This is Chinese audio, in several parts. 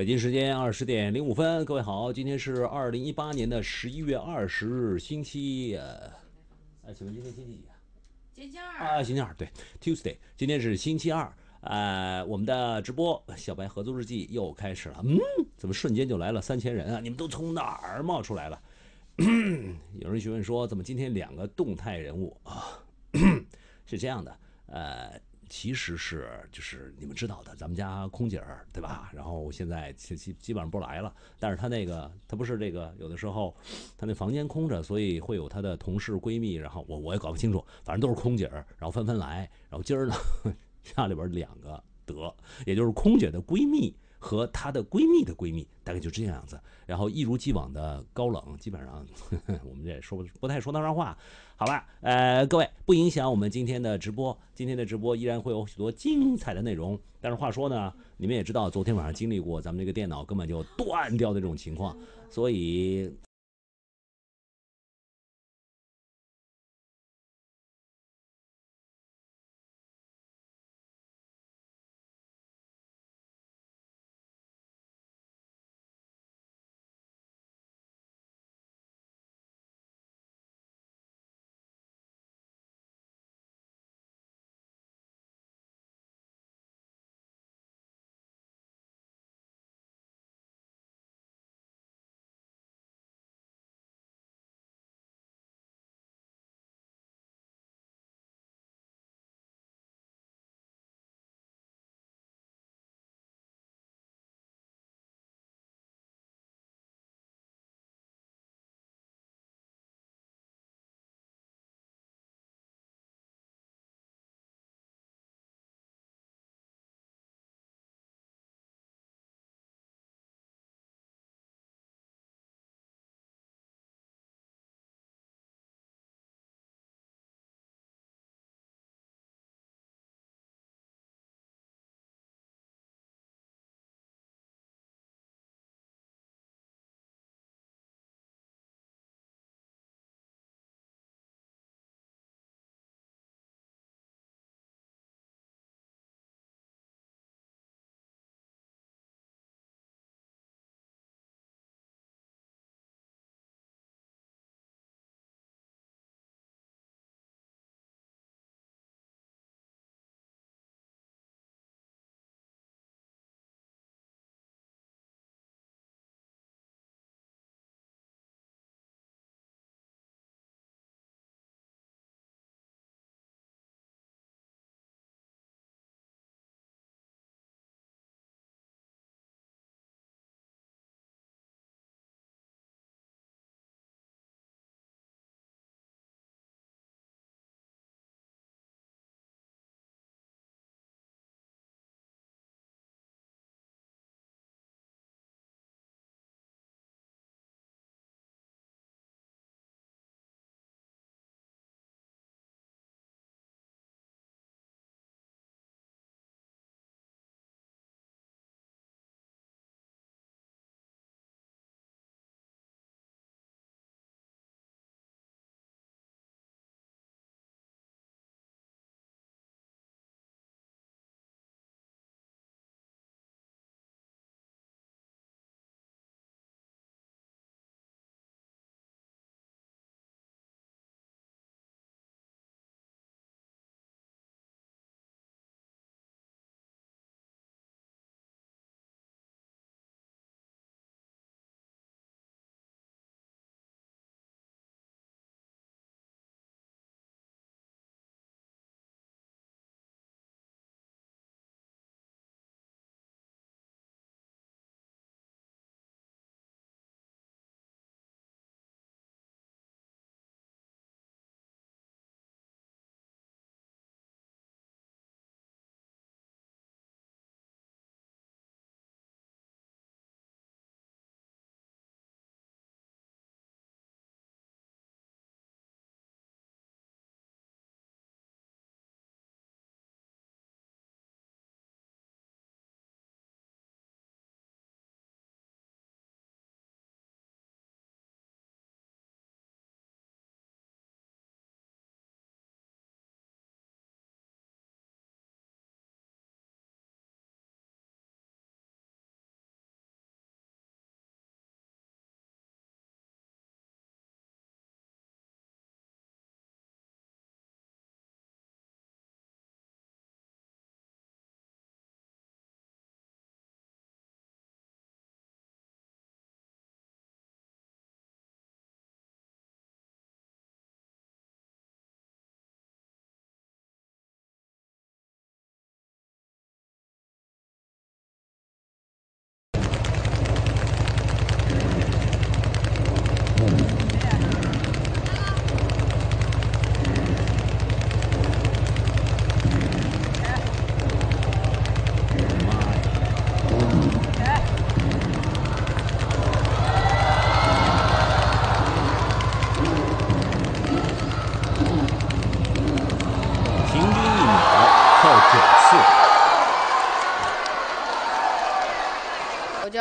北京时间二十点零五分，各位好，今天是二零一八年的十一月二十日，星期呃，哎，请问今天星期几啊？星期二啊，星期二对，Tuesday，今天是星期二啊。我们的直播《小白合租日记》又开始了，嗯，怎么瞬间就来了三千人啊？你们都从哪儿冒出来了？有人询问说，怎么今天两个动态人物啊？是这样的，呃。其实是就是你们知道的，咱们家空姐儿对吧？然后现在基基基本上不来了，但是她那个她不是这个有的时候，她那房间空着，所以会有她的同事闺蜜，然后我我也搞不清楚，反正都是空姐儿，然后纷纷来，然后今儿呢 家里边两个得，也就是空姐的闺蜜。和她的闺蜜的闺蜜大概就这样子，然后一如既往的高冷，基本上 我们也说不太说那上话。好了，呃，各位不影响我们今天的直播，今天的直播依然会有许多精彩的内容。但是话说呢，你们也知道，昨天晚上经历过咱们这个电脑根本就断掉的这种情况，所以。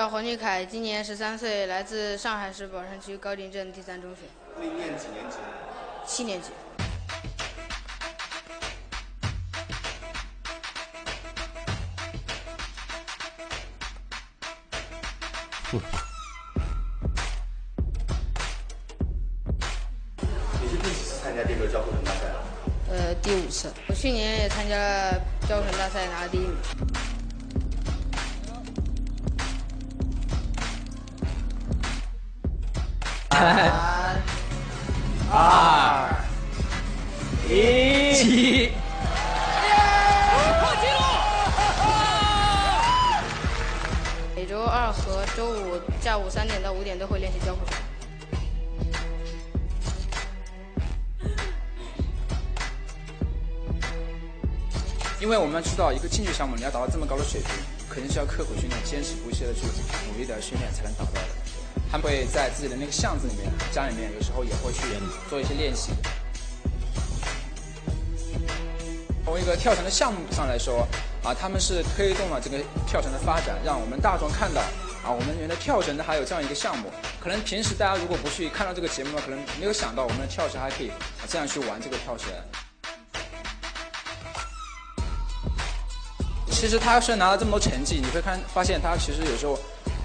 黄俊凯今年十三岁，来自上海市宝山区高定镇第三中学。你念几年级？七年级。你是第几次参加这个跳绳大赛了？呃，第五次。我去年也参加了跳绳大赛，拿了第一名。三、二、一！七，破纪录！每周二和周五下午三点到五点都会练习交货。因为我们知道，一个竞技项目你要达到这么高的水平，肯定是要刻苦训练、坚持不懈的去努力的训练才能达到的。他会在自己的那个巷子里面，家里面有时候也会去做一些练习。从一个跳绳的项目上来说，啊，他们是推动了这个跳绳的发展，让我们大众看到，啊，我们原来跳绳的还有这样一个项目。可能平时大家如果不去看到这个节目可能没有想到我们的跳绳还可以这样去玩这个跳绳。其实他虽然拿了这么多成绩，你会看发现他其实有时候。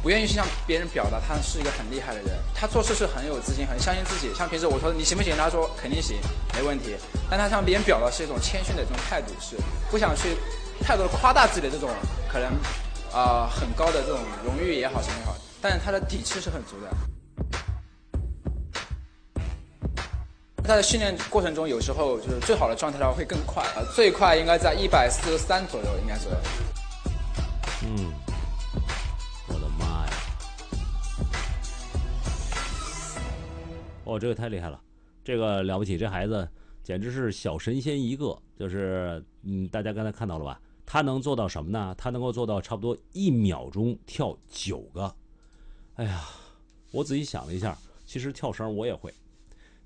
不愿意去向别人表达，他是一个很厉害的人。他做事是很有自信，很相信自己。像平时我说你行不行，他说肯定行，没问题。但他向别人表达是一种谦逊的这种态度，是不想去太多的夸大自己的这种可能，啊，很高的这种荣誉也好什么也好。但是他的底气是很足的。他的训练过程中，有时候就是最好的状态的话会更快，呃，最快应该在一百四十三左右，应该是。嗯。哦，这个太厉害了，这个了不起，这孩子简直是小神仙一个。就是，嗯，大家刚才看到了吧？他能做到什么呢？他能够做到差不多一秒钟跳九个。哎呀，我仔细想了一下，其实跳绳我也会。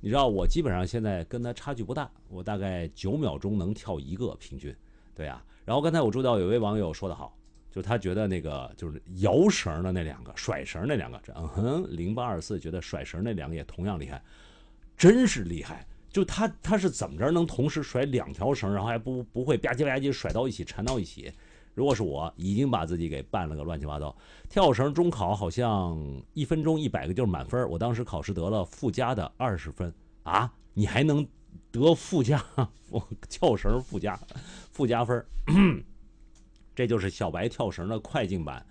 你知道，我基本上现在跟他差距不大，我大概九秒钟能跳一个平均。对呀，然后刚才我注意到有位网友说的好。就他觉得那个就是摇绳的那两个，甩绳那两个，嗯哼，零八二四觉得甩绳那两个也同样厉害，真是厉害。就他他是怎么着能同时甩两条绳，然后还不不会吧唧吧唧甩到一起缠到一起？如果是我，已经把自己给办了个乱七八糟。跳绳中考好像一分钟一百个就是满分，我当时考试得了附加的二十分啊，你还能得附加我跳绳附加附加分？这就是小白跳绳的快进版，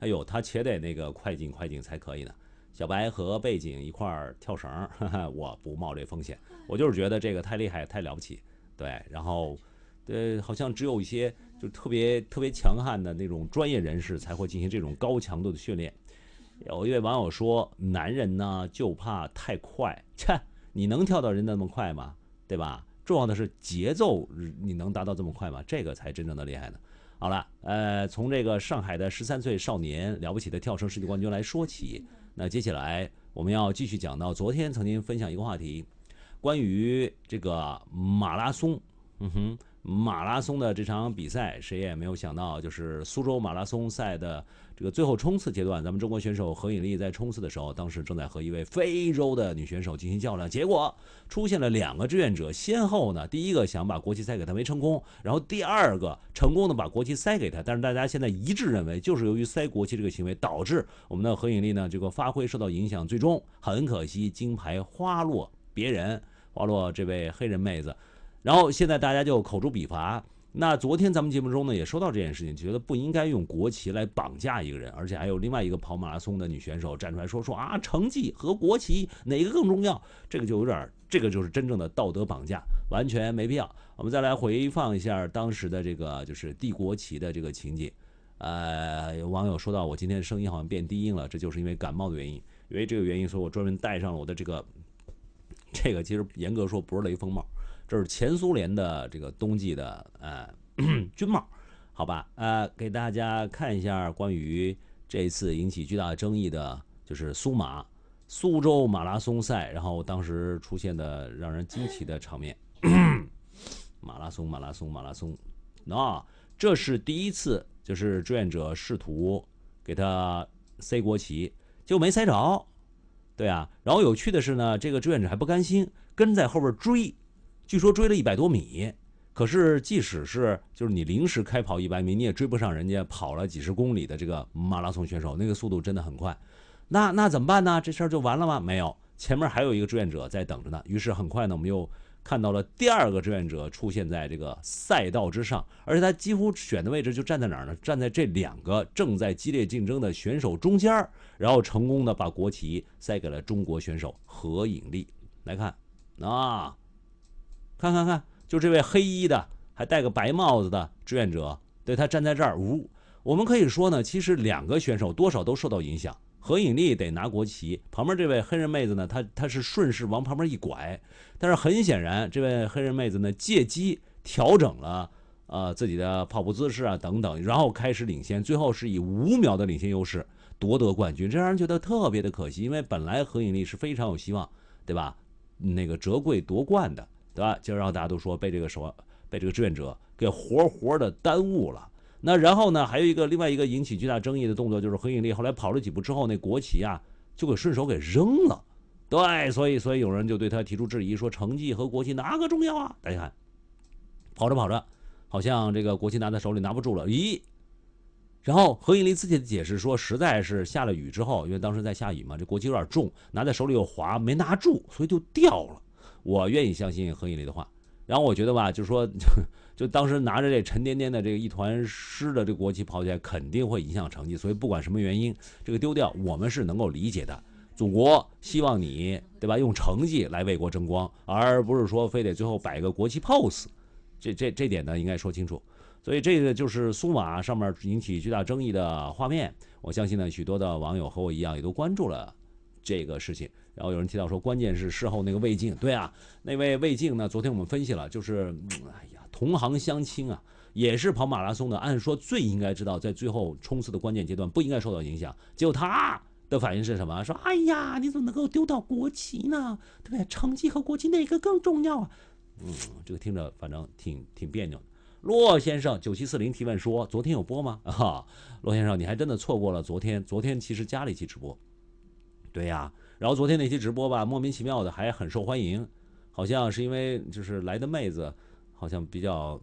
哎呦，他且得那个快进快进才可以呢。小白和背景一块儿跳绳，我不冒这风险，我就是觉得这个太厉害，太了不起。对，然后，呃，好像只有一些就特别特别强悍的那种专业人士才会进行这种高强度的训练。有一位网友说：“男人呢，就怕太快，切，你能跳到人那么快吗？对吧？重要的是节奏，你能达到这么快吗？这个才真正的厉害呢。”好了，呃，从这个上海的十三岁少年了不起的跳绳世界冠军来说起，那接下来我们要继续讲到昨天曾经分享一个话题，关于这个马拉松，嗯哼，马拉松的这场比赛，谁也没有想到，就是苏州马拉松赛的。这个最后冲刺阶段，咱们中国选手何影丽在冲刺的时候，当时正在和一位非洲的女选手进行较量，结果出现了两个志愿者先后呢，第一个想把国旗塞给她没成功，然后第二个成功的把国旗塞给她，但是大家现在一致认为，就是由于塞国旗这个行为导致我们的何影丽呢，这个发挥受到影响，最终很可惜金牌花落别人，花落这位黑人妹子，然后现在大家就口诛笔伐。那昨天咱们节目中呢也说到这件事情，觉得不应该用国旗来绑架一个人，而且还有另外一个跑马拉松的女选手站出来说说啊成绩和国旗哪个更重要？这个就有点，这个就是真正的道德绑架，完全没必要。我们再来回放一下当时的这个就是递国旗的这个情景。呃，有网友说到我今天声音好像变低音了，这就是因为感冒的原因，因为这个原因，所以我专门戴上了我的这个，这个其实严格说不是雷锋帽。这是前苏联的这个冬季的呃军帽，好吧呃，给大家看一下关于这次引起巨大争议的，就是苏马苏州马拉松赛，然后当时出现的让人惊奇的场面，马拉松马拉松马拉松，那这是第一次，就是志愿者试图给他塞国旗，就没塞着，对啊，然后有趣的是呢，这个志愿者还不甘心，跟在后边追。据说追了一百多米，可是即使是就是你临时开跑一百米，你也追不上人家跑了几十公里的这个马拉松选手，那个速度真的很快。那那怎么办呢？这事儿就完了吗？没有，前面还有一个志愿者在等着呢。于是很快呢，我们又看到了第二个志愿者出现在这个赛道之上，而且他几乎选的位置就站在哪儿呢？站在这两个正在激烈竞争的选手中间，然后成功的把国旗塞给了中国选手何颖丽。来看啊。看看看，就这位黑衣的，还戴个白帽子的志愿者，对他站在这儿。呜，我们可以说呢，其实两个选手多少都受到影响。何影丽得拿国旗，旁边这位黑人妹子呢，她她是顺势往旁边一拐，但是很显然，这位黑人妹子呢借机调整了啊自己的跑步姿势啊等等，然后开始领先，最后是以五秒的领先优势夺得冠军，这让人觉得特别的可惜，因为本来何影丽是非常有希望，对吧？那个折桂夺冠的。对吧？就然后大家都说被这个什么被这个志愿者给活活的耽误了。那然后呢，还有一个另外一个引起巨大争议的动作，就是何影丽后来跑了几步之后，那国旗啊就给顺手给扔了。对，所以所以有人就对他提出质疑，说成绩和国旗哪个重要啊？大家看，跑着跑着，好像这个国旗拿在手里拿不住了。咦，然后何影丽自己的解释说，实在是下了雨之后，因为当时在下雨嘛，这国旗有点重，拿在手里又滑，没拿住，所以就掉了。我愿意相信何以立的话，然后我觉得吧，就是说，就当时拿着这沉甸甸的这个一团湿的这国旗跑起来，肯定会影响成绩，所以不管什么原因，这个丢掉我们是能够理解的。祖国希望你，对吧？用成绩来为国争光，而不是说非得最后摆个国旗 pose。这这这点呢，应该说清楚。所以这个就是苏马上面引起巨大争议的画面，我相信呢，许多的网友和我一样也都关注了。这个事情，然后有人提到说，关键是事后那个魏静，对啊，那位魏静呢？昨天我们分析了，就是，哎呀，同行相亲啊，也是跑马拉松的，按说最应该知道，在最后冲刺的关键阶段不应该受到影响，结果他的反应是什么？说，哎呀，你怎么能够丢到国旗呢？对不对？成绩和国旗哪个更重要啊？嗯，这个听着反正挺挺别扭。骆先生九七四零提问说，昨天有播吗？哈，骆先生，你还真的错过了昨天，昨天其实加了一期直播。对呀，然后昨天那期直播吧，莫名其妙的还很受欢迎，好像是因为就是来的妹子好像比较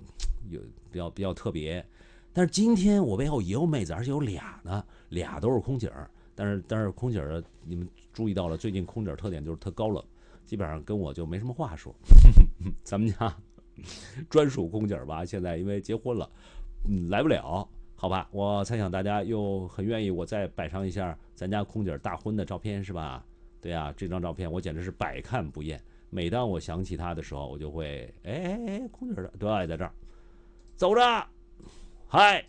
有比较比较特别，但是今天我背后也有妹子，而且有俩呢，俩都是空姐，但是但是空姐的你们注意到了，最近空姐特点就是特高冷，基本上跟我就没什么话说。咱们家专属空姐吧，现在因为结婚了，嗯，来不了，好吧？我猜想大家又很愿意我再摆上一下。咱家空姐大婚的照片是吧？对啊，这张照片我简直是百看不厌。每当我想起她的时候，我就会，哎哎哎，空姐儿对，要在这儿走着。嗨，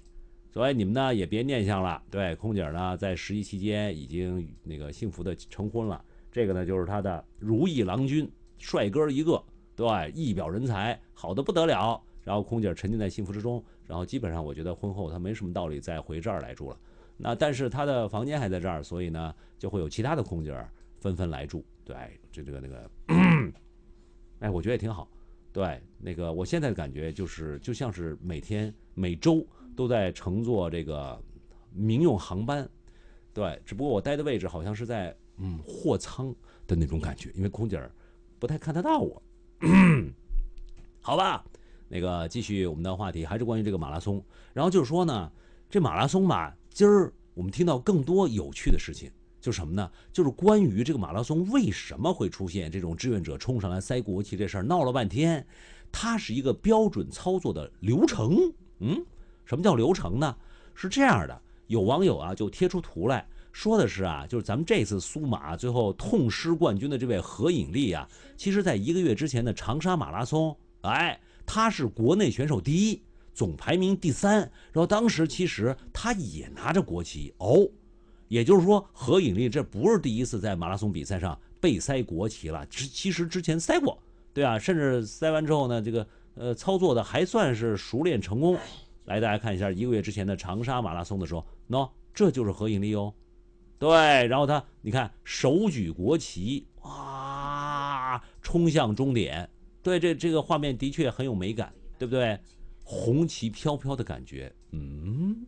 所以你们呢也别念想了。对，空姐呢在实习期间已经那个幸福的成婚了。这个呢就是她的如意郎君，帅哥一个，对，一表人才，好的不得了。然后空姐沉浸在幸福之中，然后基本上我觉得婚后她没什么道理再回这儿来住了。那但是他的房间还在这儿，所以呢就会有其他的空姐儿纷纷来住，对，这这个那个，哎，我觉得也挺好。对，那个我现在的感觉就是就像是每天每周都在乘坐这个民用航班，对，只不过我待的位置好像是在嗯货仓的那种感觉，因为空姐儿不太看得到我。好吧，那个继续我们的话题，还是关于这个马拉松。然后就是说呢，这马拉松吧。今儿我们听到更多有趣的事情，就是什么呢？就是关于这个马拉松为什么会出现这种志愿者冲上来塞国旗这事儿，闹了半天，它是一个标准操作的流程。嗯，什么叫流程呢？是这样的，有网友啊就贴出图来说的是啊，就是咱们这次苏马最后痛失冠军的这位何引丽啊，其实在一个月之前的长沙马拉松，哎，她是国内选手第一。总排名第三，然后当时其实他也拿着国旗哦，也就是说何影丽这不是第一次在马拉松比赛上被塞国旗了，之其实之前塞过，对啊，甚至塞完之后呢，这个呃操作的还算是熟练成功。来大家看一下一个月之前的长沙马拉松的时候，喏，这就是何影丽哦，对，然后他你看手举国旗，哇，冲向终点，对，这这个画面的确很有美感，对不对？红旗飘飘的感觉，嗯，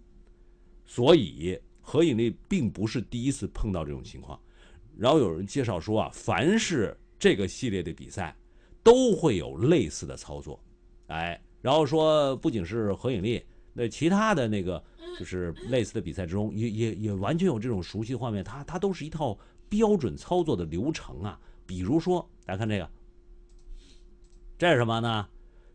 所以何影丽并不是第一次碰到这种情况。然后有人介绍说啊，凡是这个系列的比赛，都会有类似的操作，哎，然后说不仅是何影丽，那其他的那个就是类似的比赛之中，也也也完全有这种熟悉画面，它它都是一套标准操作的流程啊。比如说，大家看这个，这是什么呢？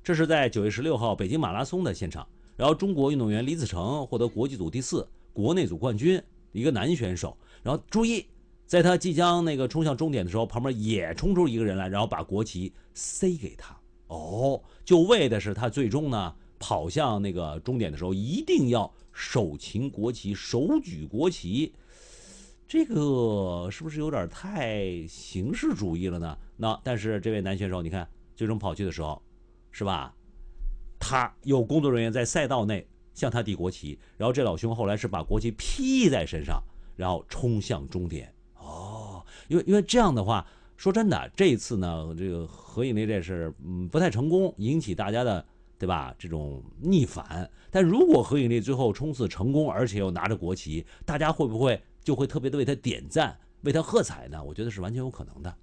这是在九月十六号北京马拉松的现场，然后中国运动员李子成获得国际组第四、国内组冠军，一个男选手。然后注意，在他即将那个冲向终点的时候，旁边也冲出一个人来，然后把国旗塞给他。哦，就为的是他最终呢跑向那个终点的时候，一定要手擎国旗、手举国旗。这个是不是有点太形式主义了呢？那但是这位男选手，你看最终跑去的时候。是吧？他有工作人员在赛道内向他递国旗，然后这老兄后来是把国旗披在身上，然后冲向终点。哦，因为因为这样的话，说真的，这一次呢，这个何影丽这事不太成功，引起大家的对吧？这种逆反。但如果何影丽最后冲刺成功，而且又拿着国旗，大家会不会就会特别的为他点赞、为他喝彩呢？我觉得是完全有可能的。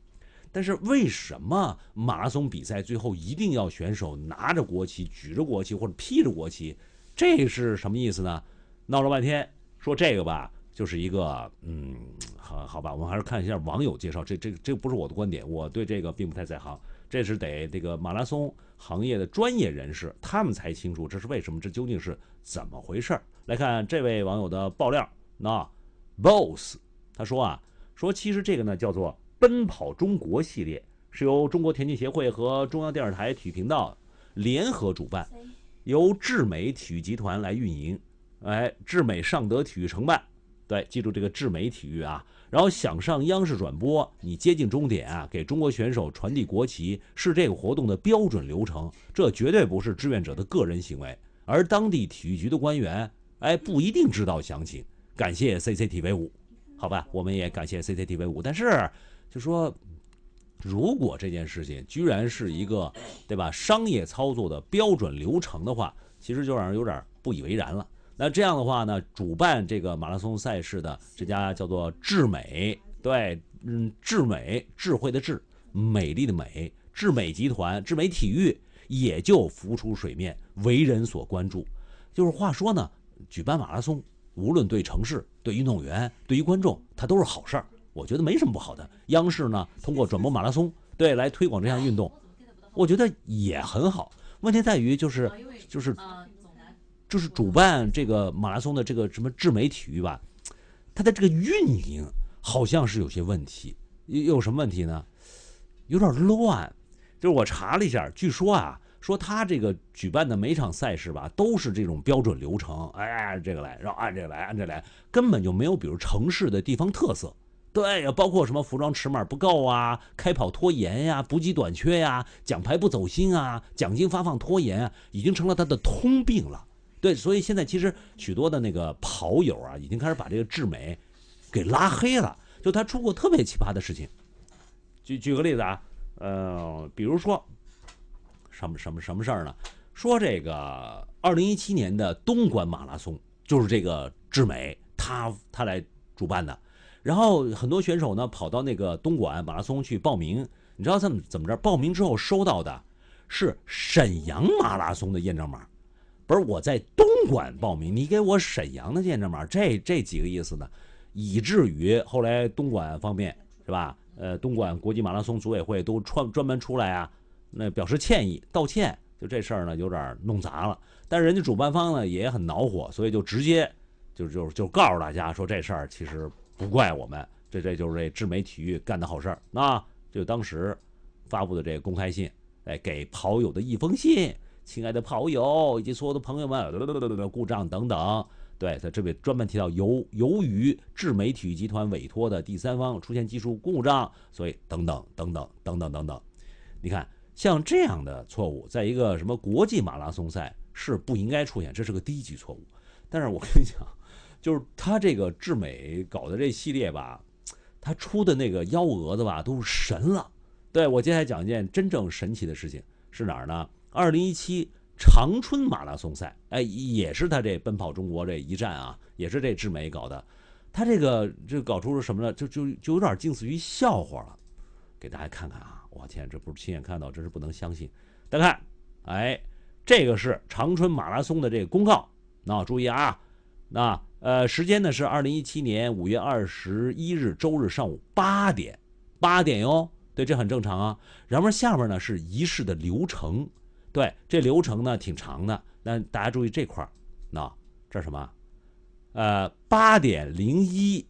但是为什么马拉松比赛最后一定要选手拿着国旗、举着国旗或者披着国旗？这是什么意思呢？闹了半天，说这个吧，就是一个嗯，好好吧，我们还是看一下网友介绍。这这这不是我的观点，我对这个并不太在行。这是得这个马拉松行业的专业人士他们才清楚这是为什么，这究竟是怎么回事儿？来看这位网友的爆料，那 BOSS 他说啊，说其实这个呢叫做。奔跑中国系列是由中国田径协会和中央电视台体育频道联合主办，由智美体育集团来运营。哎，智美尚德体育承办。对，记住这个智美体育啊。然后想上央视转播，你接近终点啊，给中国选手传递国旗是这个活动的标准流程。这绝对不是志愿者的个人行为，而当地体育局的官员哎不一定知道详情。感谢 CCTV 五，好吧，我们也感谢 CCTV 五，但是。就说，如果这件事情居然是一个，对吧？商业操作的标准流程的话，其实就让人有点不以为然了。那这样的话呢，主办这个马拉松赛事的这家叫做“智美”，对，嗯，“智美智慧的智，美丽的美”，智美集团、智美体育也就浮出水面，为人所关注。就是话说呢，举办马拉松，无论对城市、对运动员、对于观众，它都是好事儿。我觉得没什么不好的。央视呢，通过转播马拉松，对，来推广这项运动，我觉得也很好。问题在于就是就是就是主办这个马拉松的这个什么智美体育吧，它的这个运营好像是有些问题。有有什么问题呢？有点乱。就是我查了一下，据说啊，说他这个举办的每场赛事吧，都是这种标准流程，哎这个来，然后按这个来，按这个来，根本就没有比如城市的地方特色。对，包括什么服装尺码不够啊，开跑拖延呀，补给短缺呀，奖牌不走心啊，奖金发放拖延啊，已经成了他的通病了。对，所以现在其实许多的那个跑友啊，已经开始把这个智美给拉黑了。就他出过特别奇葩的事情，举举个例子啊，呃，比如说什么什么什么事儿呢？说这个二零一七年的东莞马拉松，就是这个智美他他来主办的。然后很多选手呢跑到那个东莞马拉松去报名，你知道怎么怎么着？报名之后收到的是沈阳马拉松的验证码，不是我在东莞报名，你给我沈阳的验证码，这这几个意思呢？以至于后来东莞方面是吧？呃，东莞国际马拉松组委会都穿专门出来啊，那表示歉意道歉，就这事儿呢有点弄砸了。但是人家主办方呢也很恼火，所以就直接就就就告诉大家说这事儿其实。不怪我们，这这就是这智美体育干的好事儿那就当时发布的这个公开信，哎，给跑友的一封信，亲爱的跑友以及所有的朋友们，故障等等。对，在这里专门提到由由于智美体育集团委托的第三方出现技术故障，所以等等等等等等等等。你看，像这样的错误，在一个什么国际马拉松赛是不应该出现，这是个低级错误。但是我跟你讲。就是他这个智美搞的这系列吧，他出的那个幺蛾子吧，都是神了。对我接下来讲一件真正神奇的事情，是哪儿呢？二零一七长春马拉松赛，哎，也是他这奔跑中国这一战啊，也是这智美搞的。他这个这搞出了什么呢？就就就有点近似于笑话了。给大家看看啊，我天，这不是亲眼看到，真是不能相信。大家看，哎，这个是长春马拉松的这个公告。那注意啊，那。呃，时间呢是二零一七年五月二十一日周日上午八点，八点哟。对，这很正常啊。然后下边呢是仪式的流程，对，这流程呢挺长的。那大家注意这块儿，喏，这什么？呃，八点零一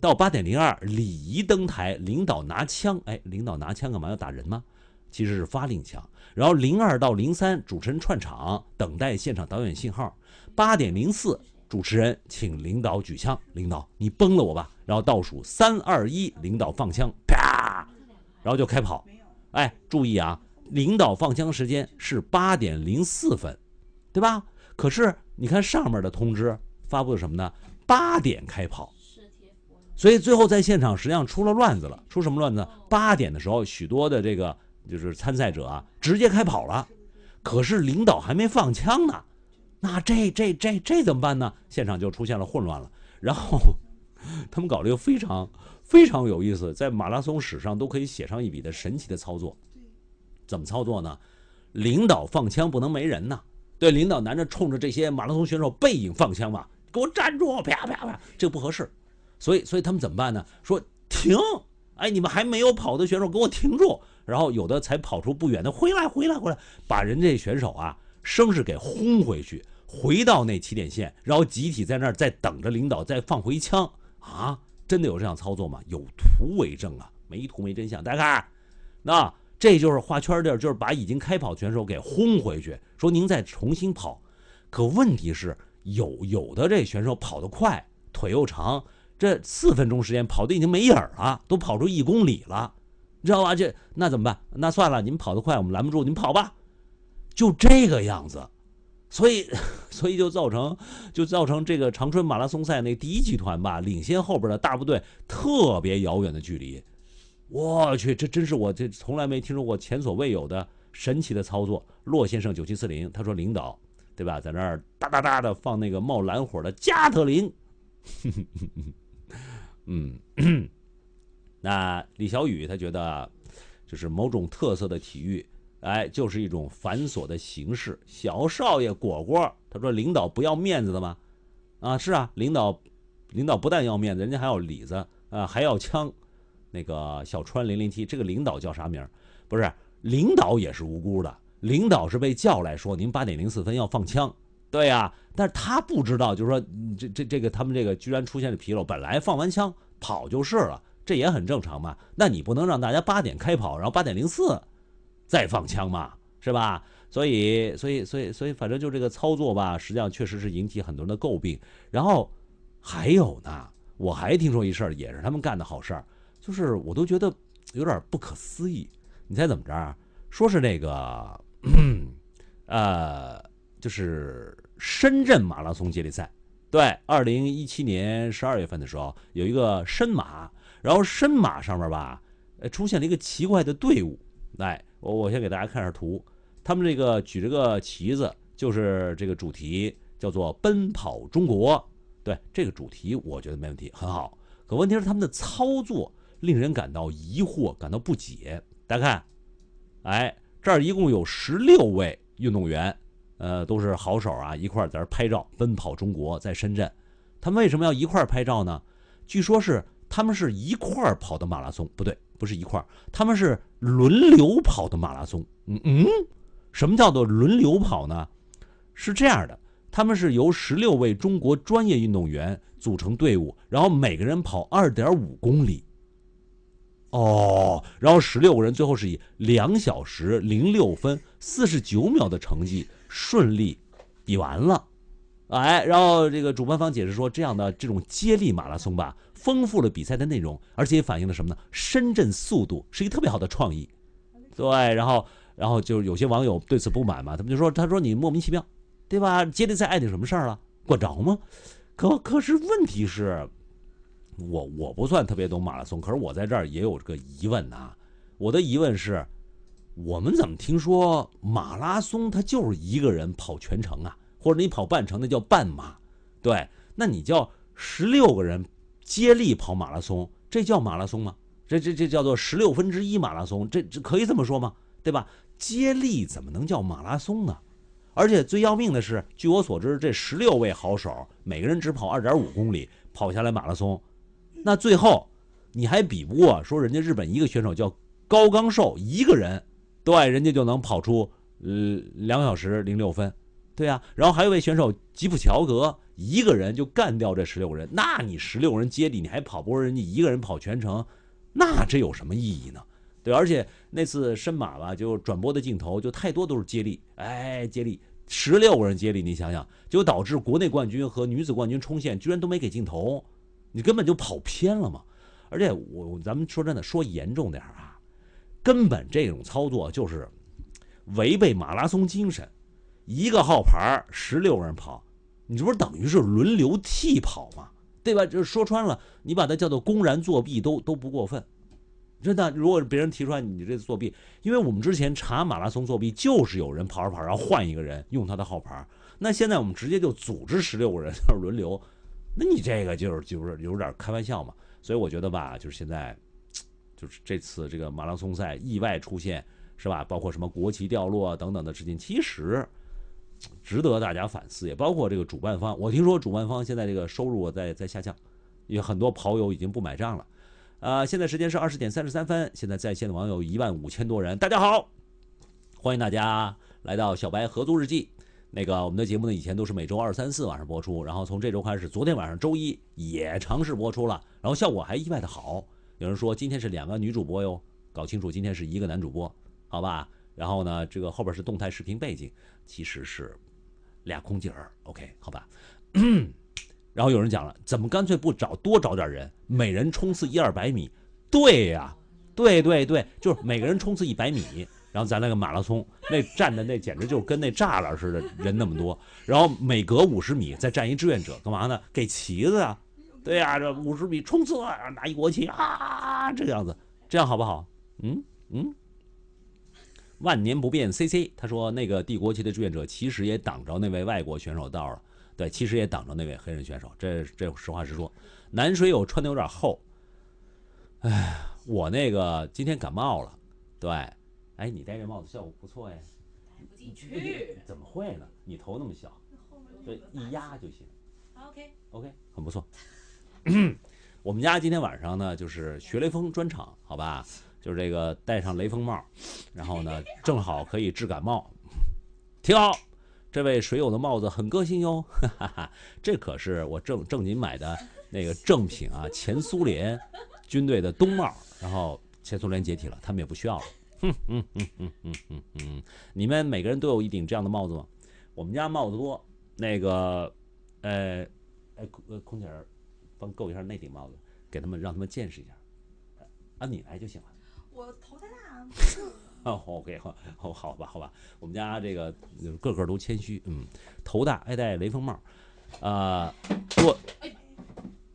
到八点零二，礼仪登台，领导拿枪。哎，领导拿枪干嘛？要打人吗？其实是发令枪。然后零二到零三，主持人串场，等待现场导演信号。八点零四。主持人，请领导举枪。领导，你崩了我吧。然后倒数三、二、一，领导放枪，啪，然后就开跑。哎，注意啊，领导放枪时间是八点零四分，对吧？可是你看上面的通知发布的什么呢？八点开跑。所以最后在现场实际上出了乱子了。出什么乱子？八点的时候，许多的这个就是参赛者啊，直接开跑了，可是领导还没放枪呢。那这这这这怎么办呢？现场就出现了混乱了。然后，他们搞了一个非常非常有意思，在马拉松史上都可以写上一笔的神奇的操作。怎么操作呢？领导放枪不能没人呐，对，领导拿着冲着这些马拉松选手背影放枪嘛，给我站住，啪啪啪，这个不合适。所以，所以他们怎么办呢？说停，哎，你们还没有跑的选手，给我停住。然后有的才跑出不远的，回来，回来，回来，把人家选手啊。声势给轰回去，回到那起点线，然后集体在那儿再等着领导再放回枪啊！真的有这样操作吗？有图为证啊！没图没真相，大家看，那这就是画圈地儿，就是把已经开跑选手给轰回去，说您再重新跑。可问题是有有的这选手跑得快，腿又长，这四分钟时间跑的已经没影儿了，都跑出一公里了，你知道吧？这那怎么办？那算了，你们跑得快，我们拦不住，你们跑吧。就这个样子，所以，所以就造成，就造成这个长春马拉松赛那第一集团吧，领先后边的大部队特别遥远的距离。我去，这真是我这从来没听说过前所未有的神奇的操作。骆先生九七四零，他说领导对吧，在那儿哒哒哒的放那个冒蓝火的加特林。嗯，那李小雨他觉得就是某种特色的体育。哎，就是一种繁琐的形式。小少爷果果，他说：“领导不要面子的吗？”啊，是啊，领导，领导不但要面子，人家还要里子啊，还要枪。那个小川零零七，这个领导叫啥名？不是，领导也是无辜的。领导是被叫来说：“您八点零四分要放枪。”对呀，但是他不知道，就是说，这这这个他们这个居然出现了纰漏。本来放完枪跑就是了，这也很正常嘛。那你不能让大家八点开跑，然后八点零四。再放枪嘛，是吧？所以，所以，所以，所以，反正就这个操作吧，实际上确实是引起很多人的诟病。然后还有呢，我还听说一事儿，也是他们干的好事儿，就是我都觉得有点不可思议。你猜怎么着？说是那个，呃，就是深圳马拉松接力赛，对，二零一七年十二月份的时候，有一个深马，然后深马上面吧，出现了一个奇怪的队伍，来。我我先给大家看下图，他们这个举着个旗子，就是这个主题叫做“奔跑中国”。对这个主题，我觉得没问题，很好。可问题是他们的操作令人感到疑惑，感到不解。大家看，哎，这儿一共有十六位运动员，呃，都是好手啊，一块儿在这拍照。奔跑中国在深圳，他们为什么要一块儿拍照呢？据说是他们是一块儿跑的马拉松，不对。不是一块儿，他们是轮流跑的马拉松。嗯嗯，什么叫做轮流跑呢？是这样的，他们是由十六位中国专业运动员组成队伍，然后每个人跑二点五公里。哦，然后十六个人最后是以两小时零六分四十九秒的成绩顺利比完了。哎，然后这个主办方解释说，这样的这种接力马拉松吧，丰富了比赛的内容，而且也反映了什么呢？深圳速度是一个特别好的创意，对。然后，然后就有些网友对此不满嘛，他们就说：“他说你莫名其妙，对吧？接力赛碍你什么事儿了？管着吗？”可可是问题是，我我不算特别懂马拉松，可是我在这儿也有这个疑问啊。我的疑问是，我们怎么听说马拉松它就是一个人跑全程啊？或者你跑半程，那叫半马，对？那你叫十六个人接力跑马拉松，这叫马拉松吗？这这这叫做十六分之一马拉松，这这可以这么说吗？对吧？接力怎么能叫马拉松呢？而且最要命的是，据我所知，这十六位好手，每个人只跑二点五公里，跑下来马拉松，那最后你还比不过说人家日本一个选手叫高刚寿，一个人，对，人家就能跑出呃两小时零六分。对啊，然后还有位选手吉普乔格一个人就干掉这十六个人，那你十六个人接力，你还跑不过人家一个人跑全程，那这有什么意义呢？对，而且那次申马吧，就转播的镜头就太多都是接力，哎，接力十六个人接力，你想想，就导致国内冠军和女子冠军冲线居然都没给镜头，你根本就跑偏了嘛。而且我咱们说真的，说严重点啊，根本这种操作就是违背马拉松精神。一个号牌十六个人跑，你这不等于是轮流替跑吗？对吧？就说穿了，你把它叫做公然作弊，都都不过分。真的，如果别人提出来你这作弊，因为我们之前查马拉松作弊，就是有人跑着跑，然后换一个人用他的号牌那现在我们直接就组织十六个人轮流，那你这个就是就是有点开玩笑嘛。所以我觉得吧，就是现在，就是这次这个马拉松赛意外出现，是吧？包括什么国旗掉落等等的，事情，其实。值得大家反思，也包括这个主办方。我听说主办方现在这个收入在在下降，有很多跑友已经不买账了。啊，现在时间是二十点三十三分，现在在线的网友一万五千多人。大家好，欢迎大家来到小白合租日记。那个我们的节目呢，以前都是每周二、三四晚上播出，然后从这周开始，昨天晚上周一也尝试播出了，然后效果还意外的好。有人说今天是两个女主播哟，搞清楚今天是一个男主播，好吧？然后呢，这个后边是动态视频背景。其实是俩空姐儿，OK，好吧。然后有人讲了，怎么干脆不找多找点人，每人冲刺一二百米？对呀，对对对，就是每个人冲刺一百米，然后咱那个马拉松，那站的那简直就是跟那栅栏似的，人那么多。然后每隔五十米再站一志愿者，干嘛呢？给旗子啊，对呀，这五十米冲刺，拿一国旗啊，这个样子，这样好不好？嗯嗯。万年不变，C C。他说那个帝国旗的志愿者其实也挡着那位外国选手道了，对，其实也挡着那位黑人选手。这这实话实说，南水友穿的有点厚。哎，我那个今天感冒了，对。哎，你戴这帽子效果不错哎，戴不进去。怎么会呢？你头那么小，对，一压就行。OK。OK，很不错。我们家今天晚上呢，就是学雷锋专场，好吧？就是这个戴上雷锋帽，然后呢，正好可以治感冒，挺好。这位水友的帽子很个性哟，哈哈哈，这可是我正正经买的那个正品啊，前苏联军队的冬帽。然后前苏联解体了，他们也不需要了。哼哼哼哼哼哼哼，你们每个人都有一顶这样的帽子吗？我们家帽子多。那个，呃，哎，空空姐儿，帮够一下那顶帽子，给他们让他们见识一下。按你来就行了。我头太大 哦 o k 好，好吧，好吧，我们家这个个个都谦虚，嗯，头大爱戴雷锋帽，啊，洛，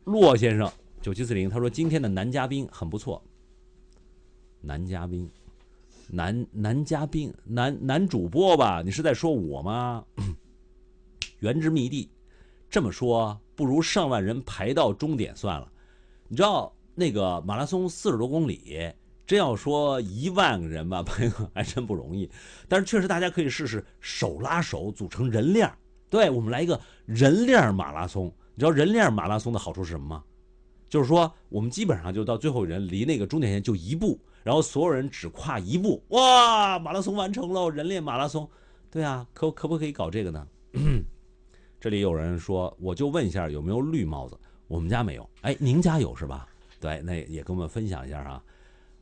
洛先生九七四零，他说今天的男嘉宾很不错，男嘉宾，男男嘉宾，男男主播吧？你是在说我吗？原汁迷地这么说，不如上万人排到终点算了。你知道那个马拉松四十多公里？真要说一万个人吧，朋友还真不容易。但是确实，大家可以试试手拉手组成人链儿，对我们来一个人链儿马拉松。你知道人链儿马拉松的好处是什么吗？就是说，我们基本上就到最后人离那个终点线就一步，然后所有人只跨一步，哇，马拉松完成了！人链马拉松，对啊，可可不可以搞这个呢？这里有人说，我就问一下，有没有绿帽子？我们家没有，哎，您家有是吧？对，那也跟我们分享一下啊。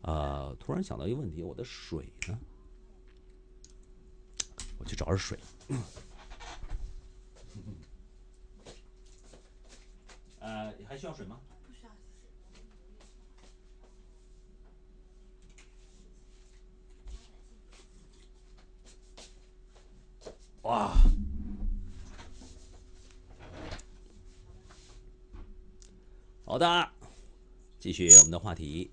呃，突然想到一个问题，我的水呢？我去找点水。呃，还需要水吗？不需要哇！好的，继续我们的话题。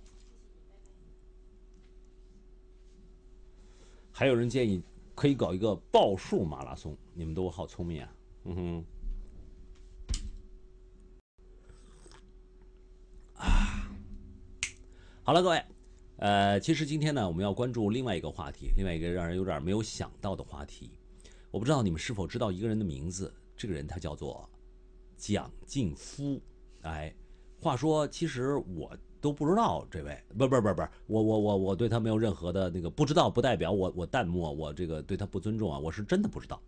还有人建议可以搞一个报数马拉松，你们都好聪明啊！嗯哼。啊，好了，各位，呃，其实今天呢，我们要关注另外一个话题，另外一个让人有点没有想到的话题。我不知道你们是否知道一个人的名字，这个人他叫做蒋劲夫。哎，话说，其实我。都不知道这位，不不不不，我我我我对他没有任何的那个不知道，不代表我我淡漠，我这个对他不尊重啊，我是真的不知道，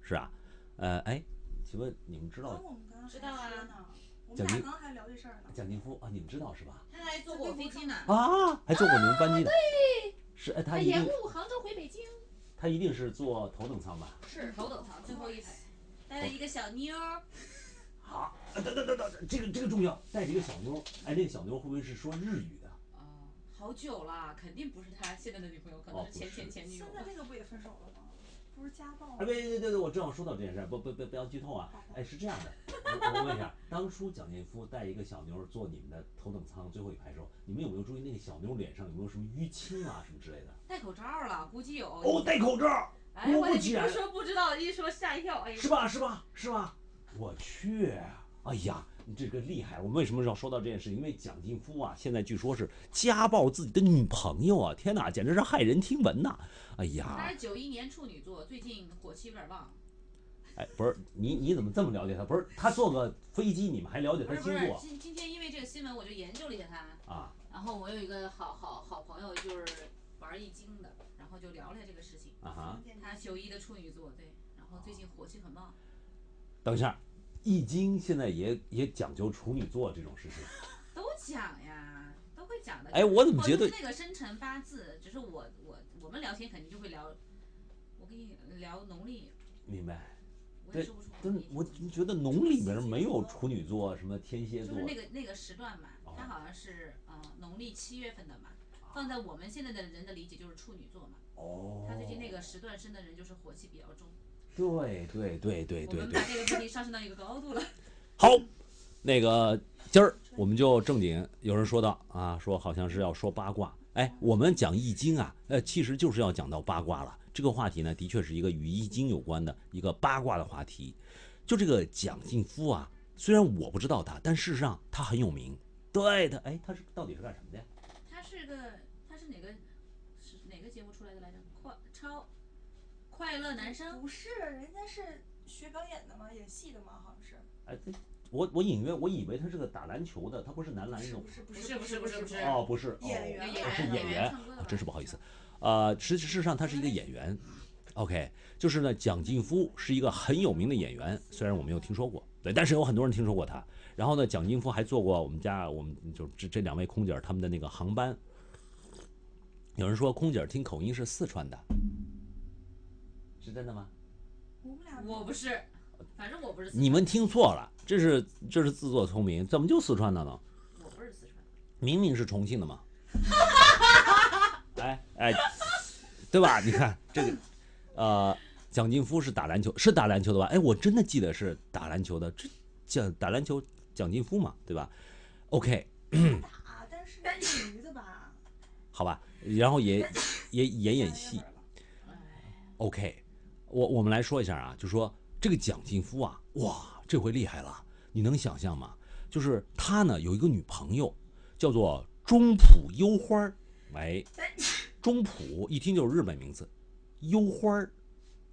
是啊，呃哎，请问你们知道？知道啊，我们刚还聊这事儿呢。蒋金夫啊，你们知道是吧？他还坐过飞机呢。啊，还坐过你们班机的。对。是哎，他他延误杭州回北京。他一定是坐头等舱吧？是头等舱最后一排，带了一个小妞。啊，等等等等，这个这个重要，带着一个小妞，哎，那个小妞会不会是说日语的？啊，好久了，肯定不是他现在的女朋友，可能是前前前女友。现在那个不也分手了吗？不是家暴？哎，对对对对，我正好说到这件事，不不不不要剧透啊！哎，是这样的，我我问一下，当初蒋劲夫带一个小妞坐你们的头等舱最后一排时候，你们有没有注意那个小妞脸上有没有什么淤青啊什么之类的？戴口罩了，估计有。哦，戴口罩。我不讲。不说不知道，一说吓一跳，哎是吧是吧是吧。我去，哎呀，你这个厉害！我们为什么要说到这件事？因为蒋劲夫啊，现在据说是家暴自己的女朋友啊！天哪，简直是骇人听闻呐！哎呀，他是九一年处女座，最近火气有点旺。哎，不是你，你怎么这么了解他？不是他坐个飞机，你们还了解他星座？不是，今今天因为这个新闻，我就研究了一下他啊。然后我有一个好好好朋友，就是玩易经的，然后就聊了这个事情。啊他九一的处女座，对，然后最近火气很旺。等一下，《易经》现在也也讲究处女座这种事情，都讲呀，都会讲的。哎，我怎么觉得那个生辰八字，只是我我我们聊天肯定就会聊。我跟你聊农历。明白。我也说不出。对，我觉得农历里面没有处女座，什么天蝎座。就是那个那个时段嘛，它好像是呃农历七月份的嘛，放在我们现在的人的理解就是处女座嘛。哦。他最近那个时段生的人就是火气比较重。对对对对对对，把这个问题上升到一个高度了。好，那个今儿我们就正经。有人说到啊，说好像是要说八卦。哎，我们讲易经啊，呃，其实就是要讲到八卦了。这个话题呢，的确是一个与易经有关的一个八卦的话题。就这个蒋劲夫啊，虽然我不知道他，但事实上他很有名。对他，哎，他是到底是干什么的？他是个，他是哪个是哪个节目出来的来着？快超。快乐男生不是，人家是学表演的吗？演戏的吗？好像是。哎，这我我隐约我以为他是个打篮球的，他不是男篮那种。不是不是不是不是哦，不是演员，是演员。啊，真是不好意思。呃，实事实上他是一个演员。OK，就是呢，蒋劲夫是一个很有名的演员，虽然我没有听说过，对，但是有很多人听说过他。然后呢，蒋劲夫还坐过我们家，我们就这这两位空姐他们的那个航班。有人说空姐听口音是四川的。是真的吗？我们俩我不是，反正我不是。你们听错了，这是这是自作聪明，怎么就四川的呢？我不是四川，明明是重庆的嘛。哎哎，对吧？你看这个，呃，蒋劲夫是打篮球，是打篮球的吧？哎，我真的记得是打篮球的，这蒋打篮球蒋劲夫嘛，对吧？OK。但是的吧？好吧，然后也 也演演戏。OK。我我们来说一下啊，就说这个蒋劲夫啊，哇，这回厉害了！你能想象吗？就是他呢有一个女朋友叫做中浦优花儿，哎，中浦一听就是日本名字，优花儿，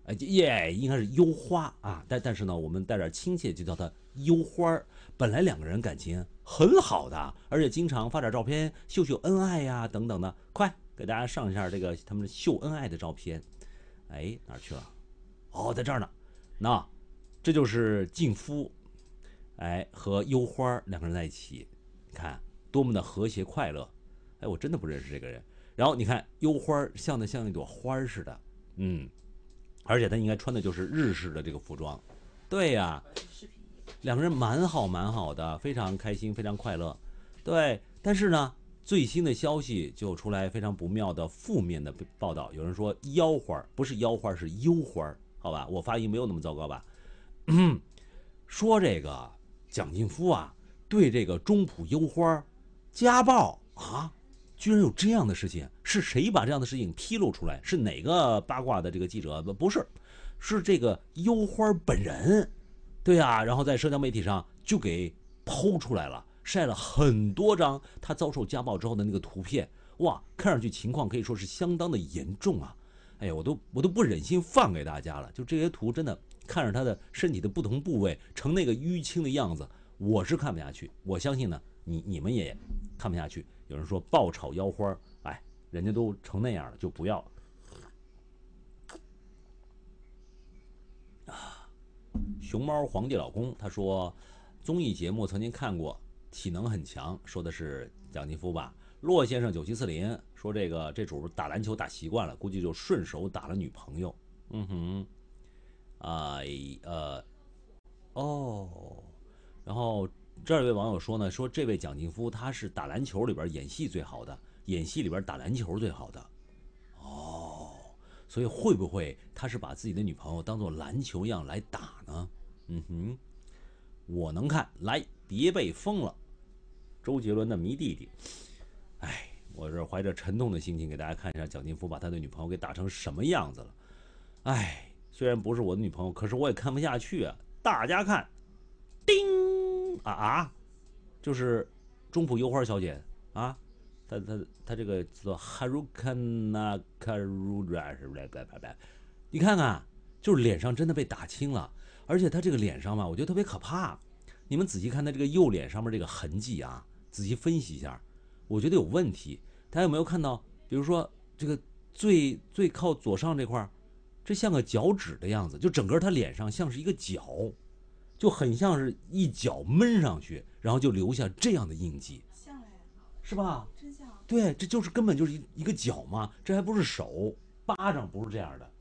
哎耶，应该是优花啊，但但是呢，我们带点亲切就叫她优花儿。本来两个人感情很好的，而且经常发点照片秀秀恩爱呀等等的。快给大家上一下这个他们秀恩爱的照片，哎，哪儿去了？哦，在这儿呢，那这就是静夫，哎，和幽花两个人在一起，你看多么的和谐快乐，哎，我真的不认识这个人。然后你看幽花像的像一朵花似的，嗯，而且他应该穿的就是日式的这个服装，对呀。两个人蛮好蛮好的，非常开心非常快乐，对。但是呢，最新的消息就出来非常不妙的负面的报道，有人说妖花不是妖花是幽花。儿。好吧，我发音没有那么糟糕吧？说这个蒋劲夫啊，对这个中普优花家暴啊，居然有这样的事情？是谁把这样的事情披露出来？是哪个八卦的这个记者？不，不是，是这个优花本人。对啊，然后在社交媒体上就给剖出来了，晒了很多张他遭受家暴之后的那个图片。哇，看上去情况可以说是相当的严重啊。哎呀，我都我都不忍心放给大家了，就这些图真的看着他的身体的不同部位成那个淤青的样子，我是看不下去。我相信呢，你你们也看不下去。有人说爆炒腰花哎，人家都成那样了，就不要啊。熊猫皇帝老公他说，综艺节目曾经看过，体能很强，说的是蒋劲夫吧？骆先生九七四零说：“这个这主打篮球打习惯了，估计就顺手打了女朋友。”嗯哼，哎呃哦。然后这位网友说呢：“说这位蒋劲夫他是打篮球里边演戏最好的，演戏里边打篮球最好的。”哦，所以会不会他是把自己的女朋友当做篮球样来打呢？嗯哼，我能看，来别被封了。周杰伦的迷弟弟。哎，我这怀着沉痛的心情给大家看一下蒋劲夫把他的女朋友给打成什么样子了。哎，虽然不是我的女朋友，可是我也看不下去啊。大家看，叮啊啊，就是中浦优花小姐啊，她她她这个叫做 Harukana Karura 是不是？拜拜拜，你看看，就是脸上真的被打青了，而且她这个脸上嘛，我觉得特别可怕。你们仔细看她这个右脸上面这个痕迹啊，仔细分析一下。我觉得有问题，大家有没有看到？比如说这个最最靠左上这块儿，这像个脚趾的样子，就整个他脸上像是一个脚，就很像是一脚闷上去，然后就留下这样的印记，像是吧？真像。对，这就是根本就是一一个脚嘛，这还不是手，巴掌不是这样的，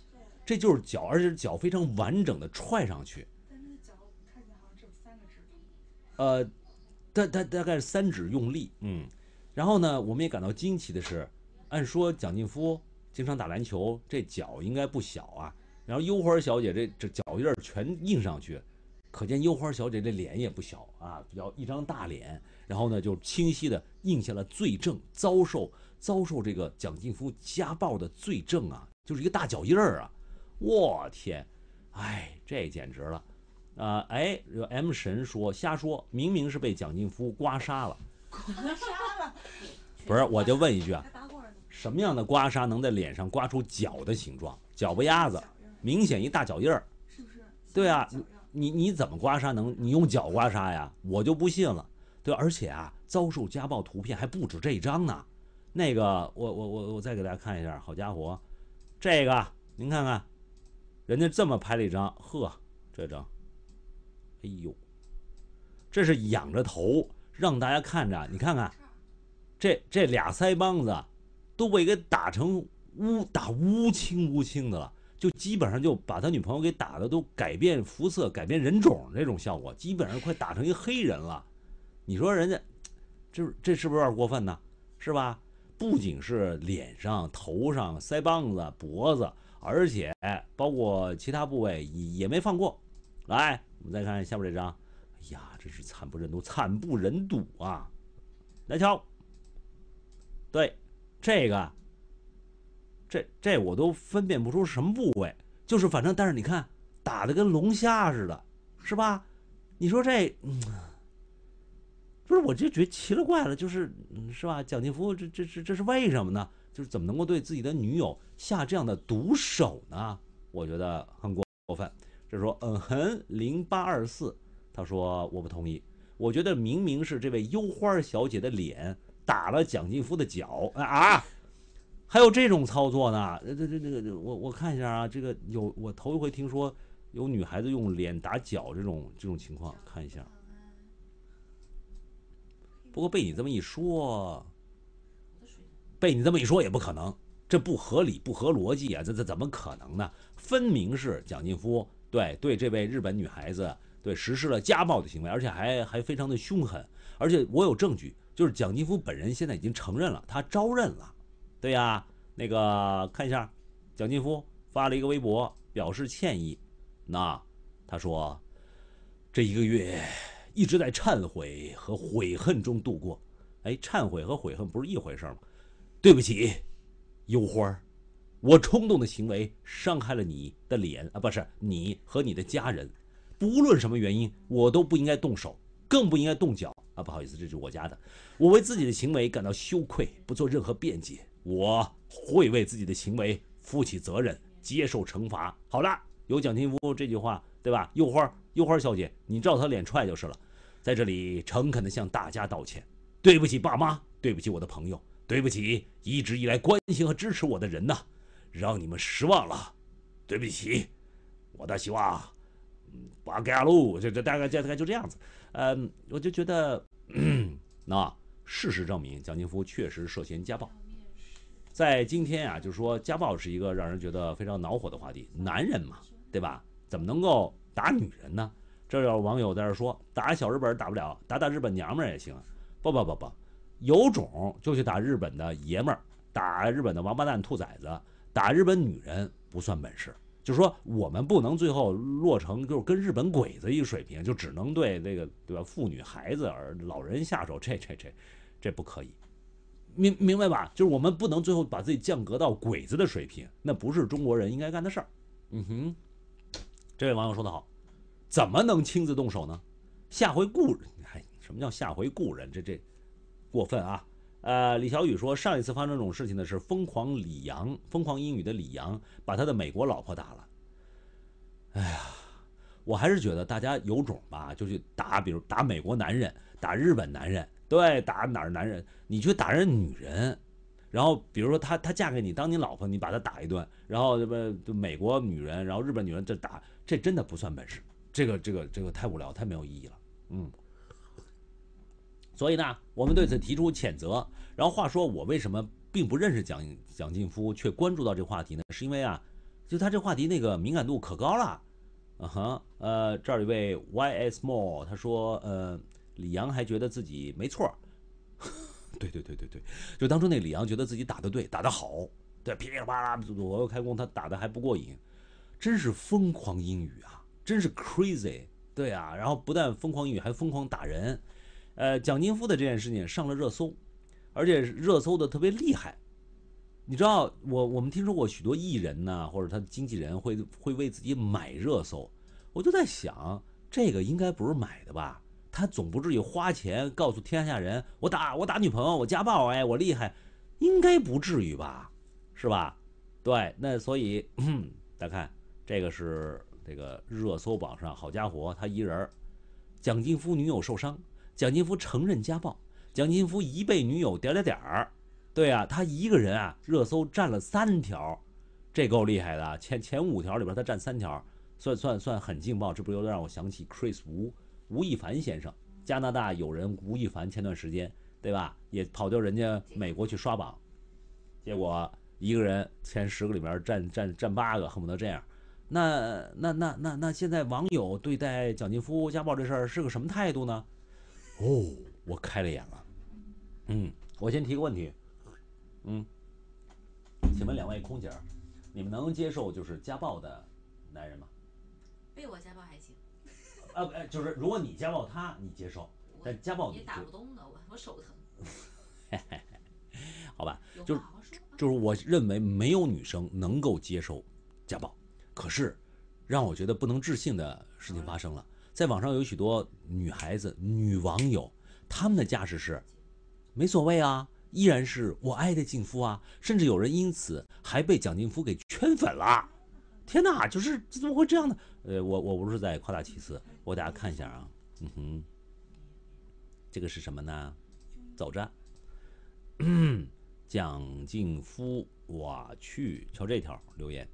这就是脚，而且脚非常完整的踹上去。呃，他他大概是三指用力，嗯。然后呢，我们也感到惊奇的是，按说蒋劲夫经常打篮球，这脚应该不小啊。然后幽花小姐这这脚印儿全印上去，可见幽花小姐这脸也不小啊，比较一张大脸。然后呢，就清晰的印下了罪证，遭受遭受这个蒋劲夫家暴的罪证啊，就是一个大脚印儿啊。我天，哎，这简直了啊！哎，M 神说瞎说，明明是被蒋劲夫刮痧了。刮痧了，不是，我就问一句啊，什么样的刮痧能在脸上刮出脚的形状？脚不鸭子，明显一大脚印儿，是不是？对啊，你你怎么刮痧能？你用脚刮痧呀？我就不信了。对，而且啊，遭受家暴图片还不止这一张呢。那个，我我我我再给大家看一下，好家伙，这个您看看，人家这么拍了一张，呵，这张，哎呦，这是仰着头。让大家看着，你看看，这这俩腮帮子都被给打成乌打乌青乌青的了，就基本上就把他女朋友给打的都改变肤色、改变人种这种效果，基本上快打成一黑人了。你说人家这这是不是有点过分呢？是吧？不仅是脸上、头上、腮帮子、脖子，而且包括其他部位也没放过。来，我们再看下面这张。真是惨不忍睹，惨不忍睹啊！来瞧，对这个，这这我都分辨不出什么部位，就是反正，但是你看打的跟龙虾似的，是吧？你说这，嗯，不是我就觉得奇了怪了，就是是吧？蒋劲夫这这这这是为什么呢？就是怎么能够对自己的女友下这样的毒手呢？我觉得很过分。就说嗯哼零八二四。他说：“我不同意，我觉得明明是这位幽花小姐的脸打了蒋劲夫的脚啊！还有这种操作呢？这这这这个，我我看一下啊，这个有我头一回听说有女孩子用脸打脚这种这种情况。看一下，不过被你这么一说，被你这么一说也不可能，这不合理、不合逻辑啊！这这怎么可能呢？分明是蒋劲夫对对这位日本女孩子。”对，实施了家暴的行为，而且还还非常的凶狠，而且我有证据，就是蒋金夫本人现在已经承认了，他招认了，对呀，那个看一下，蒋金夫发了一个微博表示歉意，那他说，这一个月一直在忏悔和悔恨中度过，哎，忏悔和悔恨不是一回事吗？对不起，幽花，我冲动的行为伤害了你的脸啊，不是你和你的家人。不论什么原因，我都不应该动手，更不应该动脚啊！不好意思，这是我家的，我为自己的行为感到羞愧，不做任何辩解，我会为自己的行为负起责任，接受惩罚。好了，有蒋劲夫这句话，对吧？幼花，幼花小姐，你照他脸踹就是了。在这里诚恳地向大家道歉，对不起爸妈，对不起我的朋友，对不起一直以来关心和支持我的人呐，让你们失望了，对不起，我的希望。不干了，就这大概，大概就这样子。嗯，我就觉得，那事实证明，蒋劲夫确实涉嫌家暴。在今天啊，就是说，家暴是一个让人觉得非常恼火的话题。男人嘛，对吧？怎么能够打女人呢？这有网友在这说，打小日本打不了，打打日本娘们儿也行。不不不不，有种就去打日本的爷们儿，打日本的王八蛋兔崽子，打日本女人不算本事。就是说，我们不能最后落成就是跟日本鬼子一个水平，就只能对那个对吧妇女、孩子、而老人下手，这这这，这不可以，明明白吧？就是我们不能最后把自己降格到鬼子的水平，那不是中国人应该干的事儿。嗯哼，这位网友说的好，怎么能亲自动手呢？下回故人，哎，什么叫下回故人？这这过分啊！呃，李小雨说，上一次发生这种事情的是疯狂李阳，疯狂英语的李阳把他的美国老婆打了。哎呀，我还是觉得大家有种吧，就去打，比如打美国男人，打日本男人，对，打哪儿男人？你去打人女人，然后比如说他他嫁给你当你老婆，你把他打一顿，然后什么美国女人，然后日本女人，这打这真的不算本事，这个这个这个太无聊，太没有意义了，嗯。所以呢，我们对此提出谴责。然后话说，我为什么并不认识蒋蒋劲夫，却关注到这个话题呢？是因为啊，就他这话题那个敏感度可高了。啊哈，呃，这儿一位 Y.S.Moore 他说，呃，李阳还觉得自己没错。对对对对对，就当初那李阳觉得自己打得对，打得好。对，噼里啪啦左右开弓，他打得还不过瘾，真是疯狂英语啊，真是 crazy。对啊，然后不但疯狂英语，还疯狂打人。呃，蒋劲夫的这件事情上了热搜，而且热搜的特别厉害。你知道，我我们听说过许多艺人呢，或者他的经纪人会会为自己买热搜。我就在想，这个应该不是买的吧？他总不至于花钱告诉天下人，我打我打女朋友，我家暴，哎，我厉害，应该不至于吧？是吧？对，那所以，大家看，这个是这个热搜榜上，好家伙，他一人，蒋劲夫女友受伤。蒋劲夫承认家暴，蒋劲夫一被女友点点点儿，对啊，他一个人啊，热搜占了三条，这够厉害的。前前五条里边他占三条，算算算很劲爆。这不又让我想起 Chris 吴吴亦凡先生，加拿大友人吴亦凡，前段时间对吧，也跑掉人家美国去刷榜，结果一个人前十个里边占占占八个，恨不得这样。那那那那那现在网友对待蒋劲夫家暴这事儿是个什么态度呢？哦，我开了眼了。嗯，我先提个问题。嗯，请问两位空姐，你们能接受就是家暴的男人吗？被我家暴还行。呃，哎，就是如果你家暴他，你接受？但家暴你打不动的，我我手疼。好吧，就是就是我认为没有女生能够接受家暴。可是，让我觉得不能置信的事情发生了。在网上有许多女孩子、女网友，她们的架势是没所谓啊，依然是我爱的静夫啊。甚至有人因此还被蒋劲夫给圈粉了。天哪，就是怎么会这样呢？呃，我我不是在夸大其词，我给大家看一下啊，嗯哼，这个是什么呢？走着，蒋劲夫，我去，瞧这条留言，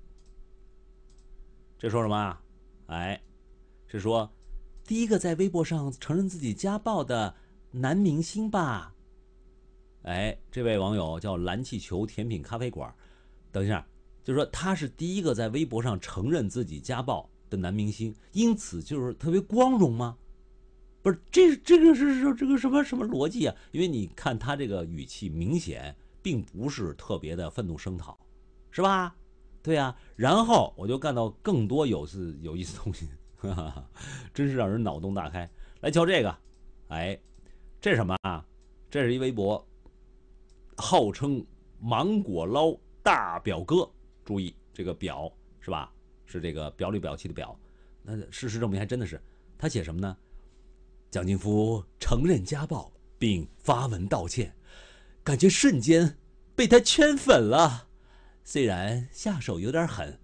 这说什么啊？哎，是说。第一个在微博上承认自己家暴的男明星吧？哎，这位网友叫“蓝气球甜品咖啡馆”。等一下，就是说他是第一个在微博上承认自己家暴的男明星，因此就是特别光荣吗？不是，这这个是是这个什么什么逻辑啊？因为你看他这个语气明显并不是特别的愤怒声讨，是吧？对呀，然后我就干到更多有是有意思的东西。哈哈，真是让人脑洞大开。来瞧这个，哎，这是什么啊？这是一微博，号称“芒果捞大表哥”。注意这个“表”是吧？是这个表里表气的“表”。那事实证明还真的是。他写什么呢？蒋劲夫承认家暴并发文道歉，感觉瞬间被他圈粉了。虽然下手有点狠。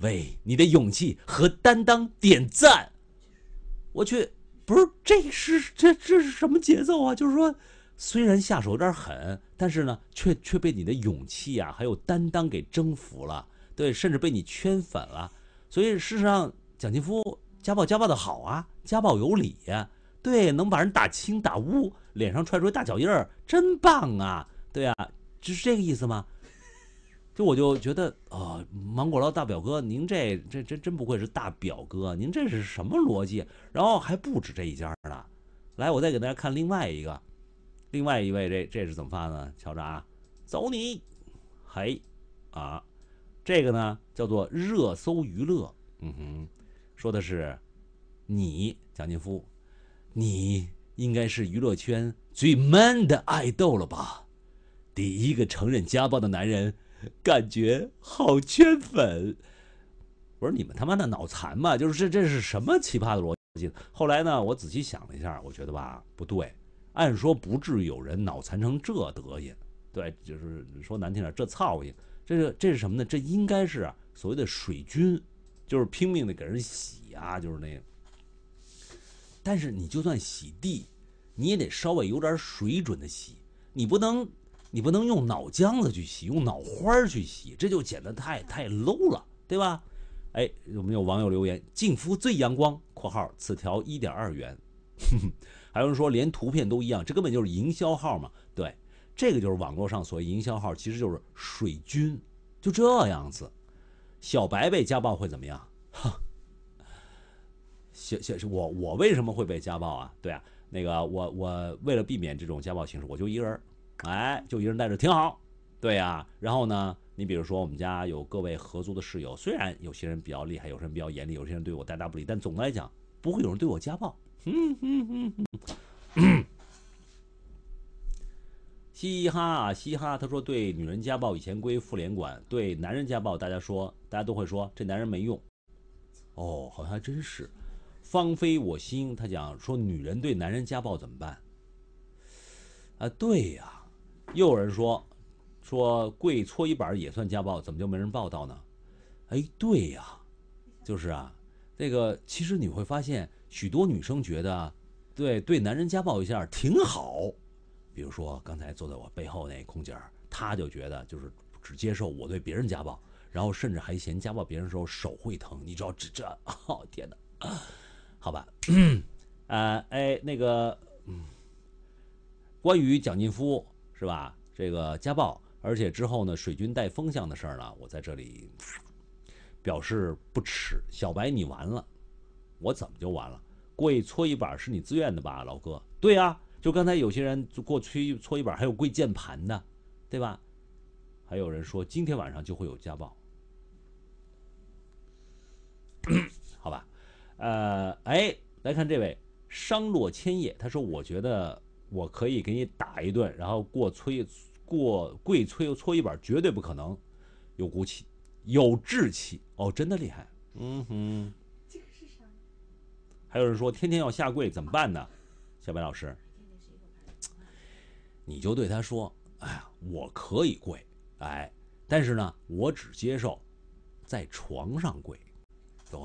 为你的勇气和担当点赞！我去，不是这是这这是什么节奏啊？就是说，虽然下手有点狠，但是呢，却却被你的勇气啊，还有担当给征服了。对，甚至被你圈粉了。所以事实上，蒋劲夫家暴家暴的好啊，家暴有理。对，能把人打青打污，脸上踹出大脚印儿，真棒啊！对啊，这是这个意思吗？就我就觉得，呃，芒果捞大表哥，您这这这真不愧是大表哥，您这是什么逻辑？然后还不止这一家呢。来，我再给大家看另外一个，另外一位，这这是怎么发呢？瞧着啊，走你，嘿，啊，这个呢叫做热搜娱乐，嗯哼，说的是你，蒋劲夫，你应该是娱乐圈最 man 的爱豆了吧？第一个承认家暴的男人。感觉好圈粉，我说你们他妈的脑残吗？就是这这是什么奇葩的逻辑？后来呢，我仔细想了一下，我觉得吧，不对，按说不至于有人脑残成这德行。对，就是说难听点，这操心，这是这是什么呢？这应该是啊所谓的水军，就是拼命的给人洗啊，就是那。但是你就算洗地，你也得稍微有点水准的洗，你不能。你不能用脑浆子去洗，用脑花去洗，这就显得太太 low 了，对吧？哎，我们有网友留言？净肤最阳光（括号此条一点二元）。还有人说连图片都一样，这根本就是营销号嘛？对，这个就是网络上所谓营销号，其实就是水军，就这样子。小白被家暴会怎么样？哈，小小我我为什么会被家暴啊？对啊，那个我我为了避免这种家暴形式，我就一个人。哎，就一人待着挺好，对呀。然后呢，你比如说我们家有各位合租的室友，虽然有些人比较厉害，有些人比较严厉，有些人对我大大不理，但总的来讲，不会有人对我家暴。嗯嗯嗯嘻哈嘻哈，他说对女人家暴以前归妇联管，对男人家暴，大家说大家都会说这男人没用。哦，好像还真是。芳菲我心，他讲说女人对男人家暴怎么办？啊，对呀。又有人说，说跪搓衣板也算家暴，怎么就没人报道呢？哎，对呀，就是啊，那个其实你会发现，许多女生觉得，对对，男人家暴一下挺好。比如说刚才坐在我背后那空姐，她就觉得就是只接受我对别人家暴，然后甚至还嫌家暴别人时候手会疼。你知道这这？哦，天哪！好吧，啊，哎，那个，嗯，关于蒋劲夫。是吧？这个家暴，而且之后呢，水军带风向的事儿呢，我在这里表示不耻。小白，你完了，我怎么就完了？跪搓衣板是你自愿的吧，老哥？对呀，就刚才有些人过搓搓衣板，还有跪键盘的，对吧？还有人说今天晚上就会有家暴，好吧？呃，哎，来看这位商洛千叶，他说，我觉得。我可以给你打一顿，然后过搓过跪搓搓衣板绝对不可能，有骨气，有志气哦，真的厉害。嗯哼，还有人说天天要下跪怎么办呢？小白老师，你就对他说：“哎呀，我可以跪，哎，但是呢，我只接受在床上跪。”对，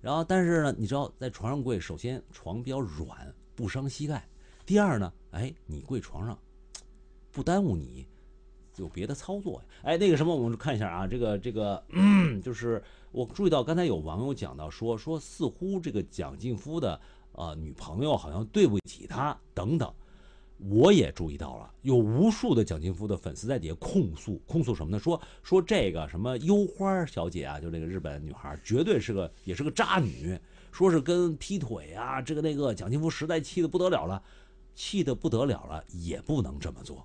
然后但是呢，你知道在床上跪，首先床比较软，不伤膝盖。第二呢，哎，你跪床上，不耽误你有别的操作呀？哎，那个什么，我们看一下啊，这个这个，就是我注意到刚才有网友讲到说说似乎这个蒋劲夫的啊女朋友好像对不起他等等，我也注意到了，有无数的蒋劲夫的粉丝在底下控诉控诉什么呢？说说这个什么优花小姐啊，就这个日本女孩，绝对是个也是个渣女，说是跟劈腿啊，这个那个蒋劲夫实在气的不得了了。气得不得了了，也不能这么做。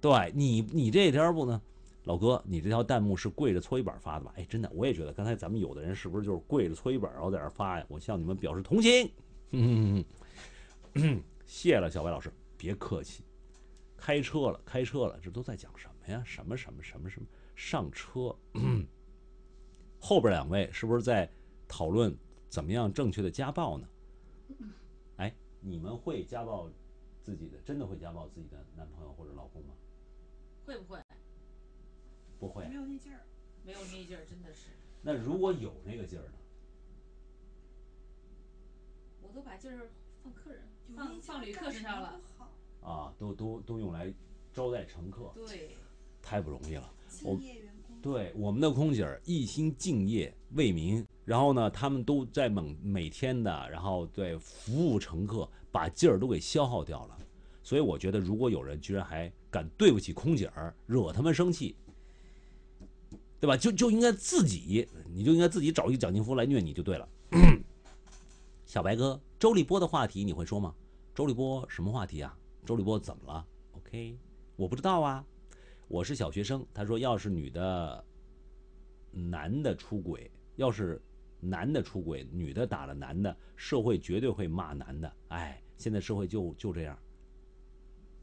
对你，你这条不呢，老哥，你这条弹幕是跪着搓衣板发的吧？哎，真的，我也觉得刚才咱们有的人是不是就是跪着搓衣板然后在这发呀？我向你们表示同情。嗯，谢了，小白老师，别客气。开车了，开车了，这都在讲什么呀？什么什么什么什么？上车，后边两位是不是在讨论怎么样正确的家暴呢？哎，你们会家暴？自己的真的会家暴自己的男朋友或者老公吗？会不会？不会。没有那劲儿，没有那劲儿，真的是。那如果有那个劲儿呢？我都把劲儿放客人，放放旅客身上了。啊，都都都用来招待乘客。对。太不容易了。我对我们的空姐儿一心敬业为民，然后呢，他们都在每每天的，然后对服务乘客。把劲儿都给消耗掉了，所以我觉得，如果有人居然还敢对不起空姐儿，惹他们生气，对吧？就就应该自己，你就应该自己找一个蒋劲夫来虐你就对了。小白哥，周立波的话题你会说吗？周立波什么话题啊？周立波怎么了？OK，我不知道啊，我是小学生。他说，要是女的、男的出轨，要是男的出轨，女的打了男的，社会绝对会骂男的。哎。现在社会就就这样。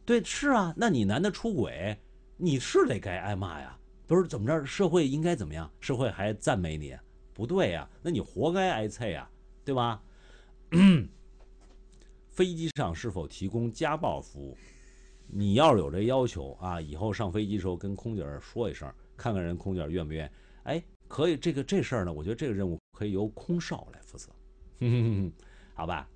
对，是啊，那你男的出轨，你是得该挨骂呀。不是怎么着，社会应该怎么样？社会还赞美你？不对呀，那你活该挨啐啊，对吧？飞机上是否提供家暴服务？你要是有这要求啊，以后上飞机时候跟空姐说一声，看看人空姐愿不愿意。哎，可以，这个这事儿呢，我觉得这个任务可以由空少来负责，好吧？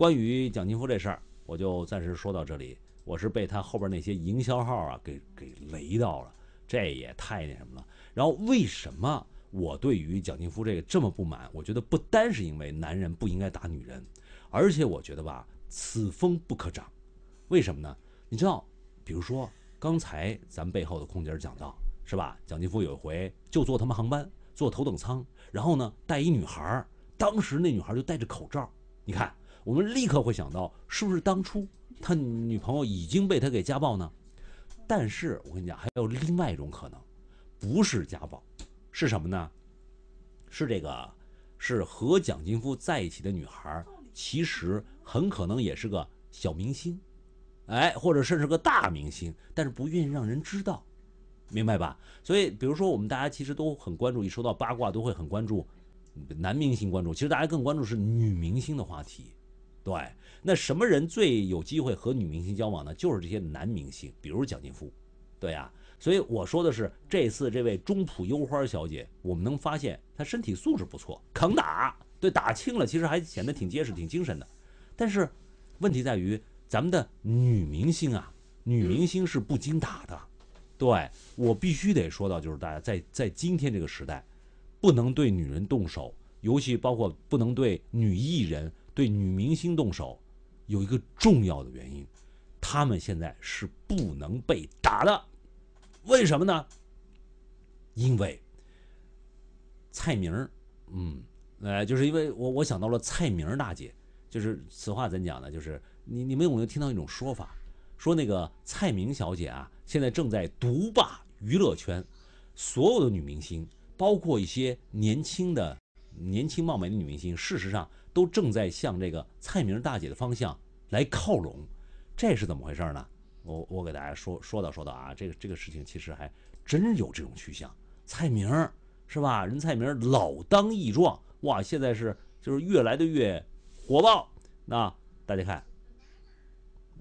关于蒋劲夫这事儿，我就暂时说到这里。我是被他后边那些营销号啊给给雷到了，这也太那什么了。然后为什么我对于蒋劲夫这个这么不满？我觉得不单是因为男人不应该打女人，而且我觉得吧，此风不可长。为什么呢？你知道，比如说刚才咱背后的空姐讲到，是吧？蒋劲夫有一回就坐他们航班，坐头等舱，然后呢带一女孩当时那女孩就戴着口罩，你看。我们立刻会想到，是不是当初他女朋友已经被他给家暴呢？但是我跟你讲，还有另外一种可能，不是家暴，是什么呢？是这个，是和蒋劲夫在一起的女孩，其实很可能也是个小明星，哎，或者甚至是个大明星，但是不愿意让人知道，明白吧？所以，比如说我们大家其实都很关注，一说到八卦都会很关注男明星关注，其实大家更关注是女明星的话题。对，那什么人最有机会和女明星交往呢？就是这些男明星，比如蒋劲夫，对呀。所以我说的是，这次这位中普优花小姐，我们能发现她身体素质不错，扛打。对，打轻了，其实还显得挺结实、挺精神的。但是，问题在于咱们的女明星啊，女明星是不经打的。对我必须得说到，就是大家在在今天这个时代，不能对女人动手，尤其包括不能对女艺人。对女明星动手，有一个重要的原因，她们现在是不能被打的。为什么呢？因为蔡明，嗯，呃，就是因为我我想到了蔡明大姐。就是此话怎讲呢？就是你你们有没有听到一种说法，说那个蔡明小姐啊，现在正在独霸娱乐圈，所有的女明星，包括一些年轻的、年轻貌美的女明星，事实上。都正在向这个蔡明大姐的方向来靠拢，这是怎么回事呢？我我给大家说说道说道啊，这个这个事情其实还真有这种趋向。蔡明是吧？人蔡明老当益壮，哇，现在是就是越来的越火爆。那大家看，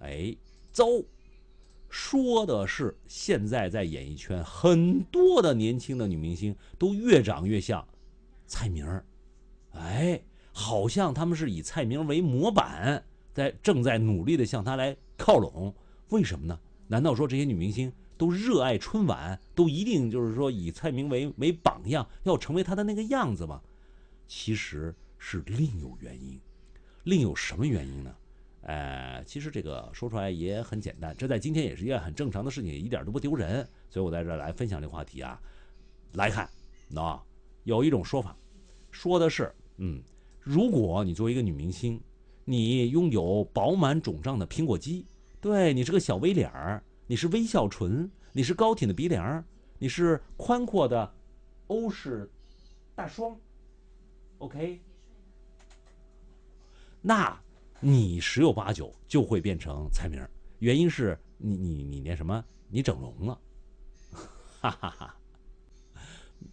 哎，走，说的是现在在演艺圈很多的年轻的女明星都越长越像蔡明，哎。好像他们是以蔡明为模板，在正在努力的向他来靠拢，为什么呢？难道说这些女明星都热爱春晚，都一定就是说以蔡明为为榜样，要成为他的那个样子吗？其实是另有原因，另有什么原因呢？呃，其实这个说出来也很简单，这在今天也是一件很正常的事情，一点都不丢人。所以我在这来分享这个话题啊，来看，啊，有一种说法，说的是，嗯。如果你作为一个女明星，你拥有饱满肿胀的苹果肌，对你是个小微脸儿，你是微笑唇，你是高挺的鼻梁儿，你是宽阔的欧式大双，OK，那你十有八九就会变成蔡明儿，原因是你你你那什么，你整容了，哈哈哈，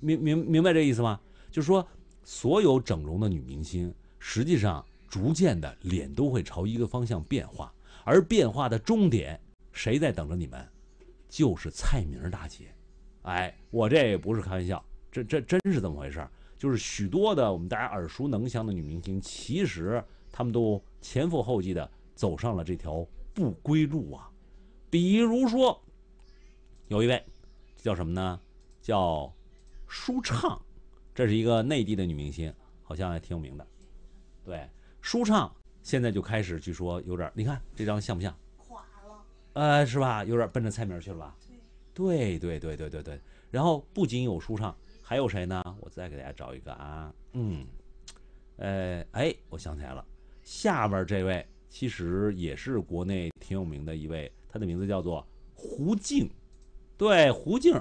明明明白这意思吗？就是说。所有整容的女明星，实际上逐渐的脸都会朝一个方向变化，而变化的终点，谁在等着你们？就是蔡明大姐。哎，我这也不是开玩笑，这这真是这么回事儿。就是许多的我们大家耳熟能详的女明星，其实她们都前赴后继的走上了这条不归路啊。比如说，有一位叫什么呢？叫舒畅。这是一个内地的女明星，好像还挺有名的。对，舒畅现在就开始，据说有点……你看这张像不像？垮了，呃，是吧？有点奔着菜名去了吧？对，对，对，对，对，对。然后不仅有舒畅，还有谁呢？我再给大家找一个啊，嗯，呃，哎，我想起来了，下边这位其实也是国内挺有名的一位，他的名字叫做胡静。对，胡静，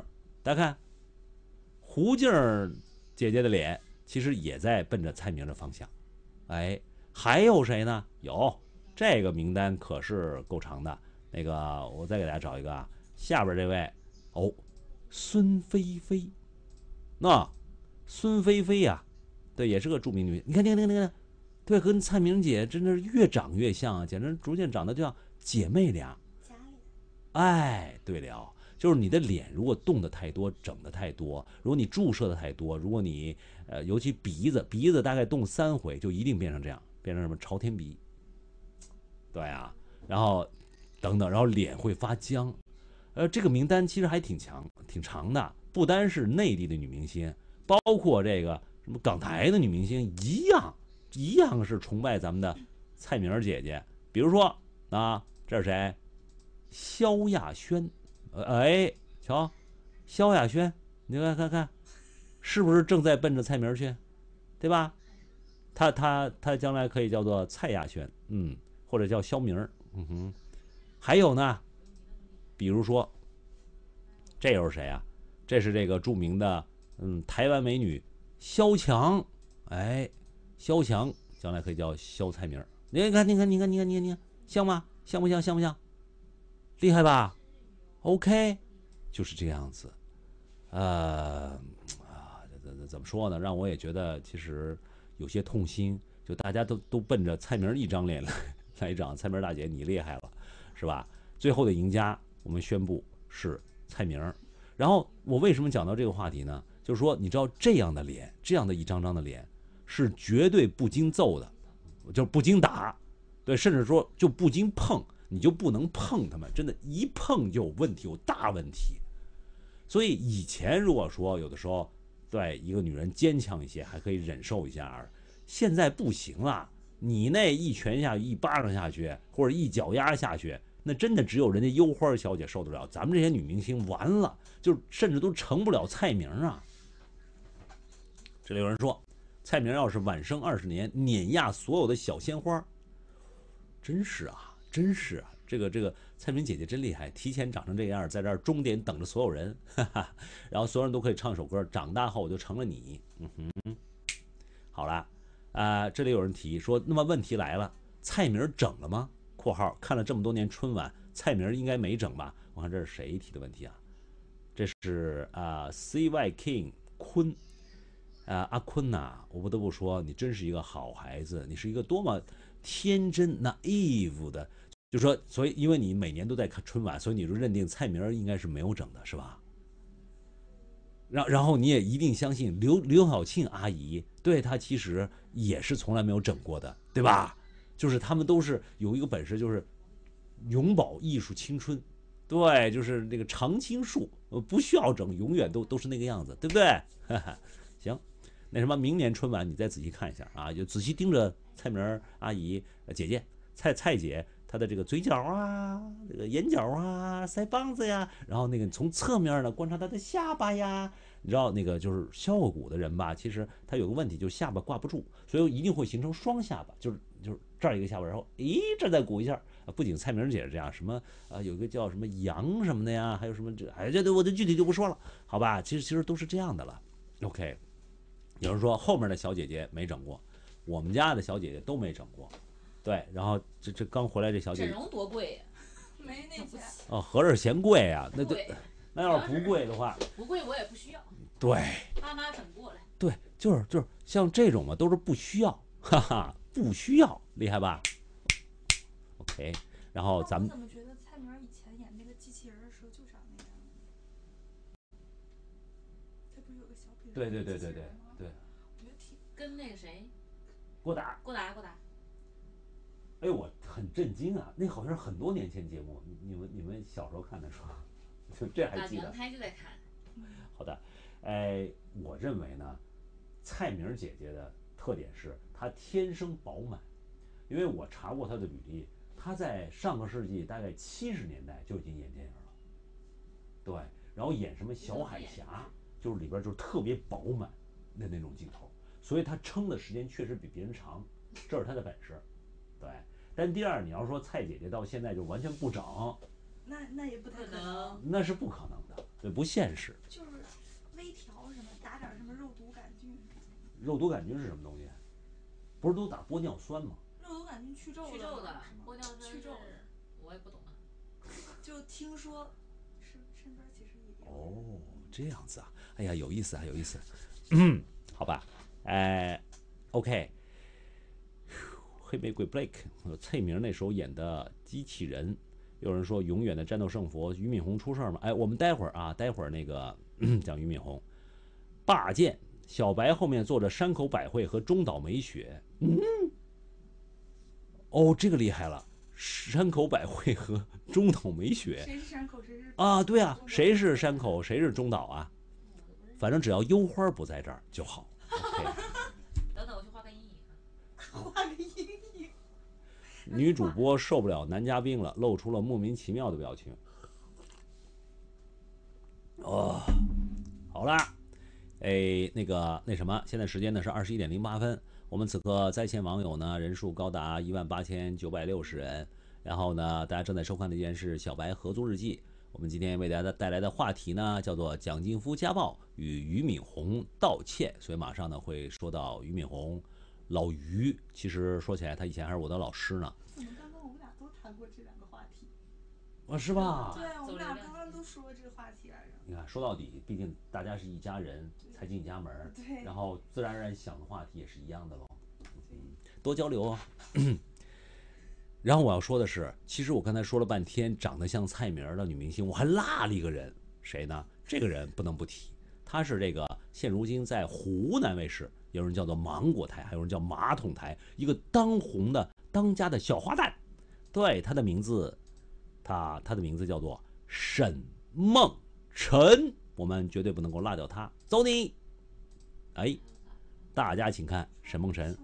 大家看，胡静。姐姐的脸其实也在奔着蔡明的方向，哎，还有谁呢？有这个名单可是够长的。那个，我再给大家找一个啊，下边这位，哦，孙菲菲，那孙菲菲呀，对，也是个著名女。你看你看，你看，你看，对，跟蔡明姐真的是越长越像啊，简直逐渐长得就像姐妹俩。哎，对了。就是你的脸，如果动的太多，整的太多，如果你注射的太多，如果你，呃，尤其鼻子，鼻子大概动三回，就一定变成这样，变成什么朝天鼻，对啊，然后，等等，然后脸会发僵，呃，这个名单其实还挺强，挺长的，不单是内地的女明星，包括这个什么港台的女明星，一样，一样是崇拜咱们的蔡明姐姐，比如说啊，这是谁，萧亚轩。哎，瞧，萧亚轩，你看看看，是不是正在奔着蔡明去，对吧？他他他将来可以叫做蔡亚轩，嗯，或者叫萧明嗯哼。还有呢，比如说，这又是谁啊？这是这个著名的，嗯，台湾美女萧蔷，哎，萧蔷将来可以叫萧蔡明看，你看，你看，你看，你看，你看，像吗？像不像？像不像？厉害吧？OK，就是这样子，呃，啊，怎怎怎么说呢？让我也觉得其实有些痛心。就大家都都奔着蔡明一张脸来，来长，蔡明大姐你厉害了，是吧？最后的赢家我们宣布是蔡明。然后我为什么讲到这个话题呢？就是说你知道这样的脸，这样的一张张的脸是绝对不经揍的，就不经打，对，甚至说就不经碰。你就不能碰他们，真的，一碰就有问题，有大问题。所以以前如果说有的时候对一个女人坚强一些，还可以忍受一下，现在不行了。你那一拳下去，一巴掌下去，或者一脚丫下去，那真的只有人家幽花小姐受得了，咱们这些女明星完了，就甚至都成不了蔡明啊。这里有人说，蔡明要是晚生二十年，碾压所有的小鲜花。真是啊。真是啊，这个这个蔡明姐姐真厉害，提前长成这样，在这儿终点等着所有人，哈哈，然后所有人都可以唱首歌。长大后我就成了你，嗯哼。好了，啊，这里有人提说，那么问题来了，蔡明整了吗？（括号看了这么多年春晚，蔡明应该没整吧？）我看这是谁提的问题啊？这是啊，C Y King 坤。啊阿坤呐，我不得不说，你真是一个好孩子，你是一个多么天真 naive 的。就说，所以因为你每年都在看春晚，所以你就认定蔡明儿应该是没有整的，是吧？然然后你也一定相信刘刘晓庆阿姨对她其实也是从来没有整过的，对吧？就是他们都是有一个本事，就是永葆艺术青春，对，就是那个常青树，不需要整，永远都都是那个样子，对不对？行，那什么，明年春晚你再仔细看一下啊，就仔细盯着蔡明儿阿姨、姐姐、蔡蔡姐。他的这个嘴角啊，这个眼角啊，腮帮子呀，然后那个从侧面呢观察他的下巴呀，你知道那个就是削过骨的人吧？其实他有个问题，就下巴挂不住，所以一定会形成双下巴，就是就是这儿一个下巴，然后咦，这再鼓一下，不仅蔡明姐是这样，什么啊，有个叫什么杨什么的呀，还有什么这哎这这，我的具体就不说了，好吧？其实其实都是这样的了。OK，有人说后面的小姐姐没整过，我们家的小姐姐都没整过。对，然后这这刚回来这小姐。整容多贵呀，没那 钱。哦，合着嫌贵呀？那对，那要是不贵的话，不贵我也不需要。对，爸妈整过来。对，就是就是像这种嘛，都是不需要，哈哈，不需要，厉害吧？OK，然后咱们。不是有个小品？对对对对对对。我觉得挺跟那个谁。郭达。郭达，郭达。哎，我很震惊啊！那好像是很多年前节目，你们你们小时候看的时候，这还记得？打就在看。好的，哎，我认为呢，蔡明姐姐的特点是她天生饱满，因为我查过她的履历，她在上个世纪大概七十年代就已经演电影了。对，然后演什么小海峡，就是里边就是特别饱满的那种镜头，所以她撑的时间确实比别人长，这是她的本事，对。但第二，你要说蔡姐姐到现在就完全不长，那那也不太可能，那是不可能的，这不现实。就是微调什么，打点什么肉毒杆菌。肉毒杆菌是什么东西？不是都打玻尿酸吗？肉毒杆菌去皱的吗？玻尿酸去皱，我也不懂啊。就听说身身边其实……有。哦，这样子啊！哎呀，有意思啊，有意思。嗯，好吧，哎，OK。黑玫瑰 Blake，蔡明那时候演的机器人，有人说永远的战斗圣佛，俞敏洪出事儿吗？哎，我们待会儿啊，待会儿那个 讲俞敏洪，霸剑小白后面坐着山口百惠和中岛美雪。嗯，哦，这个厉害了，山口百惠和中岛美雪。谁是山口？谁是啊？对啊，谁是山口？谁是中岛啊？反正只要幽花不在这儿就好。Okay 女主播受不了男嘉宾了，露出了莫名其妙的表情。哦，好啦，哎，那个那什么，现在时间呢是二十一点零八分，我们此刻在线网友呢人数高达一万八千九百六十人，然后呢大家正在收看的依然是《小白合租日记》，我们今天为大家带来的话题呢叫做“蒋劲夫家暴与俞敏洪道歉”，所以马上呢会说到俞敏洪。老于，其实说起来，他以前还是我的老师呢。我们刚刚我们俩都谈过这两个话题，啊，是吧？对，我们俩刚刚都说过这个话题来着。你看，说到底，毕竟大家是一家人，才进一家门，对，然后自然而然想的话题也是一样的喽。嗯，多交流啊。然后我要说的是，其实我刚才说了半天长得像蔡明的女明星，我还落了一个人，谁呢？这个人不能不提，她是这个现如今在湖南卫视。有人叫做芒果台，还有人叫马桶台。一个当红的、当家的小花旦，对，她的名字，她她的名字叫做沈梦辰。我们绝对不能够落掉她，走你！哎，大家请看沈梦辰，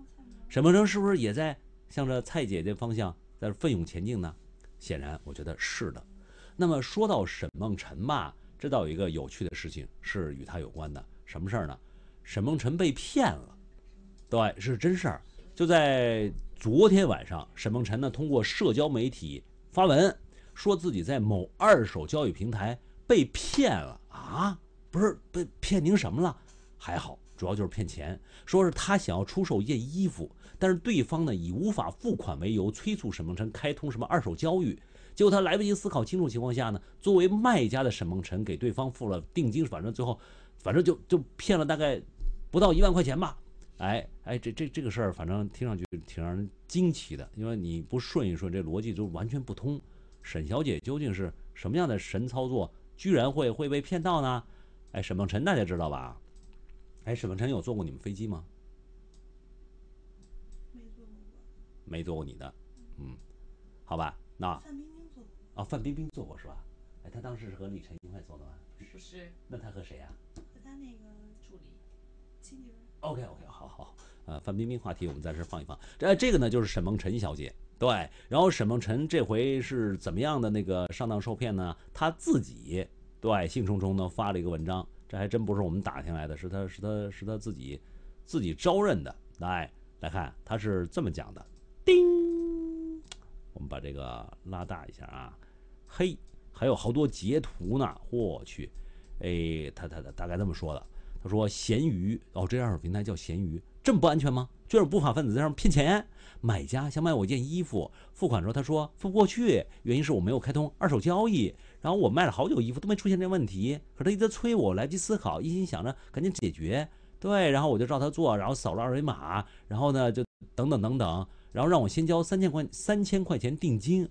沈梦辰是不是也在向着蔡姐姐方向在奋勇前进呢？显然，我觉得是的。那么说到沈梦辰吧，这倒有一个有趣的事情是与她有关的，什么事儿呢？沈梦辰被骗了，对，是真事儿。就在昨天晚上，沈梦辰呢通过社交媒体发文，说自己在某二手交易平台被骗了啊！不是被骗您什么了？还好，主要就是骗钱。说是他想要出售一件衣服，但是对方呢以无法付款为由，催促沈梦辰开通什么二手交易。结果他来不及思考清楚情况下呢，作为卖家的沈梦辰给对方付了定金，反正最后。反正就就骗了大概不到一万块钱吧，哎哎，这这这个事儿，反正听上去挺让人惊奇的，因为你不顺一顺，这逻辑就完全不通。沈小姐究竟是什么样的神操作，居然会会被骗到呢？哎，沈梦辰大家知道吧？哎，沈梦辰有坐过你们飞机吗？没坐过。没坐过你的，嗯，好吧，那范冰冰坐过。哦，范冰冰坐过是吧？哎，她当时是和李晨一块坐的吗？不是。那她和谁啊？那个助理，亲女儿。OK OK，好好。呃，范冰冰话题我们暂时放一放。这这个呢就是沈梦辰小姐，对。然后沈梦辰这回是怎么样的那个上当受骗呢？她自己对，兴冲冲的发了一个文章，这还真不是我们打听来的是她，是她，是她自己自己招认的。来，来看她是这么讲的。叮，我们把这个拉大一下啊。嘿，还有好多截图呢，我去。哎，他他他大概这么说的。他说：“咸鱼哦，这二手平台叫咸鱼，这么不安全吗？就是不法分子在上面骗钱。买家想买我一件衣服，付款时候他说付不过去，原因是我没有开通二手交易。然后我卖了好久衣服都没出现这问题，可他一直催我，来不及思考，一心想着赶紧解决。对，然后我就照他做，然后扫了二维码，然后呢就等等等等，然后让我先交三千块三千块钱定金，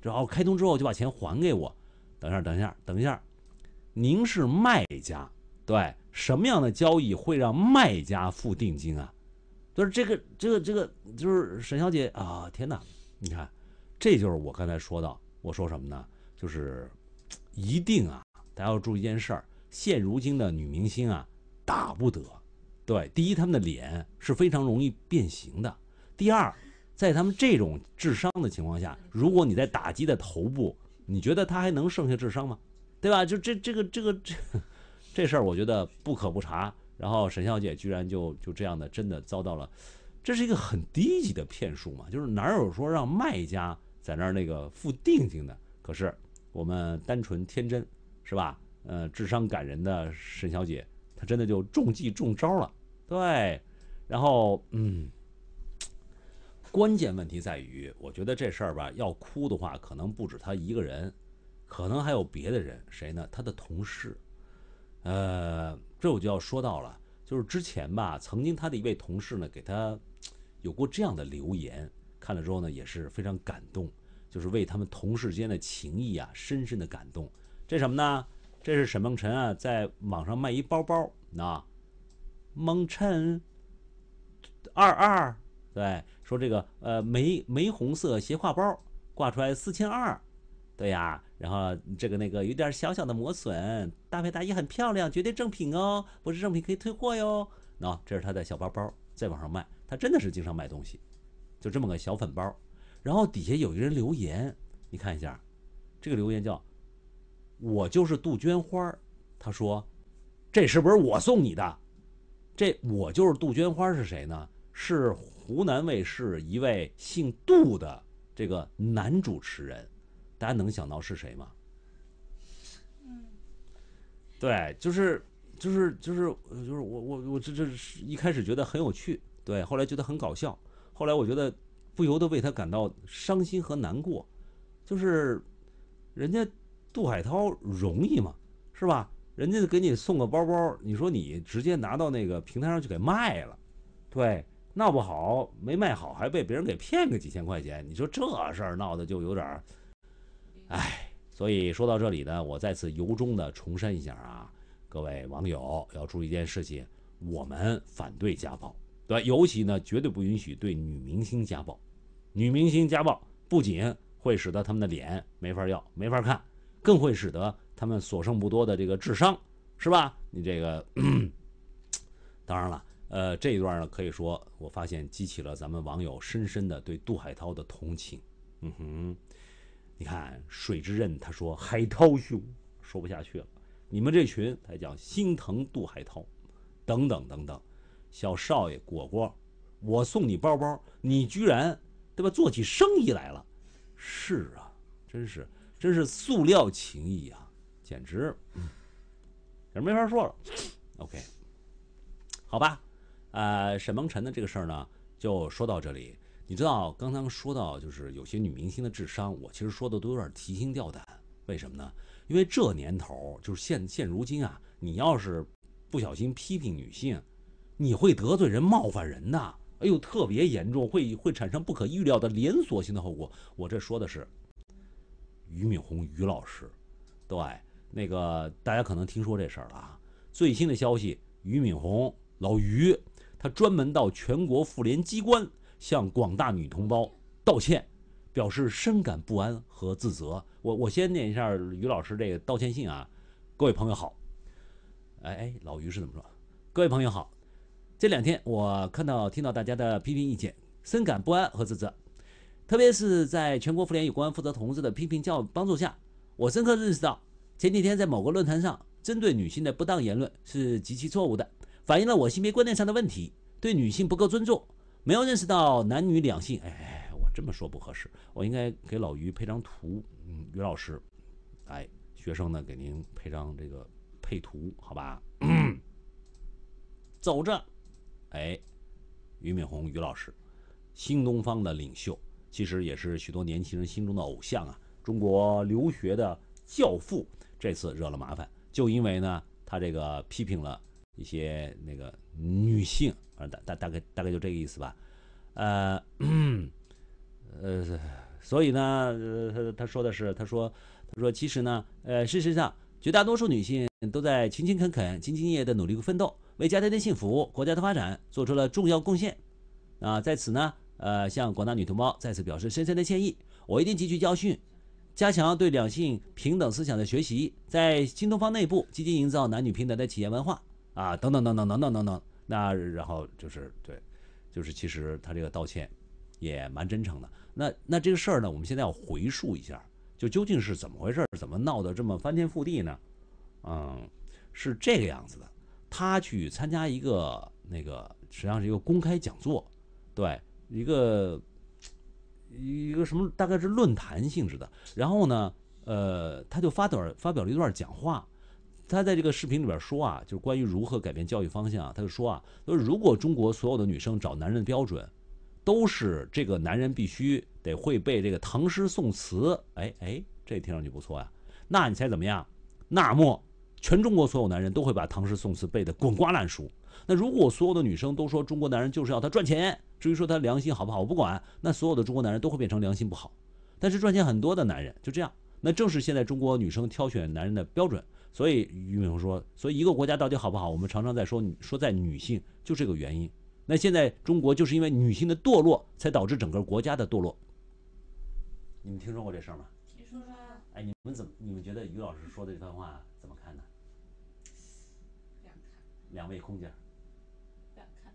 然后开通之后就把钱还给我。等一下，等一下，等一下。”您是卖家，对什么样的交易会让卖家付定金啊？就是这个，这个，这个，就是沈小姐啊！天哪，你看，这就是我刚才说到，我说什么呢？就是一定啊，大家要注意一件事儿：现如今的女明星啊，打不得。对，第一，他们的脸是非常容易变形的；第二，在他们这种智商的情况下，如果你在打击的头部，你觉得她还能剩下智商吗？对吧？就这这个这个这这事儿，我觉得不可不查。然后沈小姐居然就就这样的，真的遭到了，这是一个很低级的骗术嘛？就是哪有说让卖家在那儿那个付定金的？可是我们单纯天真，是吧？呃，智商感人的沈小姐，她真的就中计中招了。对，然后嗯，关键问题在于，我觉得这事儿吧，要哭的话，可能不止她一个人。可能还有别的人，谁呢？他的同事，呃，这我就要说到了，就是之前吧，曾经他的一位同事呢，给他有过这样的留言，看了之后呢，也是非常感动，就是为他们同事间的情谊啊，深深的感动。这什么呢？这是沈梦辰啊，在网上卖一包包啊，梦辰二二，对，说这个呃，玫玫红色斜挎包挂出来四千二，对呀。然后这个那个有点小小的磨损，搭配大衣很漂亮，绝对正品哦，不是正品可以退货哟。那这是他的小包包，在网上卖，他真的是经常卖东西，就这么个小粉包。然后底下有一个人留言，你看一下，这个留言叫“我就是杜鹃花儿”，他说：“这是不是我送你的？”这我就是杜鹃花是谁呢？是湖南卫视一位姓杜的这个男主持人。大家能想到是谁吗？嗯，对，就是就是就是就是我我我这这是一开始觉得很有趣，对，后来觉得很搞笑，后来我觉得不由得为他感到伤心和难过。就是人家杜海涛容易吗？是吧？人家给你送个包包，你说你直接拿到那个平台上去给卖了，对，闹不好没卖好，还被别人给骗个几千块钱，你说这事儿闹的就有点儿。哎，所以说到这里呢，我再次由衷的重申一下啊，各位网友要注意一件事情：我们反对家暴，对，尤其呢，绝对不允许对女明星家暴。女明星家暴不仅会使得她们的脸没法要、没法看，更会使得她们所剩不多的这个智商，是吧？你这个，当然了，呃，这一段呢，可以说我发现激起了咱们网友深深的对杜海涛的同情，嗯哼。你看《水之刃》，他说海涛兄说不下去了。你们这群，他叫心疼杜海涛，等等等等。小少爷果果，我送你包包，你居然对吧？做起生意来了。是啊，真是真是塑料情谊啊，简直，也没法说了。OK，好吧，呃，沈梦辰的这个事儿呢，就说到这里。你知道刚刚说到就是有些女明星的智商，我其实说的都有点提心吊胆，为什么呢？因为这年头就是现现如今啊，你要是不小心批评女性，你会得罪人、冒犯人的，哎呦，特别严重，会会产生不可预料的连锁性的后果。我这说的是俞敏洪俞老师，对，那个大家可能听说这事儿了啊，最新的消息，俞敏洪老俞他专门到全国妇联机关。向广大女同胞道歉，表示深感不安和自责。我我先念一下于老师这个道歉信啊。各位朋友好，哎，老于是怎么说？各位朋友好，这两天我看到听到大家的批评意见，深感不安和自责。特别是在全国妇联有关负责同志的批评教帮助下，我深刻认识到，前几天在某个论坛上针对女性的不当言论是极其错误的，反映了我性别观念上的问题，对女性不够尊重。没有认识到男女两性，哎我这么说不合适，我应该给老于配张图。嗯，于老师，哎，学生呢给您配张这个配图，好吧？走着，哎，俞敏洪，于老师，新东方的领袖，其实也是许多年轻人心中的偶像啊，中国留学的教父。这次惹了麻烦，就因为呢他这个批评了一些那个女性。大大大概大概就这个意思吧，呃，呃，所以呢，他他说的是，他说他说其实呢，呃，事实上，绝大多数女性都在勤勤恳恳、兢兢业业的努力奋斗，为家庭的幸福、国家的发展做出了重要贡献。啊，在此呢，呃，向广大女同胞再次表示深深的歉意。我一定汲取教训，加强对两性平等思想的学习，在新东方内部积极营造男女平等的企业文化啊，等等等等等等等等。那然后就是对，就是其实他这个道歉也蛮真诚的。那那这个事儿呢，我们现在要回溯一下，就究竟是怎么回事，怎么闹得这么翻天覆地呢？嗯，是这个样子的。他去参加一个那个，实际上是一个公开讲座，对，一个一个什么大概是论坛性质的。然后呢，呃，他就发短发表了一段讲话。他在这个视频里边说啊，就是关于如何改变教育方向啊。他就说啊，他说如果中国所有的女生找男人的标准，都是这个男人必须得会背这个唐诗宋词，哎哎，这听上去不错呀。那你猜怎么样？那么，全中国所有男人都会把唐诗宋词背得滚瓜烂熟。那如果所有的女生都说中国男人就是要他赚钱，至于说他良心好不好，我不管。那所有的中国男人都会变成良心不好，但是赚钱很多的男人就这样。那正是现在中国女生挑选男人的标准。所以于敏洪说，所以一个国家到底好不好，我们常常在说，说在女性就这个原因。那现在中国就是因为女性的堕落，才导致整个国家的堕落。你们听说过这事儿吗？听说了。哎，你们怎么？你们觉得于老师说的这番话怎么看呢？两看。两位空姐。两看。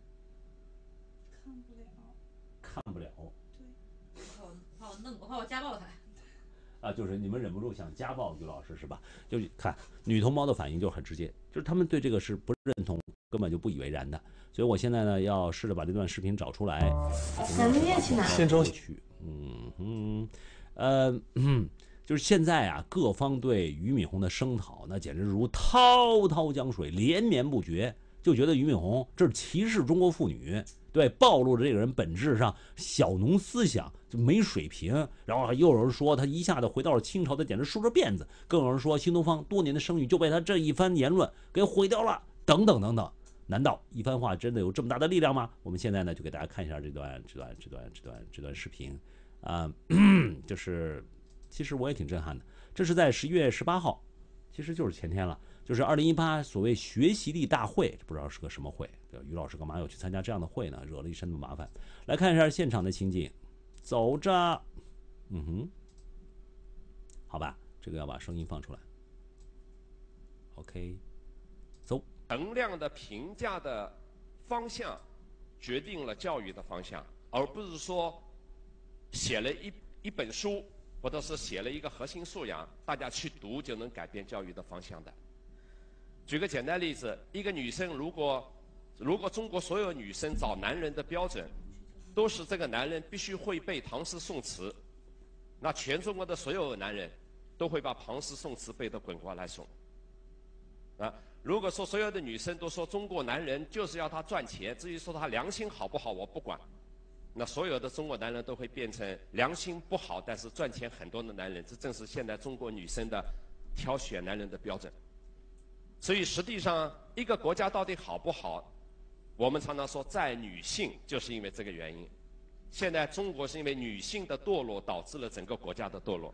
看不了。看不了。对。我怕我，怕我弄，我怕我家暴他。啊，就是你们忍不住想家暴于老师是吧？就看女同胞的反应就很直接，就是他们对这个是不认同，根本就不以为然的。所以我现在呢，要试着把这段视频找出来。咱们乐去哪？先找去，嗯嗯呃嗯，就是现在啊，各方对俞敏洪的声讨，那简直如滔滔江水，连绵不绝。就觉得俞敏洪这是歧视中国妇女，对暴露了这个人本质上小农思想。就没水平，然后又有人说他一下子回到了清朝，他简直梳着辫子。更有人说新东方多年的声誉就被他这一番言论给毁掉了。等等等等，难道一番话真的有这么大的力量吗？我们现在呢，就给大家看一下这段、这段、这段、这段、这段视频啊，就是其实我也挺震撼的。这是在十一月十八号，其实就是前天了，就是二零一八所谓学习力大会，不知道是个什么会。于老师干嘛要去参加这样的会呢？惹了一身的麻烦。来看一下现场的情景。走着，嗯哼，好吧，这个要把声音放出来。OK，走。能量的评价的方向，决定了教育的方向，而不是说写了一一本书，或者是写了一个核心素养，大家去读就能改变教育的方向的。举个简单例子，一个女生如果，如果中国所有女生找男人的标准。都是这个男人必须会背唐诗宋词，那全中国的所有的男人，都会把唐诗宋词背得滚瓜烂熟。啊，如果说所有的女生都说中国男人就是要他赚钱，至于说他良心好不好，我不管，那所有的中国男人都会变成良心不好但是赚钱很多的男人。这正是现在中国女生的挑选男人的标准。所以实际上一个国家到底好不好？我们常常说在女性，就是因为这个原因。现在中国是因为女性的堕落导致了整个国家的堕落。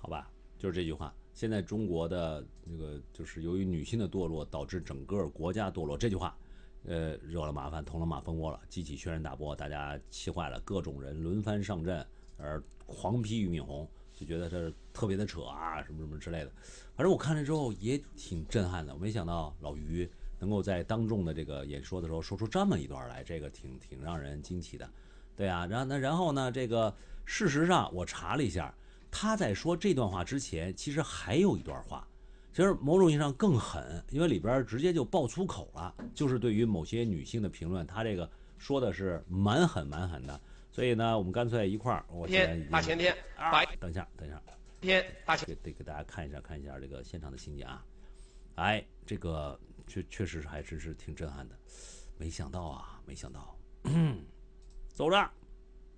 好吧，就是这句话。现在中国的这个就是由于女性的堕落导致整个国家堕落。这句话，呃，惹了麻烦，捅了马蜂窝了，激起轩然大波，大家气坏了，各种人轮番上阵，而狂批俞敏洪。就觉得这特别的扯啊，什么什么之类的。反正我看了之后也挺震撼的，我没想到老于能够在当众的这个演说的时候说出这么一段来，这个挺挺让人惊奇的。对啊，然后那然后呢，这个事实上我查了一下，他在说这段话之前，其实还有一段话，其实某种意义上更狠，因为里边直接就爆粗口了，就是对于某些女性的评论，他这个说的是蛮狠蛮狠的。所以呢，我们干脆一块儿。先大前天，啊，等一下，等一下，天，大前天，得给大家看一下，看一下这个现场的情景啊！哎，这个确确实是还真是挺震撼的，没想到啊，没想到，走着，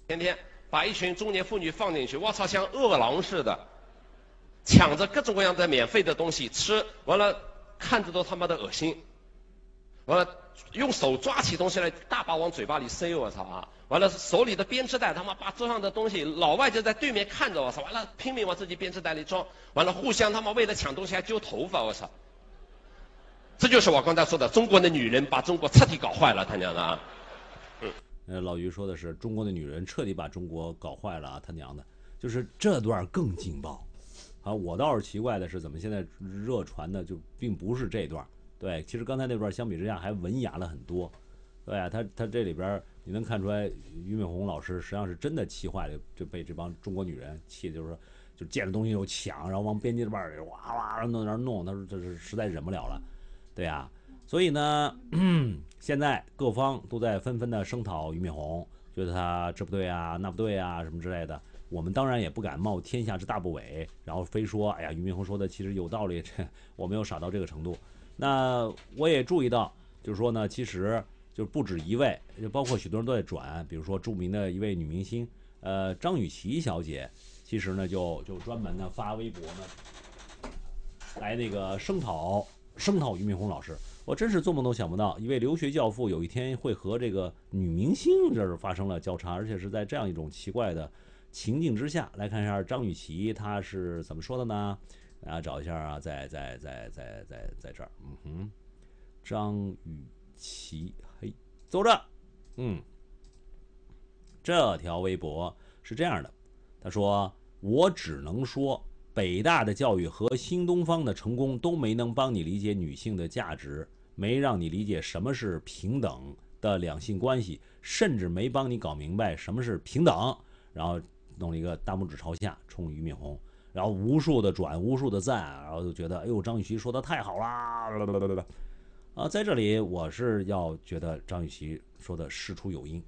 天天把一群中年妇女放进去，我操，像饿狼似的，抢着各种各样的免费的东西吃，完了看着都他妈的恶心。完了，用手抓起东西来，大把往嘴巴里塞，我操啊！完了，手里的编织袋，他妈把桌上的东西，老外就在对面看着我，操！完了，拼命往自己编织袋里装，完了，互相他妈为了抢东西还揪头发，我操！这就是我刚才说的，中国的女人把中国彻底搞坏了，他娘的！嗯，呃，老于说的是中国的女人彻底把中国搞坏了啊，他娘的！就是这段更劲爆，啊，我倒是奇怪的是，怎么现在热传的就并不是这段？对，其实刚才那段相比之下还文雅了很多，对呀，他他这里边你能看出来，俞敏洪老师实际上是真的气坏了，就被这帮中国女人气，就是说就见着东西就抢，然后往编辑这办里哇哇弄那弄，他说这是实在忍不了了，对呀，所以呢，现在各方都在纷纷的声讨俞敏洪，觉得他这不对啊那不对啊什么之类的，我们当然也不敢冒天下之大不韪，然后非说哎呀俞敏洪说的其实有道理，这我没有傻到这个程度。那我也注意到，就是说呢，其实就不止一位，就包括许多人都在转，比如说著名的一位女明星，呃，张雨绮小姐，其实呢就就专门呢发微博呢，来那个声讨声讨俞敏洪老师。我真是做梦都想不到，一位留学教父有一天会和这个女明星这儿发生了交叉，而且是在这样一种奇怪的情境之下。来看一下张雨绮她是怎么说的呢？大家找一下啊，在在在在在在这儿，嗯哼，张雨绮，嘿，走着，嗯，这条微博是这样的，他说：“我只能说，北大的教育和新东方的成功都没能帮你理解女性的价值，没让你理解什么是平等的两性关系，甚至没帮你搞明白什么是平等。”然后弄了一个大拇指朝下，冲俞敏洪。然后无数的转，无数的赞，然后就觉得，哎呦，张雨绮说的太好啦！啊，在这里我是要觉得张雨绮说的事出有因。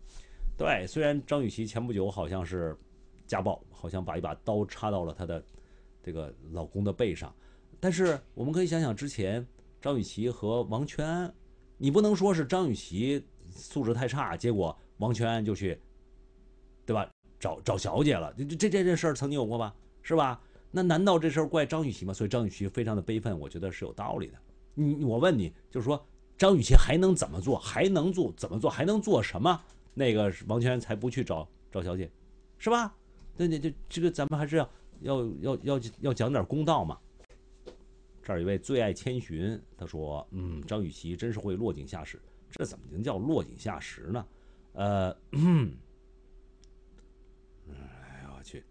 对，虽然张雨绮前不久好像是家暴，好像把一把刀插到了她的这个老公的背上，但是我们可以想想之前张雨绮和王全安，你不能说是张雨绮素质太差，结果王全安就去对吧找找小姐了？这这这事儿曾经有过吧？是吧？那难道这事儿怪张雨绮吗？所以张雨绮非常的悲愤，我觉得是有道理的。你我问你，就是说张雨绮还能怎么做？还能做怎么做？还能做什么？那个王全才不去找赵小姐，是吧？那那这这个咱们还是要要要要要讲点公道嘛。这儿一位最爱千寻，他说：“嗯，张雨绮真是会落井下石，这怎么能叫落井下石呢？”呃，哎呦我去，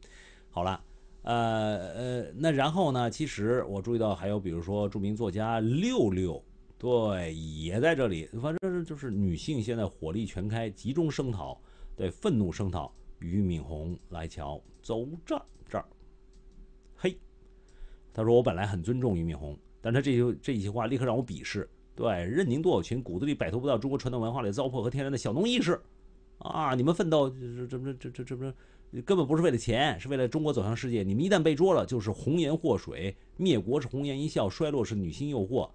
好了。呃呃，那然后呢？其实我注意到还有，比如说著名作家六六，对，也在这里。反正就是女性现在火力全开，集中声讨，对，愤怒声讨俞敏洪。来瞧，走着这儿，嘿，他说我本来很尊重俞敏洪，但他这些这一些话立刻让我鄙视。对，任宁多少群，骨子里摆脱不到中国传统文化里的糟粕和天然的小农意识啊！你们奋斗，这这这这这这这。根本不是为了钱，是为了中国走向世界。你们一旦被捉了，就是红颜祸水，灭国是红颜一笑，衰落是女性诱惑，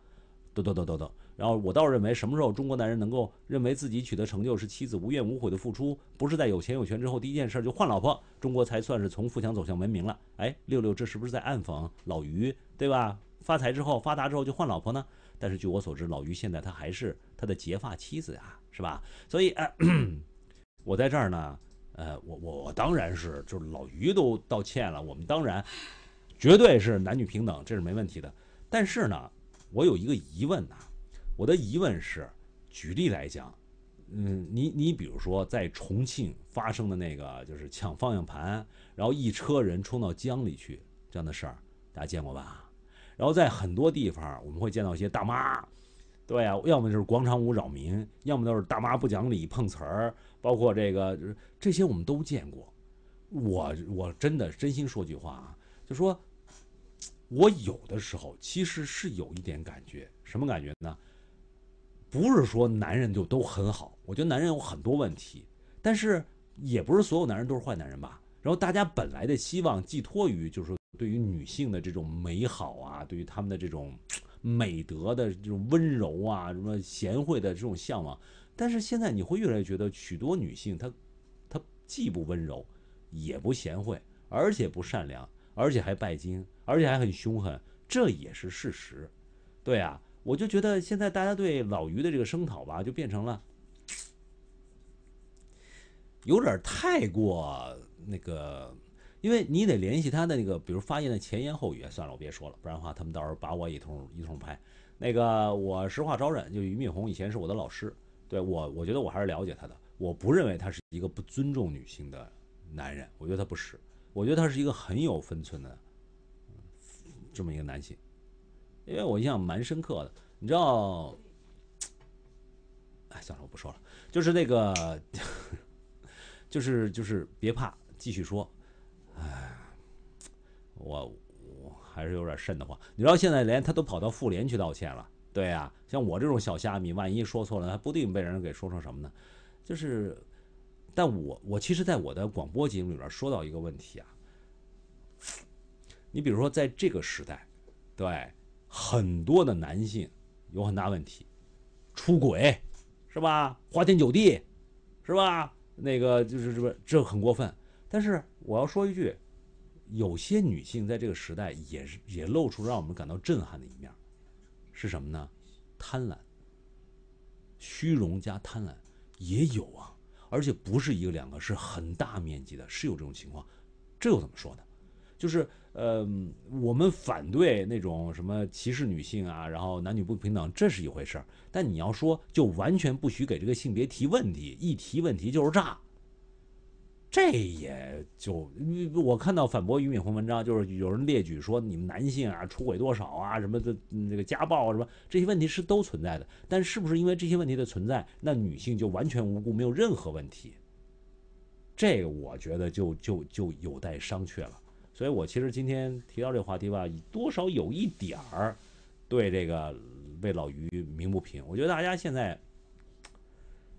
等等等等等。然后我倒是认为，什么时候中国男人能够认为自己取得成就，是妻子无怨无悔的付出，不是在有钱有权之后第一件事就换老婆，中国才算是从富强走向文明了。哎，六六，这是不是在暗讽老于，对吧？发财之后、发达之后就换老婆呢？但是据我所知，老于现在他还是他的结发妻子啊，是吧？所以，我在这儿呢。呃，我我我当然是，就是老于都道歉了，我们当然，绝对是男女平等，这是没问题的。但是呢，我有一个疑问呐，我的疑问是，举例来讲，嗯，你你比如说在重庆发生的那个就是抢方向盘，然后一车人冲到江里去这样的事儿，大家见过吧？然后在很多地方，我们会见到一些大妈，对啊，要么就是广场舞扰民，要么就是大妈不讲理碰瓷儿。包括这个，就是这些我们都见过。我我真的真心说句话啊，就说，我有的时候其实是有一点感觉，什么感觉呢？不是说男人就都很好，我觉得男人有很多问题，但是也不是所有男人都是坏男人吧。然后大家本来的希望寄托于，就是说对于女性的这种美好啊，对于他们的这种美德的这种温柔啊，什么贤惠的这种向往。但是现在你会越来越觉得许多女性她，她既不温柔，也不贤惠，而且不善良，而且还拜金，而且还很凶狠，这也是事实。对啊，我就觉得现在大家对老于的这个声讨吧，就变成了有点太过那个，因为你得联系他的那个，比如发言的前言后语。算了，我别说了，不然的话他们到时候把我一通一通拍。那个我实话招认，就俞敏洪以前是我的老师。对我，我觉得我还是了解他的。我不认为他是一个不尊重女性的男人，我觉得他不是。我觉得他是一个很有分寸的，这么一个男性。因为我印象蛮深刻的，你知道，哎，算了，我不说了。就是那个，就 是就是，别怕，继续说。哎，我我还是有点瘆得慌。你知道，现在连他都跑到妇联去道歉了。对呀，像我这种小虾米，万一说错了，还不定被人给说成什么呢？就是，但我我其实在我的广播节目里边说到一个问题啊，你比如说在这个时代，对很多的男性有很大问题，出轨是吧？花天酒地是吧？那个就是什么这很过分。但是我要说一句，有些女性在这个时代也是也露出让我们感到震撼的一面。是什么呢？贪婪、虚荣加贪婪也有啊，而且不是一个两个，是很大面积的，是有这种情况。这又怎么说呢？就是，呃，我们反对那种什么歧视女性啊，然后男女不平等，这是一回事儿。但你要说就完全不许给这个性别提问题，一提问题就是炸。这也就，我看到反驳俞敏洪文章，就是有人列举说你们男性啊出轨多少啊什么的，这个家暴啊什么这些问题是都存在的，但是不是因为这些问题的存在，那女性就完全无辜没有任何问题？这个我觉得就就就有待商榷了。所以我其实今天提到这个话题吧，多少有一点儿对这个为老俞鸣不平。我觉得大家现在。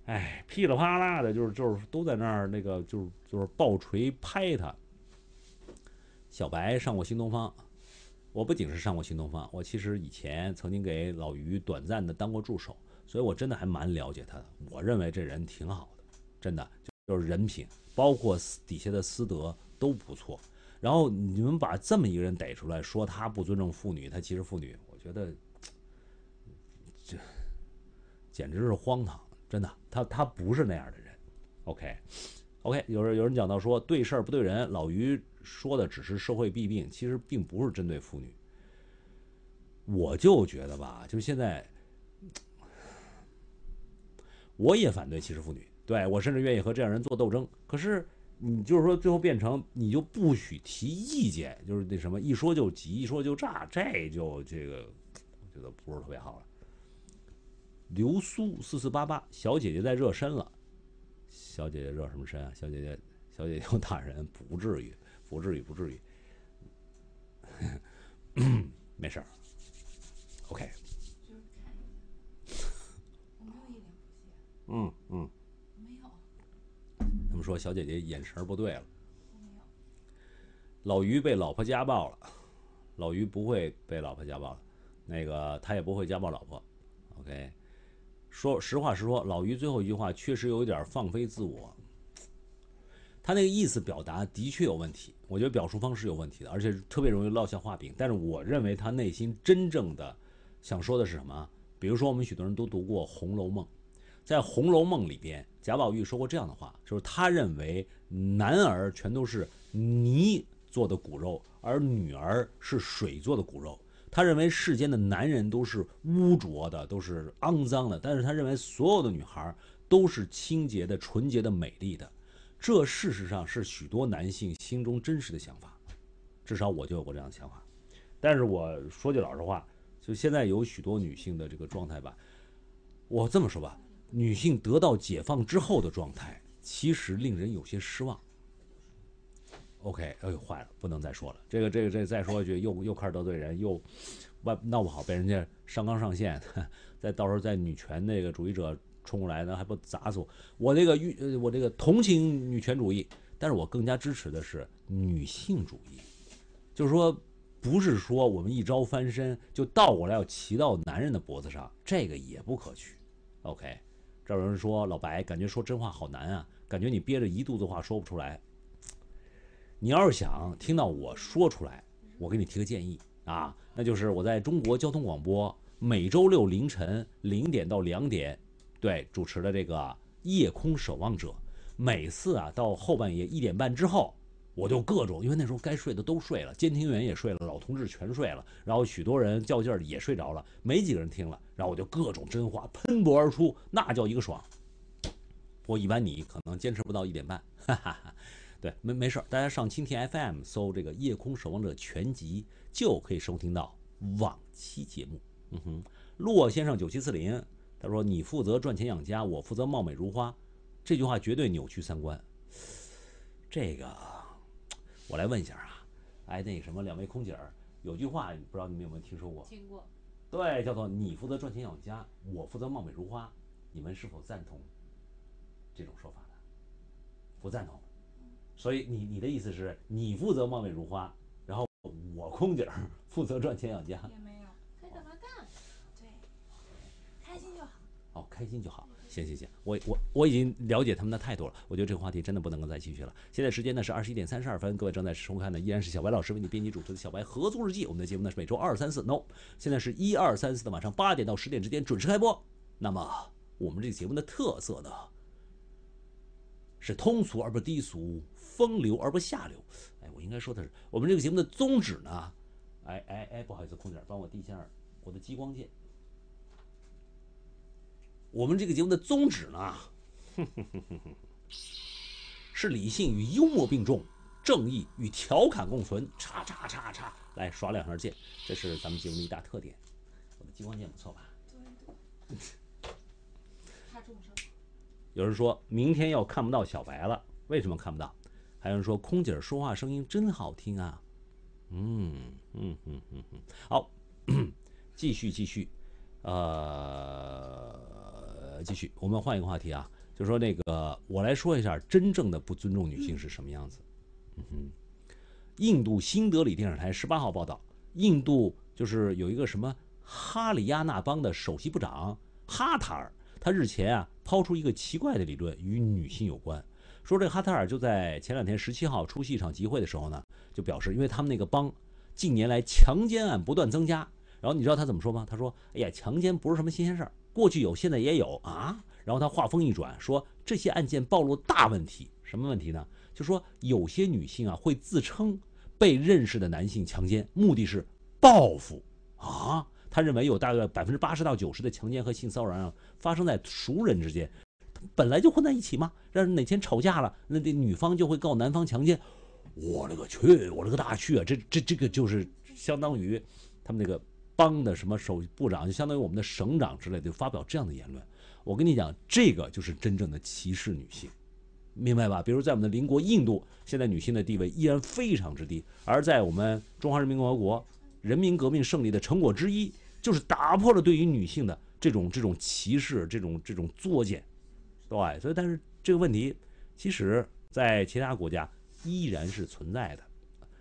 哎，噼里啪啦的，就是就是都在那儿那个，就是就是爆锤拍他。小白上过新东方，我不仅是上过新东方，我其实以前曾经给老于短暂的当过助手，所以我真的还蛮了解他的。我认为这人挺好的，真的就是人品，包括底下的私德都不错。然后你们把这么一个人逮出来，说他不尊重妇女，他歧视妇女，我觉得这简直是荒唐。真的，他他不是那样的人，OK，OK。有人有人讲到说对事儿不对人，老于说的只是社会弊病，其实并不是针对妇女。我就觉得吧，就现在，我也反对歧视妇女，对我甚至愿意和这样人做斗争。可是你就是说最后变成你就不许提意见，就是那什么一说就急，一说就炸，这就这个我觉得不是特别好了。流苏四四八八，小姐姐在热身了。小姐姐热什么身啊？小姐姐，小姐姐大人 不至于，不至于，不至于，没事儿。OK。就是看一下，我没有一点不嗯嗯，没有。他们说小姐姐眼神不对了。没有。老于被老婆家暴了。老于不会被老婆家暴了。那个他也不会家暴老婆。OK。说实话，实说，老于最后一句话确实有一点放飞自我，他那个意思表达的确有问题，我觉得表述方式有问题的，而且特别容易落下画柄。但是我认为他内心真正的想说的是什么？比如说我们许多人都读过《红楼梦》，在《红楼梦》里边，贾宝玉说过这样的话，就是他认为男儿全都是泥做的骨肉，而女儿是水做的骨肉。他认为世间的男人都是污浊的，都是肮脏的，但是他认为所有的女孩都是清洁的、纯洁的、美丽的。这事实上是许多男性心中真实的想法，至少我就有过这样的想法。但是我说句老实话，就现在有许多女性的这个状态吧，我这么说吧，女性得到解放之后的状态，其实令人有些失望。OK，哎呦坏了，不能再说了。这个、这个、这再说一句，又又开始得罪人，又万闹不好被人家上纲上线，再到时候再女权那个主义者冲过来呢，还不砸死我？我这个遇，我这个同情女权主义，但是我更加支持的是女性主义。就是说，不是说我们一朝翻身就倒过来要骑到男人的脖子上，这个也不可取。OK，这有人说老白，感觉说真话好难啊，感觉你憋着一肚子话说不出来。你要是想听到我说出来，我给你提个建议啊，那就是我在中国交通广播每周六凌晨零点到两点，对主持的这个夜空守望者，每次啊到后半夜一点半之后，我就各种，因为那时候该睡的都睡了，监听员也睡了，老同志全睡了，然后许多人较劲儿也睡着了，没几个人听了，然后我就各种真话喷薄而出，那叫一个爽。不过一般你可能坚持不到一点半，哈哈哈。对，没没事，大家上蜻蜓 FM 搜这个《夜空守望者》全集就可以收听到往期节目。嗯哼，骆先生九七四零，他说：“你负责赚钱养家，我负责貌美如花。”这句话绝对扭曲三观。这个，我来问一下啊，哎，那个什么，两位空姐儿，有句话不知道你们有没有听说过？听过。对，叫做“你负责赚钱养家，我负责貌美如花”，你们是否赞同这种说法呢？不赞同。所以你你的意思是，你负责貌美如花，然后我空姐负责赚钱养家，也没有，干？对，开心就好。哦，开心就好。行行行，我我我已经了解他们的态度了。我觉得这个话题真的不能够再继续了。现在时间呢是二十一点三十二分，各位正在收看的依然是小白老师为你编辑主持的《小白合租日记》。我们的节目呢是每周二、三、四，no，现在是一二三四的晚上八点到十点之间准时开播。那么我们这个节目的特色呢，是通俗而不低俗。风流而不下流，哎，我应该说的是，我们这个节目的宗旨呢，哎哎哎，不好意思，空姐，帮我递一下我的激光剑。我们这个节目的宗旨呢，是理性与幽默并重，正义与调侃共存。叉叉叉叉，来耍两下剑，这是咱们节目的一大特点。我的激光剑不错吧？对对。有人说明天要看不到小白了，为什么看不到？还有人说空姐说话声音真好听啊，嗯嗯嗯嗯嗯，好，继续继续，呃，继续，我们换一个话题啊，就说那个，我来说一下真正的不尊重女性是什么样子。嗯，印度新德里电视台十八号报道，印度就是有一个什么哈里亚纳邦的首席部长哈塔尔，他日前啊抛出一个奇怪的理论，与女性有关。说这个哈特尔就在前两天十七号出席一场集会的时候呢，就表示，因为他们那个帮近年来强奸案不断增加，然后你知道他怎么说吗？他说：“哎呀，强奸不是什么新鲜事儿，过去有，现在也有啊。”然后他话锋一转，说这些案件暴露大问题，什么问题呢？就说有些女性啊会自称被认识的男性强奸，目的是报复啊。他认为有大约百分之八十到九十的强奸和性骚扰啊发生在熟人之间。本来就混在一起嘛，让哪天吵架了，那这女方就会告男方强奸。我勒个去，我勒个大去啊！这这这个就是相当于他们那个帮的什么首部长，就相当于我们的省长之类，就发表这样的言论。我跟你讲，这个就是真正的歧视女性，明白吧？比如在我们的邻国印度，现在女性的地位依然非常之低；而在我们中华人民共和国，人民革命胜利的成果之一，就是打破了对于女性的这种这种歧视，这种这种作践。对，所以但是这个问题，其实在其他国家依然是存在的。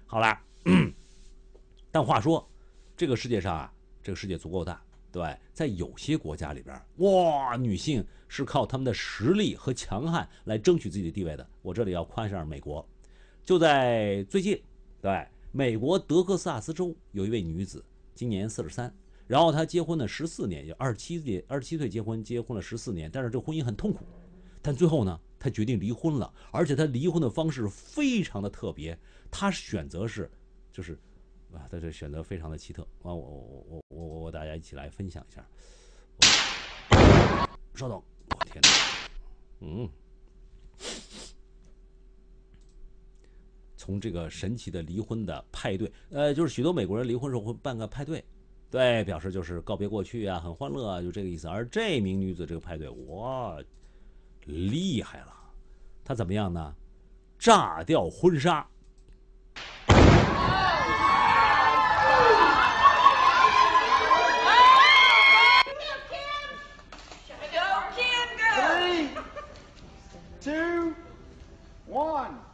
好啦，但话说，这个世界上啊，这个世界足够大，对，在有些国家里边，哇，女性是靠他们的实力和强悍来争取自己的地位的。我这里要夸一下美国，就在最近，对，美国德克萨斯州有一位女子，今年四十三。然后他结婚呢，十四年，二十七岁，二十七岁结婚，结婚了十四年，但是这婚姻很痛苦，但最后呢，他决定离婚了，而且他离婚的方式非常的特别，他选择是，就是，啊，他这选择非常的奇特，啊，我我我我我我大家一起来分享一下，稍等，我天哪，嗯，从这个神奇的离婚的派对，呃，就是许多美国人离婚时候会办个派对。对，表示就是告别过去啊，很欢乐，就这个意思。而这名女子这个派对，哇，厉害了！她怎么样呢？炸掉婚纱！One.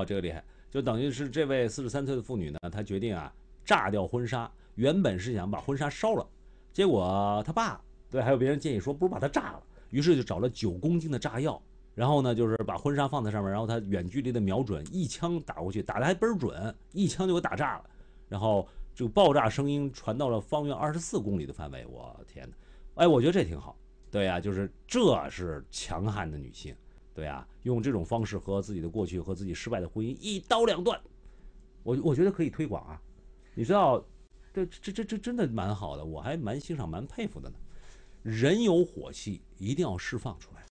哦，这个厉害，就等于是这位四十三岁的妇女呢，她决定啊炸掉婚纱，原本是想把婚纱烧了，结果她爸对还有别人建议说，不如把它炸了，于是就找了九公斤的炸药，然后呢就是把婚纱放在上面，然后她远距离的瞄准一枪打过去，打的还倍儿准，一枪就给打炸了，然后这个爆炸声音传到了方圆二十四公里的范围，我天哪，哎，我觉得这挺好，对呀，就是这是强悍的女性。对啊，用这种方式和自己的过去和自己失败的婚姻一刀两断，我我觉得可以推广啊。你知道，这这这这真的蛮好的，我还蛮欣赏、蛮佩服的呢。人有火气，一定要释放出来。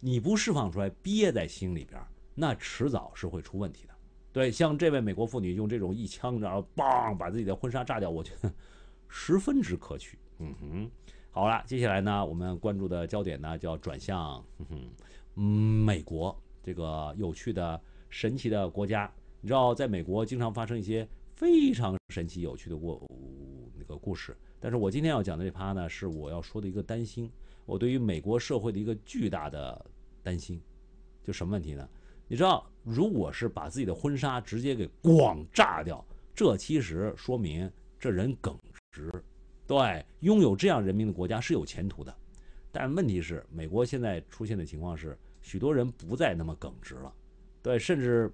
你不释放出来，憋在心里边，那迟早是会出问题的。对，像这位美国妇女用这种一枪然后嘣，把自己的婚纱炸掉，我觉得十分之可取。嗯哼，好了，接下来呢，我们关注的焦点呢，就要转向。嗯哼。嗯，美国这个有趣的、神奇的国家，你知道，在美国经常发生一些非常神奇、有趣的故那个故事。但是我今天要讲的这趴呢，是我要说的一个担心，我对于美国社会的一个巨大的担心，就什么问题呢？你知道，如果是把自己的婚纱直接给广炸掉，这其实说明这人耿直。对，拥有这样人民的国家是有前途的。但问题是，美国现在出现的情况是，许多人不再那么耿直了，对，甚至，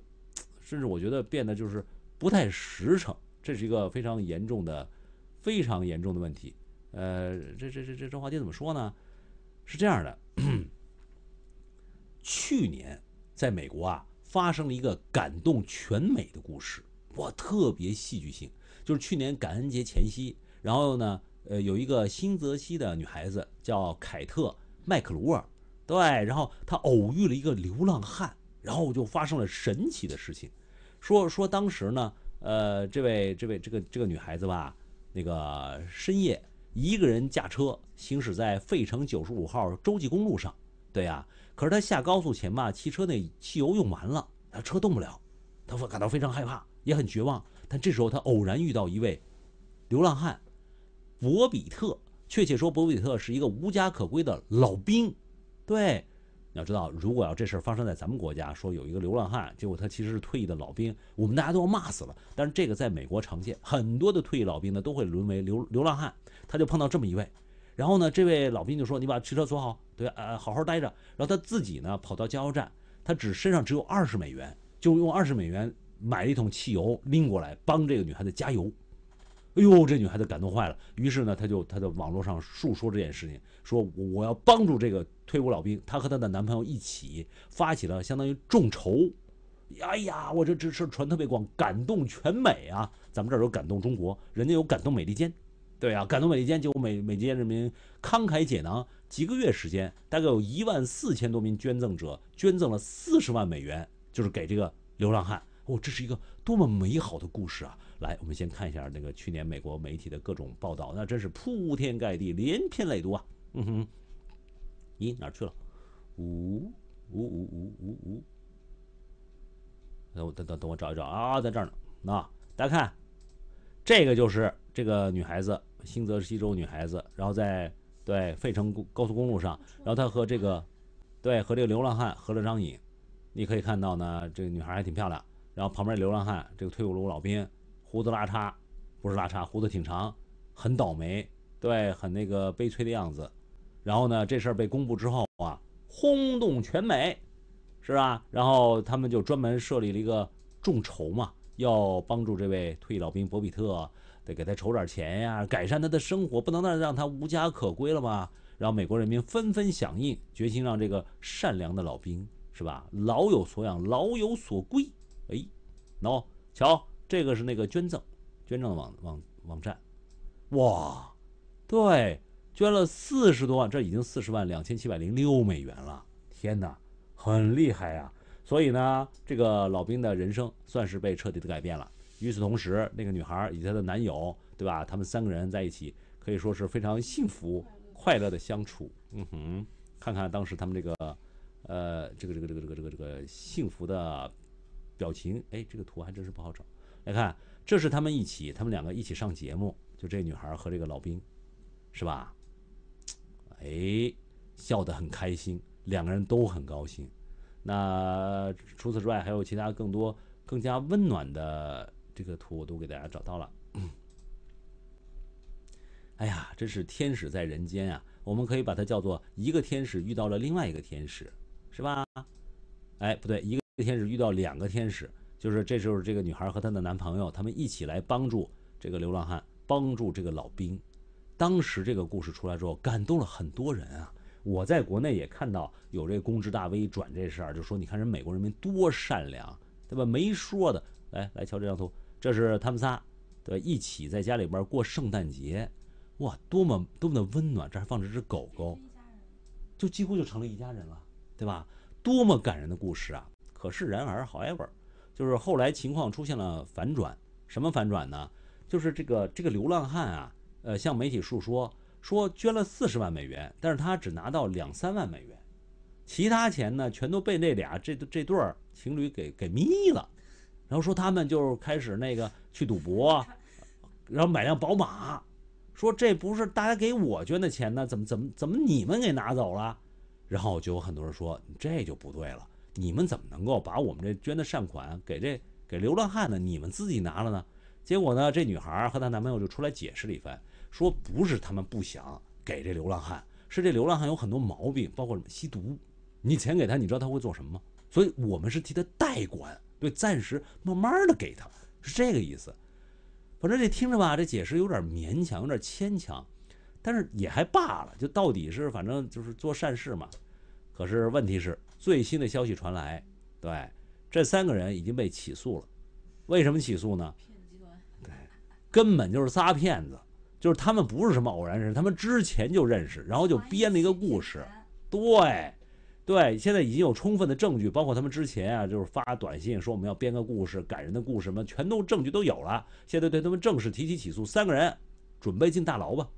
甚至我觉得变得就是不太实诚，这是一个非常严重的、非常严重的问题。呃，这这这这这话题怎么说呢？是这样的，去年在美国啊，发生了一个感动全美的故事，我特别戏剧性，就是去年感恩节前夕，然后呢。呃，有一个新泽西的女孩子叫凯特·麦克卢尔，对，然后她偶遇了一个流浪汉，然后就发生了神奇的事情。说说当时呢，呃，这位这位这个这个女孩子吧，那个深夜一个人驾车行驶在费城九十五号洲际公路上，对呀，可是她下高速前吧，汽车那汽油用完了，她车动不了，她感到非常害怕，也很绝望。但这时候她偶然遇到一位流浪汉。博比特，确切说，博比特是一个无家可归的老兵。对，要知道，如果要这事儿发生在咱们国家，说有一个流浪汉，结果他其实是退役的老兵，我们大家都要骂死了。但是这个在美国常见，很多的退役老兵呢都会沦为流流浪汉。他就碰到这么一位，然后呢，这位老兵就说：“你把汽车锁好，对呃，好好待着。”然后他自己呢跑到加油站，他只身上只有二十美元，就用二十美元买了一桶汽油拎过来，帮这个女孩子加油。哎呦，这女孩子感动坏了。于是呢，她就她在网络上述说这件事情，说我要帮助这个退伍老兵。她和她的男朋友一起发起了相当于众筹。哎呀，我这这事传特别广，感动全美啊！咱们这儿有感动中国，人家有感动美利坚。对啊，感动美利坚，结果美美利坚人民慷慨解囊，几个月时间，大概有一万四千多名捐赠者捐赠了四十万美元，就是给这个流浪汉。哦，这是一个多么美好的故事啊！来，我们先看一下那个去年美国媒体的各种报道，那真是铺天盖地，连篇累牍啊！嗯哼，咦，哪儿去了？呜呜呜呜呜！那我等等等我找一找啊，在这儿呢。那大家看，这个就是这个女孩子，新泽西州女孩子，然后在对费城公高速公路上，然后她和这个对和这个流浪汉合了张影。你可以看到呢，这个女孩还挺漂亮，然后旁边流浪汉这个退伍老兵。胡子拉碴，不是拉碴，胡子挺长，很倒霉，对，很那个悲催的样子。然后呢，这事儿被公布之后啊，轰动全美，是吧？然后他们就专门设立了一个众筹嘛，要帮助这位退役老兵博比特，得给他筹点钱呀，改善他的生活，不能让让他无家可归了嘛。后美国人民纷纷响应，决心让这个善良的老兵，是吧？老有所养，老有所归。哎，喏，瞧。这个是那个捐赠，捐赠网网网站，哇，对，捐了四十多万，这已经四十万两千七百零六美元了，天哪，很厉害呀！所以呢，这个老兵的人生算是被彻底的改变了。与此同时，那个女孩以及她的男友，对吧？他们三个人在一起，可以说是非常幸福快乐的相处。嗯哼，看看当时他们这个，呃，这个这个这个这个这个这个幸福的表情，哎，这个图还真是不好找。来看，这是他们一起，他们两个一起上节目，就这女孩和这个老兵，是吧？哎，笑得很开心，两个人都很高兴。那除此之外，还有其他更多、更加温暖的这个图，我都给大家找到了。哎呀，真是天使在人间啊！我们可以把它叫做一个天使遇到了另外一个天使，是吧？哎，不对，一个天使遇到两个天使。就是，这就是这个女孩和她的男朋友，他们一起来帮助这个流浪汉，帮助这个老兵。当时这个故事出来之后，感动了很多人啊！我在国内也看到有这公知大 V 转这事儿，就说：“你看人美国人民多善良，对吧？”没说的，来来瞧这张图，这是他们仨，对吧？一起在家里边过圣诞节，哇，多么多么的温暖！这还放着只狗狗，就几乎就成了一家人了，对吧？多么感人的故事啊！可是然而，however。就是后来情况出现了反转，什么反转呢？就是这个这个流浪汉啊，呃，向媒体诉说，说捐了四十万美元，但是他只拿到两三万美元，其他钱呢，全都被那俩这这对儿情侣给给眯了，然后说他们就开始那个去赌博，然后买辆宝马，说这不是大家给我捐的钱呢？怎么怎么怎么你们给拿走了？然后就有很多人说，这就不对了。你们怎么能够把我们这捐的善款给这给流浪汉呢？你们自己拿了呢？结果呢？这女孩和她男朋友就出来解释了一番，说不是他们不想给这流浪汉，是这流浪汉有很多毛病，包括什么吸毒。你钱给他，你知道他会做什么吗？所以我们是替他代管，对，暂时慢慢的给他，是这个意思。反正这听着吧，这解释有点勉强，有点牵强，但是也还罢了。就到底是反正就是做善事嘛。可是问题是。最新的消息传来，对，这三个人已经被起诉了。为什么起诉呢？对，根本就是仨骗子，就是他们不是什么偶然人，他们之前就认识，然后就编了一个故事。对，对，现在已经有充分的证据，包括他们之前啊，就是发短信说我们要编个故事，感人的故事什么，全都证据都有了。现在对他们正式提起起诉，三个人准备进大牢吧。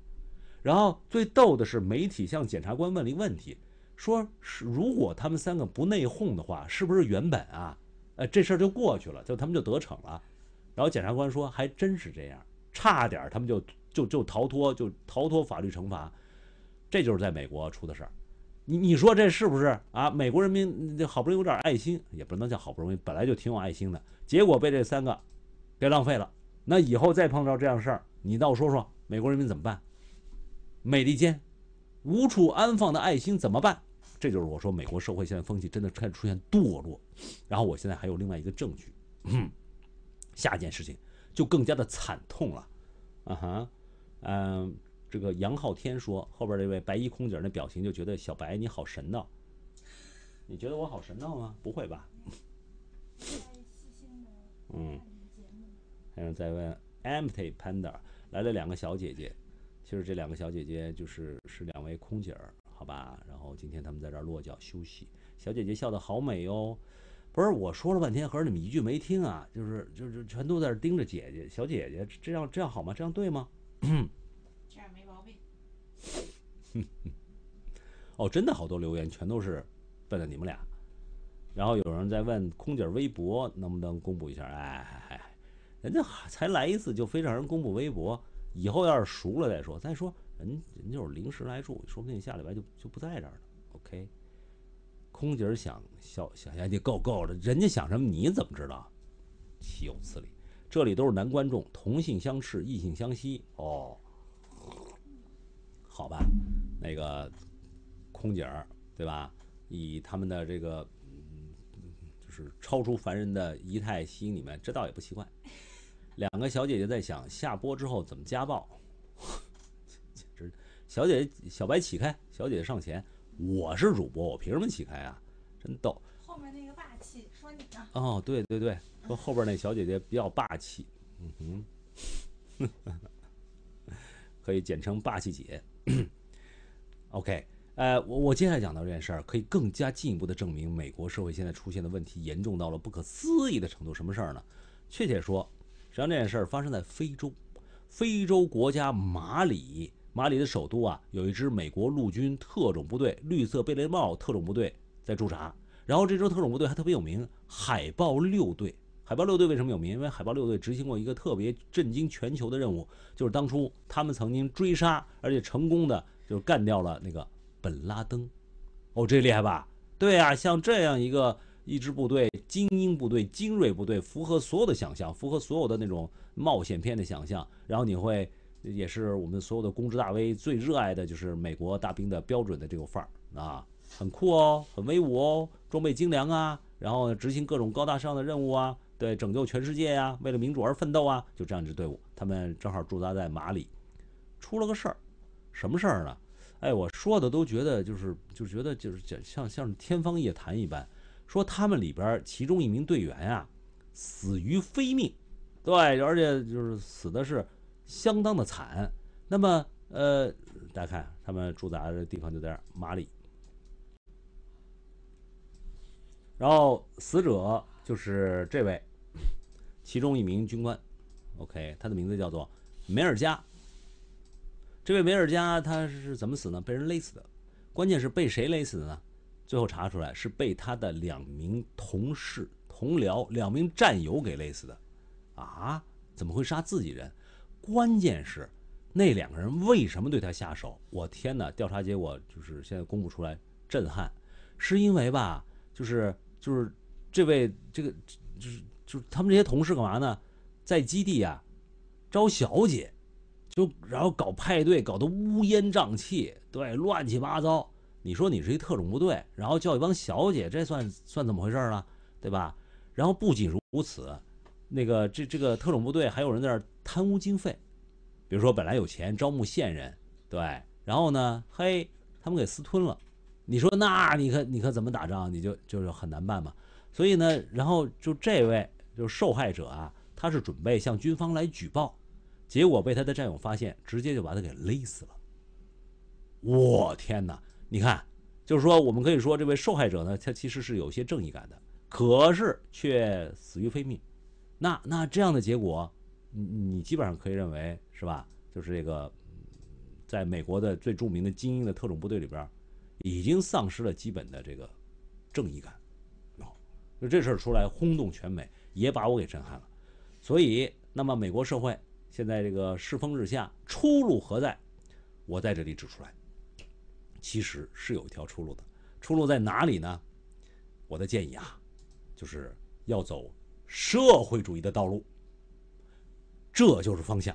然后最逗的是，媒体向检察官问了一个问题。说是如果他们三个不内讧的话，是不是原本啊，呃，这事儿就过去了，就他们就得逞了？然后检察官说，还真是这样，差点他们就就就逃脱，就逃脱法律惩罚。这就是在美国出的事儿。你你说这是不是啊？美国人民好不容易有点爱心，也不能叫好不容易，本来就挺有爱心的，结果被这三个给浪费了。那以后再碰到这样事儿，你倒说说美国人民怎么办？美利坚，无处安放的爱心怎么办？这就是我说，美国社会现在风气真的开始出现堕落。然后我现在还有另外一个证据，下一件事情就更加的惨痛了。啊哈，嗯，这个杨昊天说，后边这位白衣空姐那表情就觉得小白你好神道，你觉得我好神道吗？不会吧？嗯，还有在问 Empty Panda 来了两个小姐姐，其实这两个小姐姐就是是两位空姐儿。好吧，然后今天他们在这儿落脚休息，小姐姐笑得好美哟。不是我说了半天，可是你们一句没听啊，就是就是全都在这盯着姐姐小姐姐，这样这样好吗？这样对吗？这样没毛病。哦，真的好多留言全都是奔着你们俩，然后有人在问空姐微博能不能公布一下？哎，人家才来一次就非让人公布微博，以后要是熟了再说，再说。人人就是临时来住，说不定下礼拜就就不在这儿了。OK，空姐想笑，想人家够够的，人家想什么你怎么知道？岂有此理！这里都是男观众，同性相斥，异性相吸。哦，好吧，那个空姐儿对吧？以他们的这个就是超出凡人的仪态吸引你们，这倒也不奇怪。两个小姐姐在想下播之后怎么家暴。小姐，小白起开！小姐姐上前，我是主播，我凭什么起开啊？真逗！后面那个霸气说你呢？哦，对对对，说后边那小姐姐比较霸气，嗯哼，可以简称霸气姐。OK，呃，我我接下来讲到这件事儿，可以更加进一步的证明美国社会现在出现的问题严重到了不可思议的程度。什么事儿呢？确切说，实际上这件事儿发生在非洲，非洲国家马里。马里的首都啊，有一支美国陆军特种部队——绿色贝雷帽特种部队在驻扎。然后这支特种部队还特别有名，海豹六队。海豹六队为什么有名？因为海豹六队执行过一个特别震惊全球的任务，就是当初他们曾经追杀，而且成功的就干掉了那个本拉登。哦，这厉害吧？对啊，像这样一个一支部队，精英部队、精锐部队，符合所有的想象，符合所有的那种冒险片的想象。然后你会。也是我们所有的公知大 V 最热爱的，就是美国大兵的标准的这个范儿啊，很酷哦，很威武哦，装备精良啊，然后执行各种高大上的任务啊，对，拯救全世界呀，为了民主而奋斗啊，就这样一支队伍，他们正好驻扎在马里，出了个事儿，什么事儿呢？哎，我说的都觉得就是就觉得就是像像天方夜谭一般，说他们里边其中一名队员啊死于非命，对，而且就是死的是。相当的惨，那么呃，大家看他们驻扎的地方就在马里，然后死者就是这位，其中一名军官，OK，他的名字叫做梅尔加，这位梅尔加他是怎么死呢？被人勒死的，关键是被谁勒死的呢？最后查出来是被他的两名同事、同僚、两名战友给勒死的，啊？怎么会杀自己人？关键是，那两个人为什么对他下手？我天哪！调查结果就是现在公布出来，震撼。是因为吧，就是就是这位这个就是就是他们这些同事干嘛呢？在基地啊，招小姐，就然后搞派对，搞得乌烟瘴气，对，乱七八糟。你说你是一特种部队，然后叫一帮小姐，这算算怎么回事呢？对吧？然后不仅如此。那个，这这个特种部队还有人在那儿贪污经费，比如说本来有钱招募线人，对，然后呢，嘿，他们给私吞了。你说那你看，你看怎么打仗，你就就是很难办嘛。所以呢，然后就这位就是受害者啊，他是准备向军方来举报，结果被他的战友发现，直接就把他给勒死了。我天哪！你看，就是说我们可以说这位受害者呢，他其实是有些正义感的，可是却死于非命。那那这样的结果，你你基本上可以认为是吧？就是这个，在美国的最著名的精英的特种部队里边，已经丧失了基本的这个正义感。哦，就这事儿出来轰动全美，也把我给震撼了。所以，那么美国社会现在这个世风日下，出路何在？我在这里指出来，其实是有一条出路的。出路在哪里呢？我的建议啊，就是要走。社会主义的道路，这就是方向。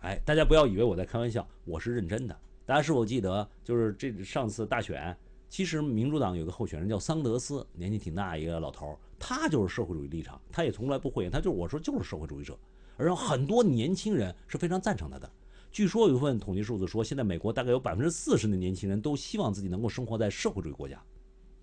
哎，大家不要以为我在开玩笑，我是认真的。大家是否记得，就是这上次大选，其实民主党有个候选人叫桑德斯，年纪挺大一个老头儿，他就是社会主义立场，他也从来不言，他就是我说就是社会主义者，而很多年轻人是非常赞成他的。据说有一份统计数字说，现在美国大概有百分之四十的年轻人都希望自己能够生活在社会主义国家。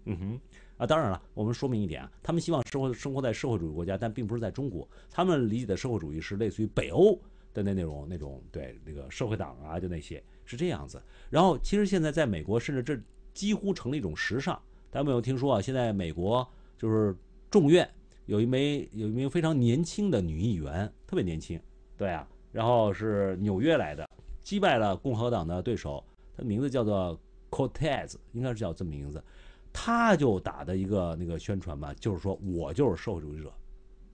嗯哼。啊，当然了，我们说明一点啊，他们希望生活生活在社会主义国家，但并不是在中国。他们理解的社会主义是类似于北欧的那那种那种，对那个社会党啊，就那些是这样子。然后，其实现在在美国，甚至这几乎成了一种时尚。大家有没有听说啊？现在美国就是众院有一枚有一名非常年轻的女议员，特别年轻，对啊，然后是纽约来的，击败了共和党的对手，她名字叫做 Cortez，应该是叫这名字。他就打的一个那个宣传嘛，就是说我就是社会主义者，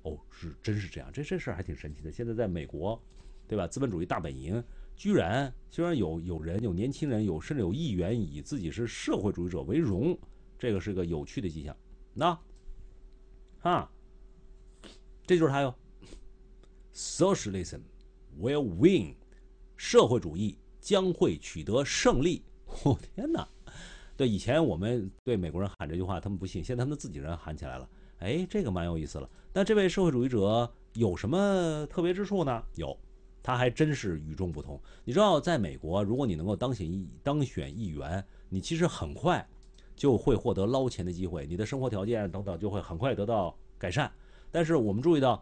哦，是真是这样，这这事儿还挺神奇的。现在在美国，对吧？资本主义大本营居然居然有有人有年轻人有甚至有议员以自己是社会主义者为荣，这个是个有趣的迹象。那啊，这就是他哟，Socialism will win，社会主义将会取得胜利。我天哪！对以前我们对美国人喊这句话，他们不信。现在他们自己人喊起来了，哎，这个蛮有意思了。那这位社会主义者有什么特别之处呢？有，他还真是与众不同。你知道，在美国，如果你能够当选一当选议员，你其实很快就会获得捞钱的机会，你的生活条件等等就会很快得到改善。但是我们注意到，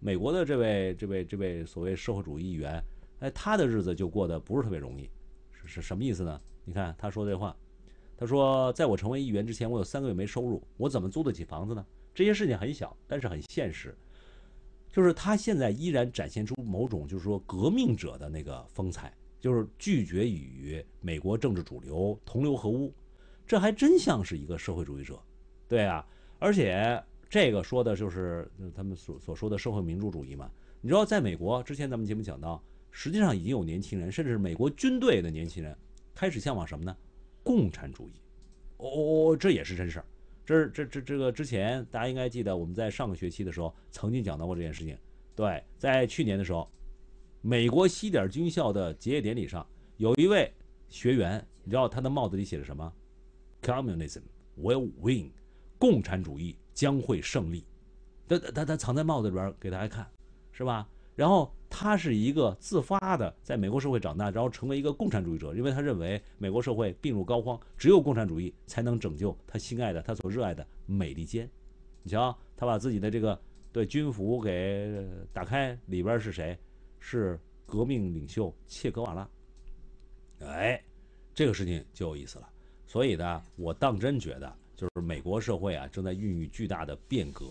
美国的这位、这位、这位所谓社会主义议员，哎，他的日子就过得不是特别容易。是是什么意思呢？你看他说这话。他说，在我成为议员之前，我有三个月没收入，我怎么租得起房子呢？这些事情很小，但是很现实。就是他现在依然展现出某种，就是说革命者的那个风采，就是拒绝与美国政治主流同流合污，这还真像是一个社会主义者。对啊，而且这个说的就是他们所所说的社会民主主义嘛。你知道，在美国之前，咱们节目讲到，实际上已经有年轻人，甚至是美国军队的年轻人，开始向往什么呢？共产主义，哦，哦哦，这也是真事儿。这这这这个之前大家应该记得，我们在上个学期的时候曾经讲到过这件事情。对，在去年的时候，美国西点军校的结业典礼上，有一位学员，你知道他的帽子里写的什么？“Communism will win”，共产主义将会胜利。他他他藏在帽子里边给大家看，是吧？然后。他是一个自发的，在美国社会长大，然后成为一个共产主义者，因为他认为美国社会病入膏肓，只有共产主义才能拯救他心爱的、他所热爱的美利坚。你瞧，他把自己的这个对军服给打开，里边是谁？是革命领袖切格瓦拉。哎，这个事情就有意思了。所以呢，我当真觉得，就是美国社会啊，正在孕育巨大的变革，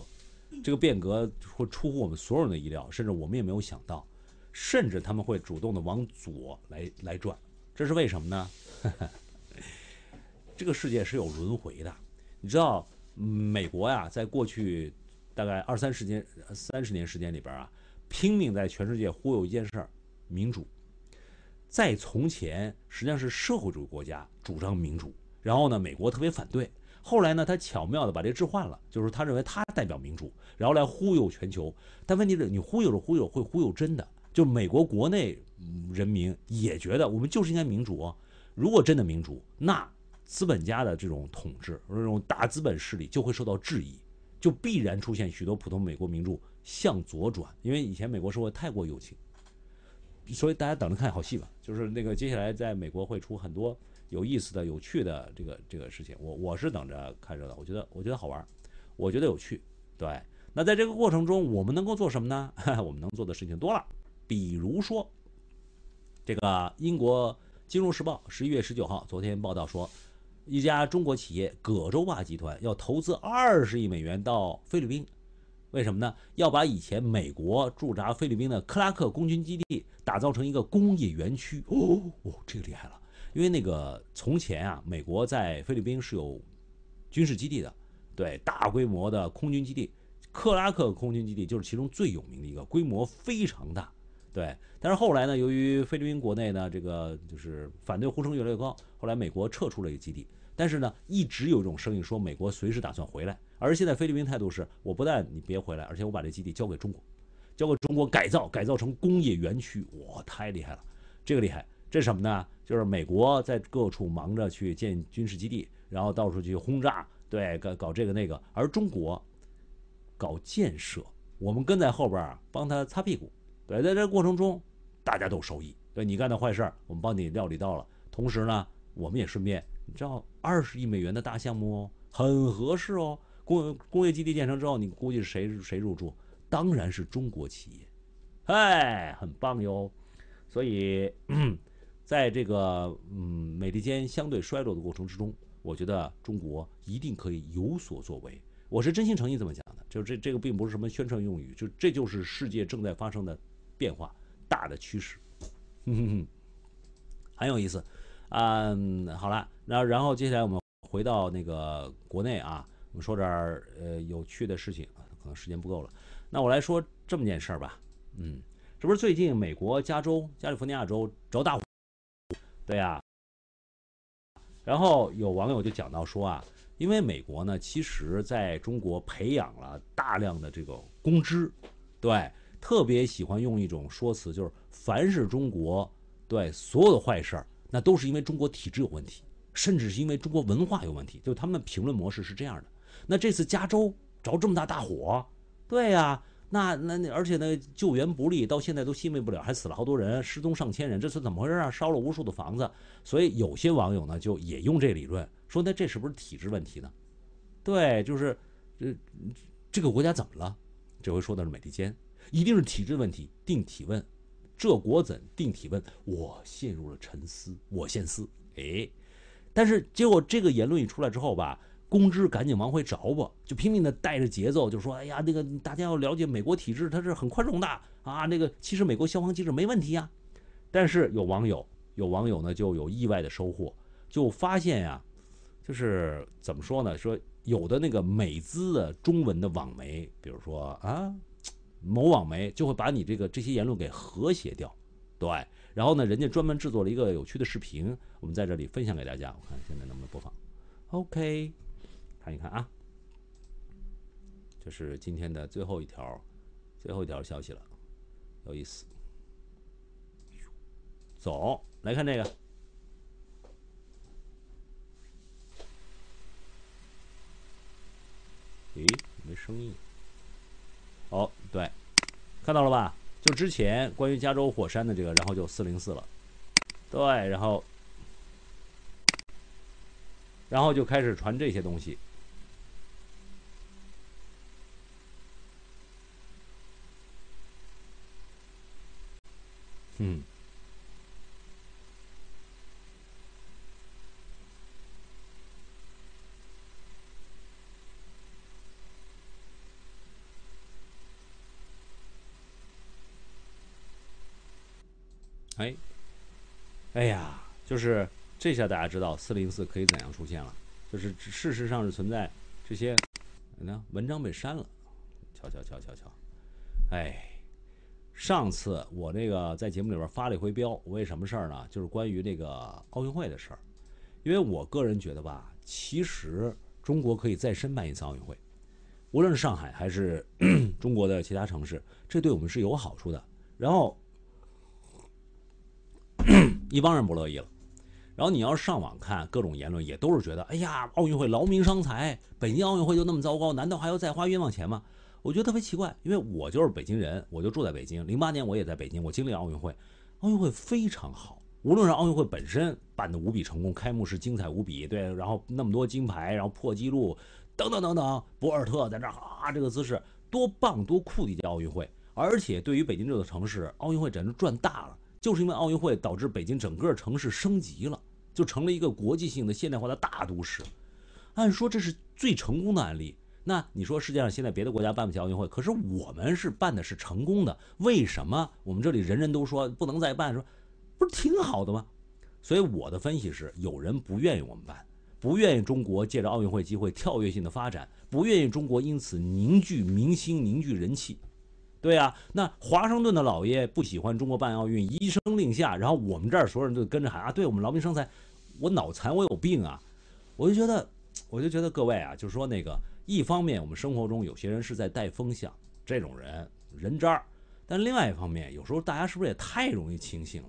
这个变革会出乎我们所有人的意料，甚至我们也没有想到。甚至他们会主动的往左来来转，这是为什么呢？这个世界是有轮回的，你知道美国呀，在过去大概二三十年三十年时间里边啊，拼命在全世界忽悠一件事儿——民主。在从前，实际上是社会主义国家主张民主，然后呢，美国特别反对。后来呢，他巧妙的把这置换了，就是他认为他代表民主，然后来忽悠全球。但问题是，你忽悠着忽悠会忽悠真的。就美国国内人民也觉得，我们就是应该民主。如果真的民主，那资本家的这种统治、这种大资本势力就会受到质疑，就必然出现许多普通美国民众向左转。因为以前美国社会太过友情。所以大家等着看好戏吧。就是那个接下来在美国会出很多有意思的、有趣的这个这个事情。我我是等着看热闹，我觉得我觉得好玩，我觉得有趣。对，那在这个过程中，我们能够做什么呢？我们能做的事情多了。比如说，这个英国《金融时报》十一月十九号昨天报道说，一家中国企业葛洲坝集团要投资二十亿美元到菲律宾，为什么呢？要把以前美国驻扎菲律宾的克拉克空军基地打造成一个工业园区。哦哦，这个厉害了，因为那个从前啊，美国在菲律宾是有军事基地的，对，大规模的空军基地，克拉克空军基地就是其中最有名的一个，规模非常大。对，但是后来呢？由于菲律宾国内呢，这个就是反对呼声越来越高，后来美国撤出了一个基地。但是呢，一直有一种声音说，美国随时打算回来。而现在菲律宾态度是：我不但你别回来，而且我把这基地交给中国，交给中国改造，改造成工业园区。哇，太厉害了！这个厉害，这是什么呢？就是美国在各处忙着去建军事基地，然后到处去轰炸，对，搞搞这个那个。而中国搞建设，我们跟在后边帮他擦屁股。在在这过程中，大家都受益。对你干的坏事儿，我们帮你料理到了。同时呢，我们也顺便，你知道，二十亿美元的大项目哦，很合适哦。工工业基地建成之后，你估计谁谁入驻？当然是中国企业，哎，很棒哟。所以，在这个嗯，美利坚相对衰落的过程之中，我觉得中国一定可以有所作为。我是真心诚意这么讲的，就这这个并不是什么宣传用语，就这就是世界正在发生的。变化大的趋势，很有意思嗯，好了，那然后接下来我们回到那个国内啊，我们说点儿呃有趣的事情可能时间不够了。那我来说这么件事儿吧，嗯，这不是最近美国加州、加利福尼亚州着大火，对呀，然后有网友就讲到说啊，因为美国呢，其实在中国培养了大量的这个公知，对。特别喜欢用一种说辞，就是凡是中国对所有的坏事儿，那都是因为中国体制有问题，甚至是因为中国文化有问题。就他们评论模式是这样的。那这次加州着这么大大火，对呀，那那那而且呢救援不力，到现在都熄灭不了，还死了好多人，失踪上千人，这是怎么回事啊？烧了无数的房子。所以有些网友呢就也用这理论说，那这是不是体制问题呢？对，就是这这个国家怎么了？这回说的是美利坚。一定是体制问题。定体问，这国怎定体问？我陷入了沉思。我现思，哎，但是结果这个言论一出来之后吧，公知赶紧往回找吧，就拼命的带着节奏，就说：“哎呀，那个大家要了解美国体制，它是很宽容的啊。那个其实美国消防机制没问题呀。”但是有网友，有网友呢就有意外的收获，就发现呀，就是怎么说呢？说有的那个美资的中文的网媒，比如说啊。某网媒就会把你这个这些言论给和谐掉，对。然后呢，人家专门制作了一个有趣的视频，我们在这里分享给大家。我看现在能不能播放？OK，看一看啊，这是今天的最后一条，最后一条消息了，有意思。走，来看这个。咦，没声音。哦，对，看到了吧？就之前关于加州火山的这个，然后就四零四了，对，然后，然后就开始传这些东西，嗯。哎，哎呀，就是这下大家知道四零四可以怎样出现了。就是事实上是存在这些，你看文章被删了，瞧瞧瞧瞧瞧，哎，上次我那个在节目里边发了一回飙，为什么事儿呢？就是关于那个奥运会的事儿。因为我个人觉得吧，其实中国可以再申办一次奥运会，无论是上海还是 中国的其他城市，这对我们是有好处的。然后。一帮人不乐意了，然后你要是上网看各种言论，也都是觉得，哎呀，奥运会劳民伤财，北京奥运会就那么糟糕，难道还要再花冤枉钱吗？我觉得特别奇怪，因为我就是北京人，我就住在北京，零八年我也在北京，我经历奥运会，奥运会非常好，无论是奥运会本身办得无比成功，开幕式精彩无比，对，然后那么多金牌，然后破纪录，等等等等，博尔特在那啊，这个姿势多棒多酷的一届奥运会，而且对于北京这座城市，奥运会简直赚大了。就是因为奥运会导致北京整个城市升级了，就成了一个国际性的现代化的大都市。按说这是最成功的案例。那你说世界上现在别的国家办不起奥运会，可是我们是办的是成功的，为什么我们这里人人都说不能再办？说不是挺好的吗？所以我的分析是，有人不愿意我们办，不愿意中国借着奥运会机会跳跃性的发展，不愿意中国因此凝聚民心、凝聚人气。对啊，那华盛顿的老爷不喜欢中国办奥运，一声令下，然后我们这儿所有人都跟着喊啊！对，我们劳民伤财，我脑残，我有病啊！我就觉得，我就觉得各位啊，就是说那个，一方面我们生活中有些人是在带风向，这种人人渣；但另外一方面，有时候大家是不是也太容易轻信了？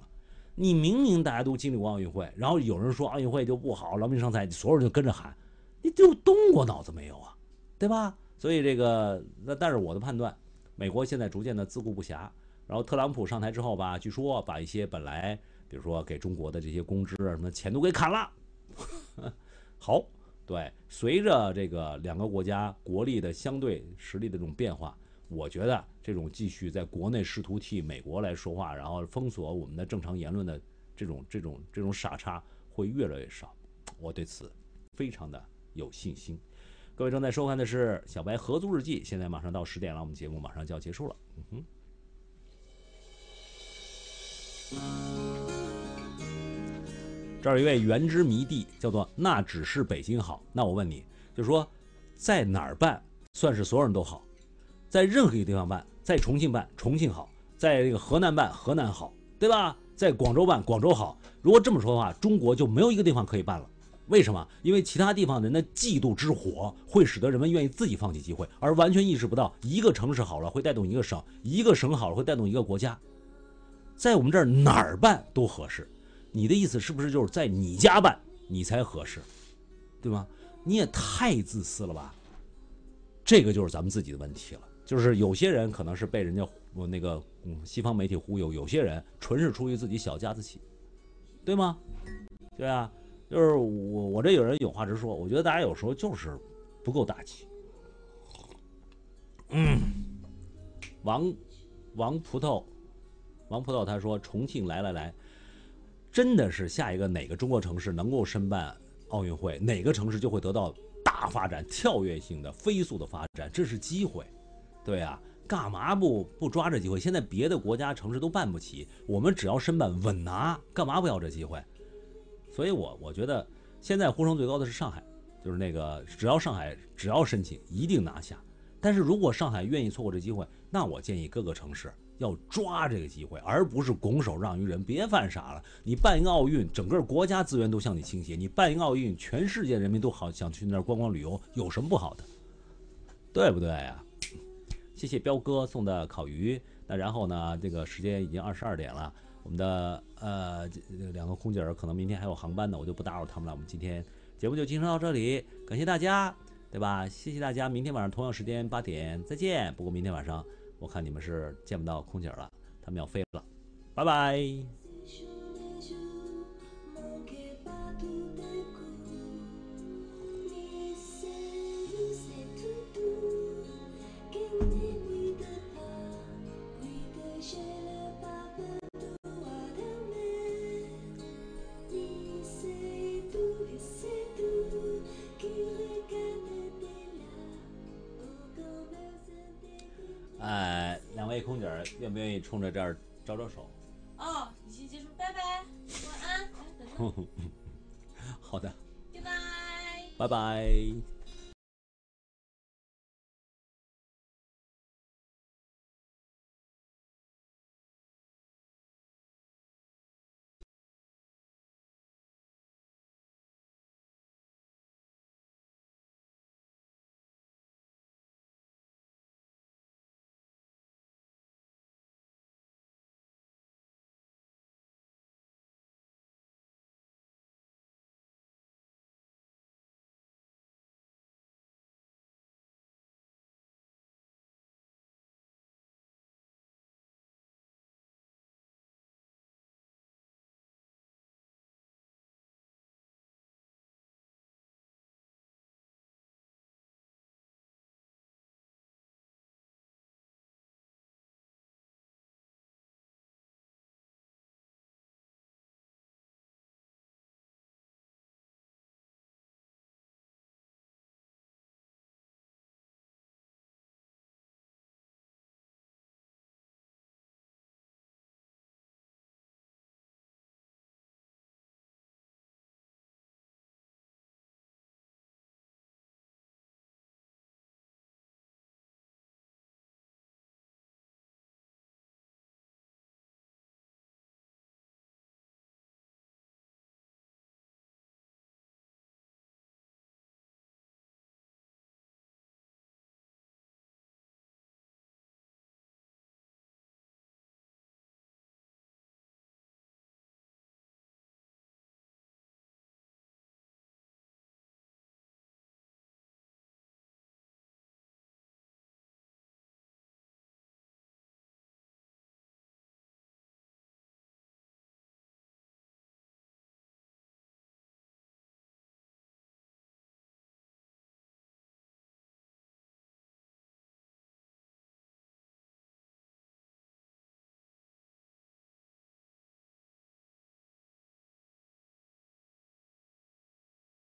你明明大家都经历过奥运会，然后有人说奥运会就不好劳民伤财，所有人就跟着喊，你就动过脑子没有啊？对吧？所以这个，那但是我的判断。美国现在逐渐的自顾不暇，然后特朗普上台之后吧，据说把一些本来，比如说给中国的这些工资啊什么钱都给砍了。好，对，随着这个两个国家国力的相对实力的这种变化，我觉得这种继续在国内试图替美国来说话，然后封锁我们的正常言论的这种这种这种傻叉会越来越少，我对此非常的有信心。各位正在收看的是《小白合租日记》，现在马上到十点了，我们节目马上就要结束了。嗯哼，这儿一位原汁迷弟叫做“那只是北京好”，那我问你，就说在哪儿办算是所有人都好？在任何一个地方办，在重庆办重庆好，在这个河南办河南好，对吧？在广州办广州好。如果这么说的话，中国就没有一个地方可以办了。为什么？因为其他地方人的嫉妒之火会使得人们愿意自己放弃机会，而完全意识不到一个城市好了会带动一个省，一个省好了会带动一个国家。在我们这儿哪儿办都合适，你的意思是不是就是在你家办你才合适，对吗？你也太自私了吧！这个就是咱们自己的问题了，就是有些人可能是被人家那个嗯西方媒体忽悠，有些人纯是出于自己小家子气，对吗？对啊。就是我我这有人有话直说，我觉得大家有时候就是不够大气。嗯，王王葡萄，王葡萄他说重庆来来来，真的是下一个哪个中国城市能够申办奥运会，哪个城市就会得到大发展、跳跃性的飞速的发展，这是机会，对呀，干嘛不不抓这机会？现在别的国家城市都办不起，我们只要申办稳拿，干嘛不要这机会？所以，我我觉得现在呼声最高的是上海，就是那个只要上海只要申请，一定拿下。但是如果上海愿意错过这机会，那我建议各个城市要抓这个机会，而不是拱手让于人，别犯傻了。你办一个奥运，整个国家资源都向你倾斜；你办一个奥运，全世界人民都好想去那儿观光旅游，有什么不好的？对不对呀？谢谢彪哥送的烤鱼。那然后呢？这个时间已经二十二点了。我们的呃两个空姐儿可能明天还有航班呢，我就不打扰他们了。我们今天节目就进行到这里，感谢大家，对吧？谢谢大家，明天晚上同样时间八点再见。不过明天晚上我看你们是见不到空姐了，他们要飞了，拜拜。不愿意冲着这儿招招手。哦，旅行结束，拜拜，晚安。好的，拜拜，拜拜。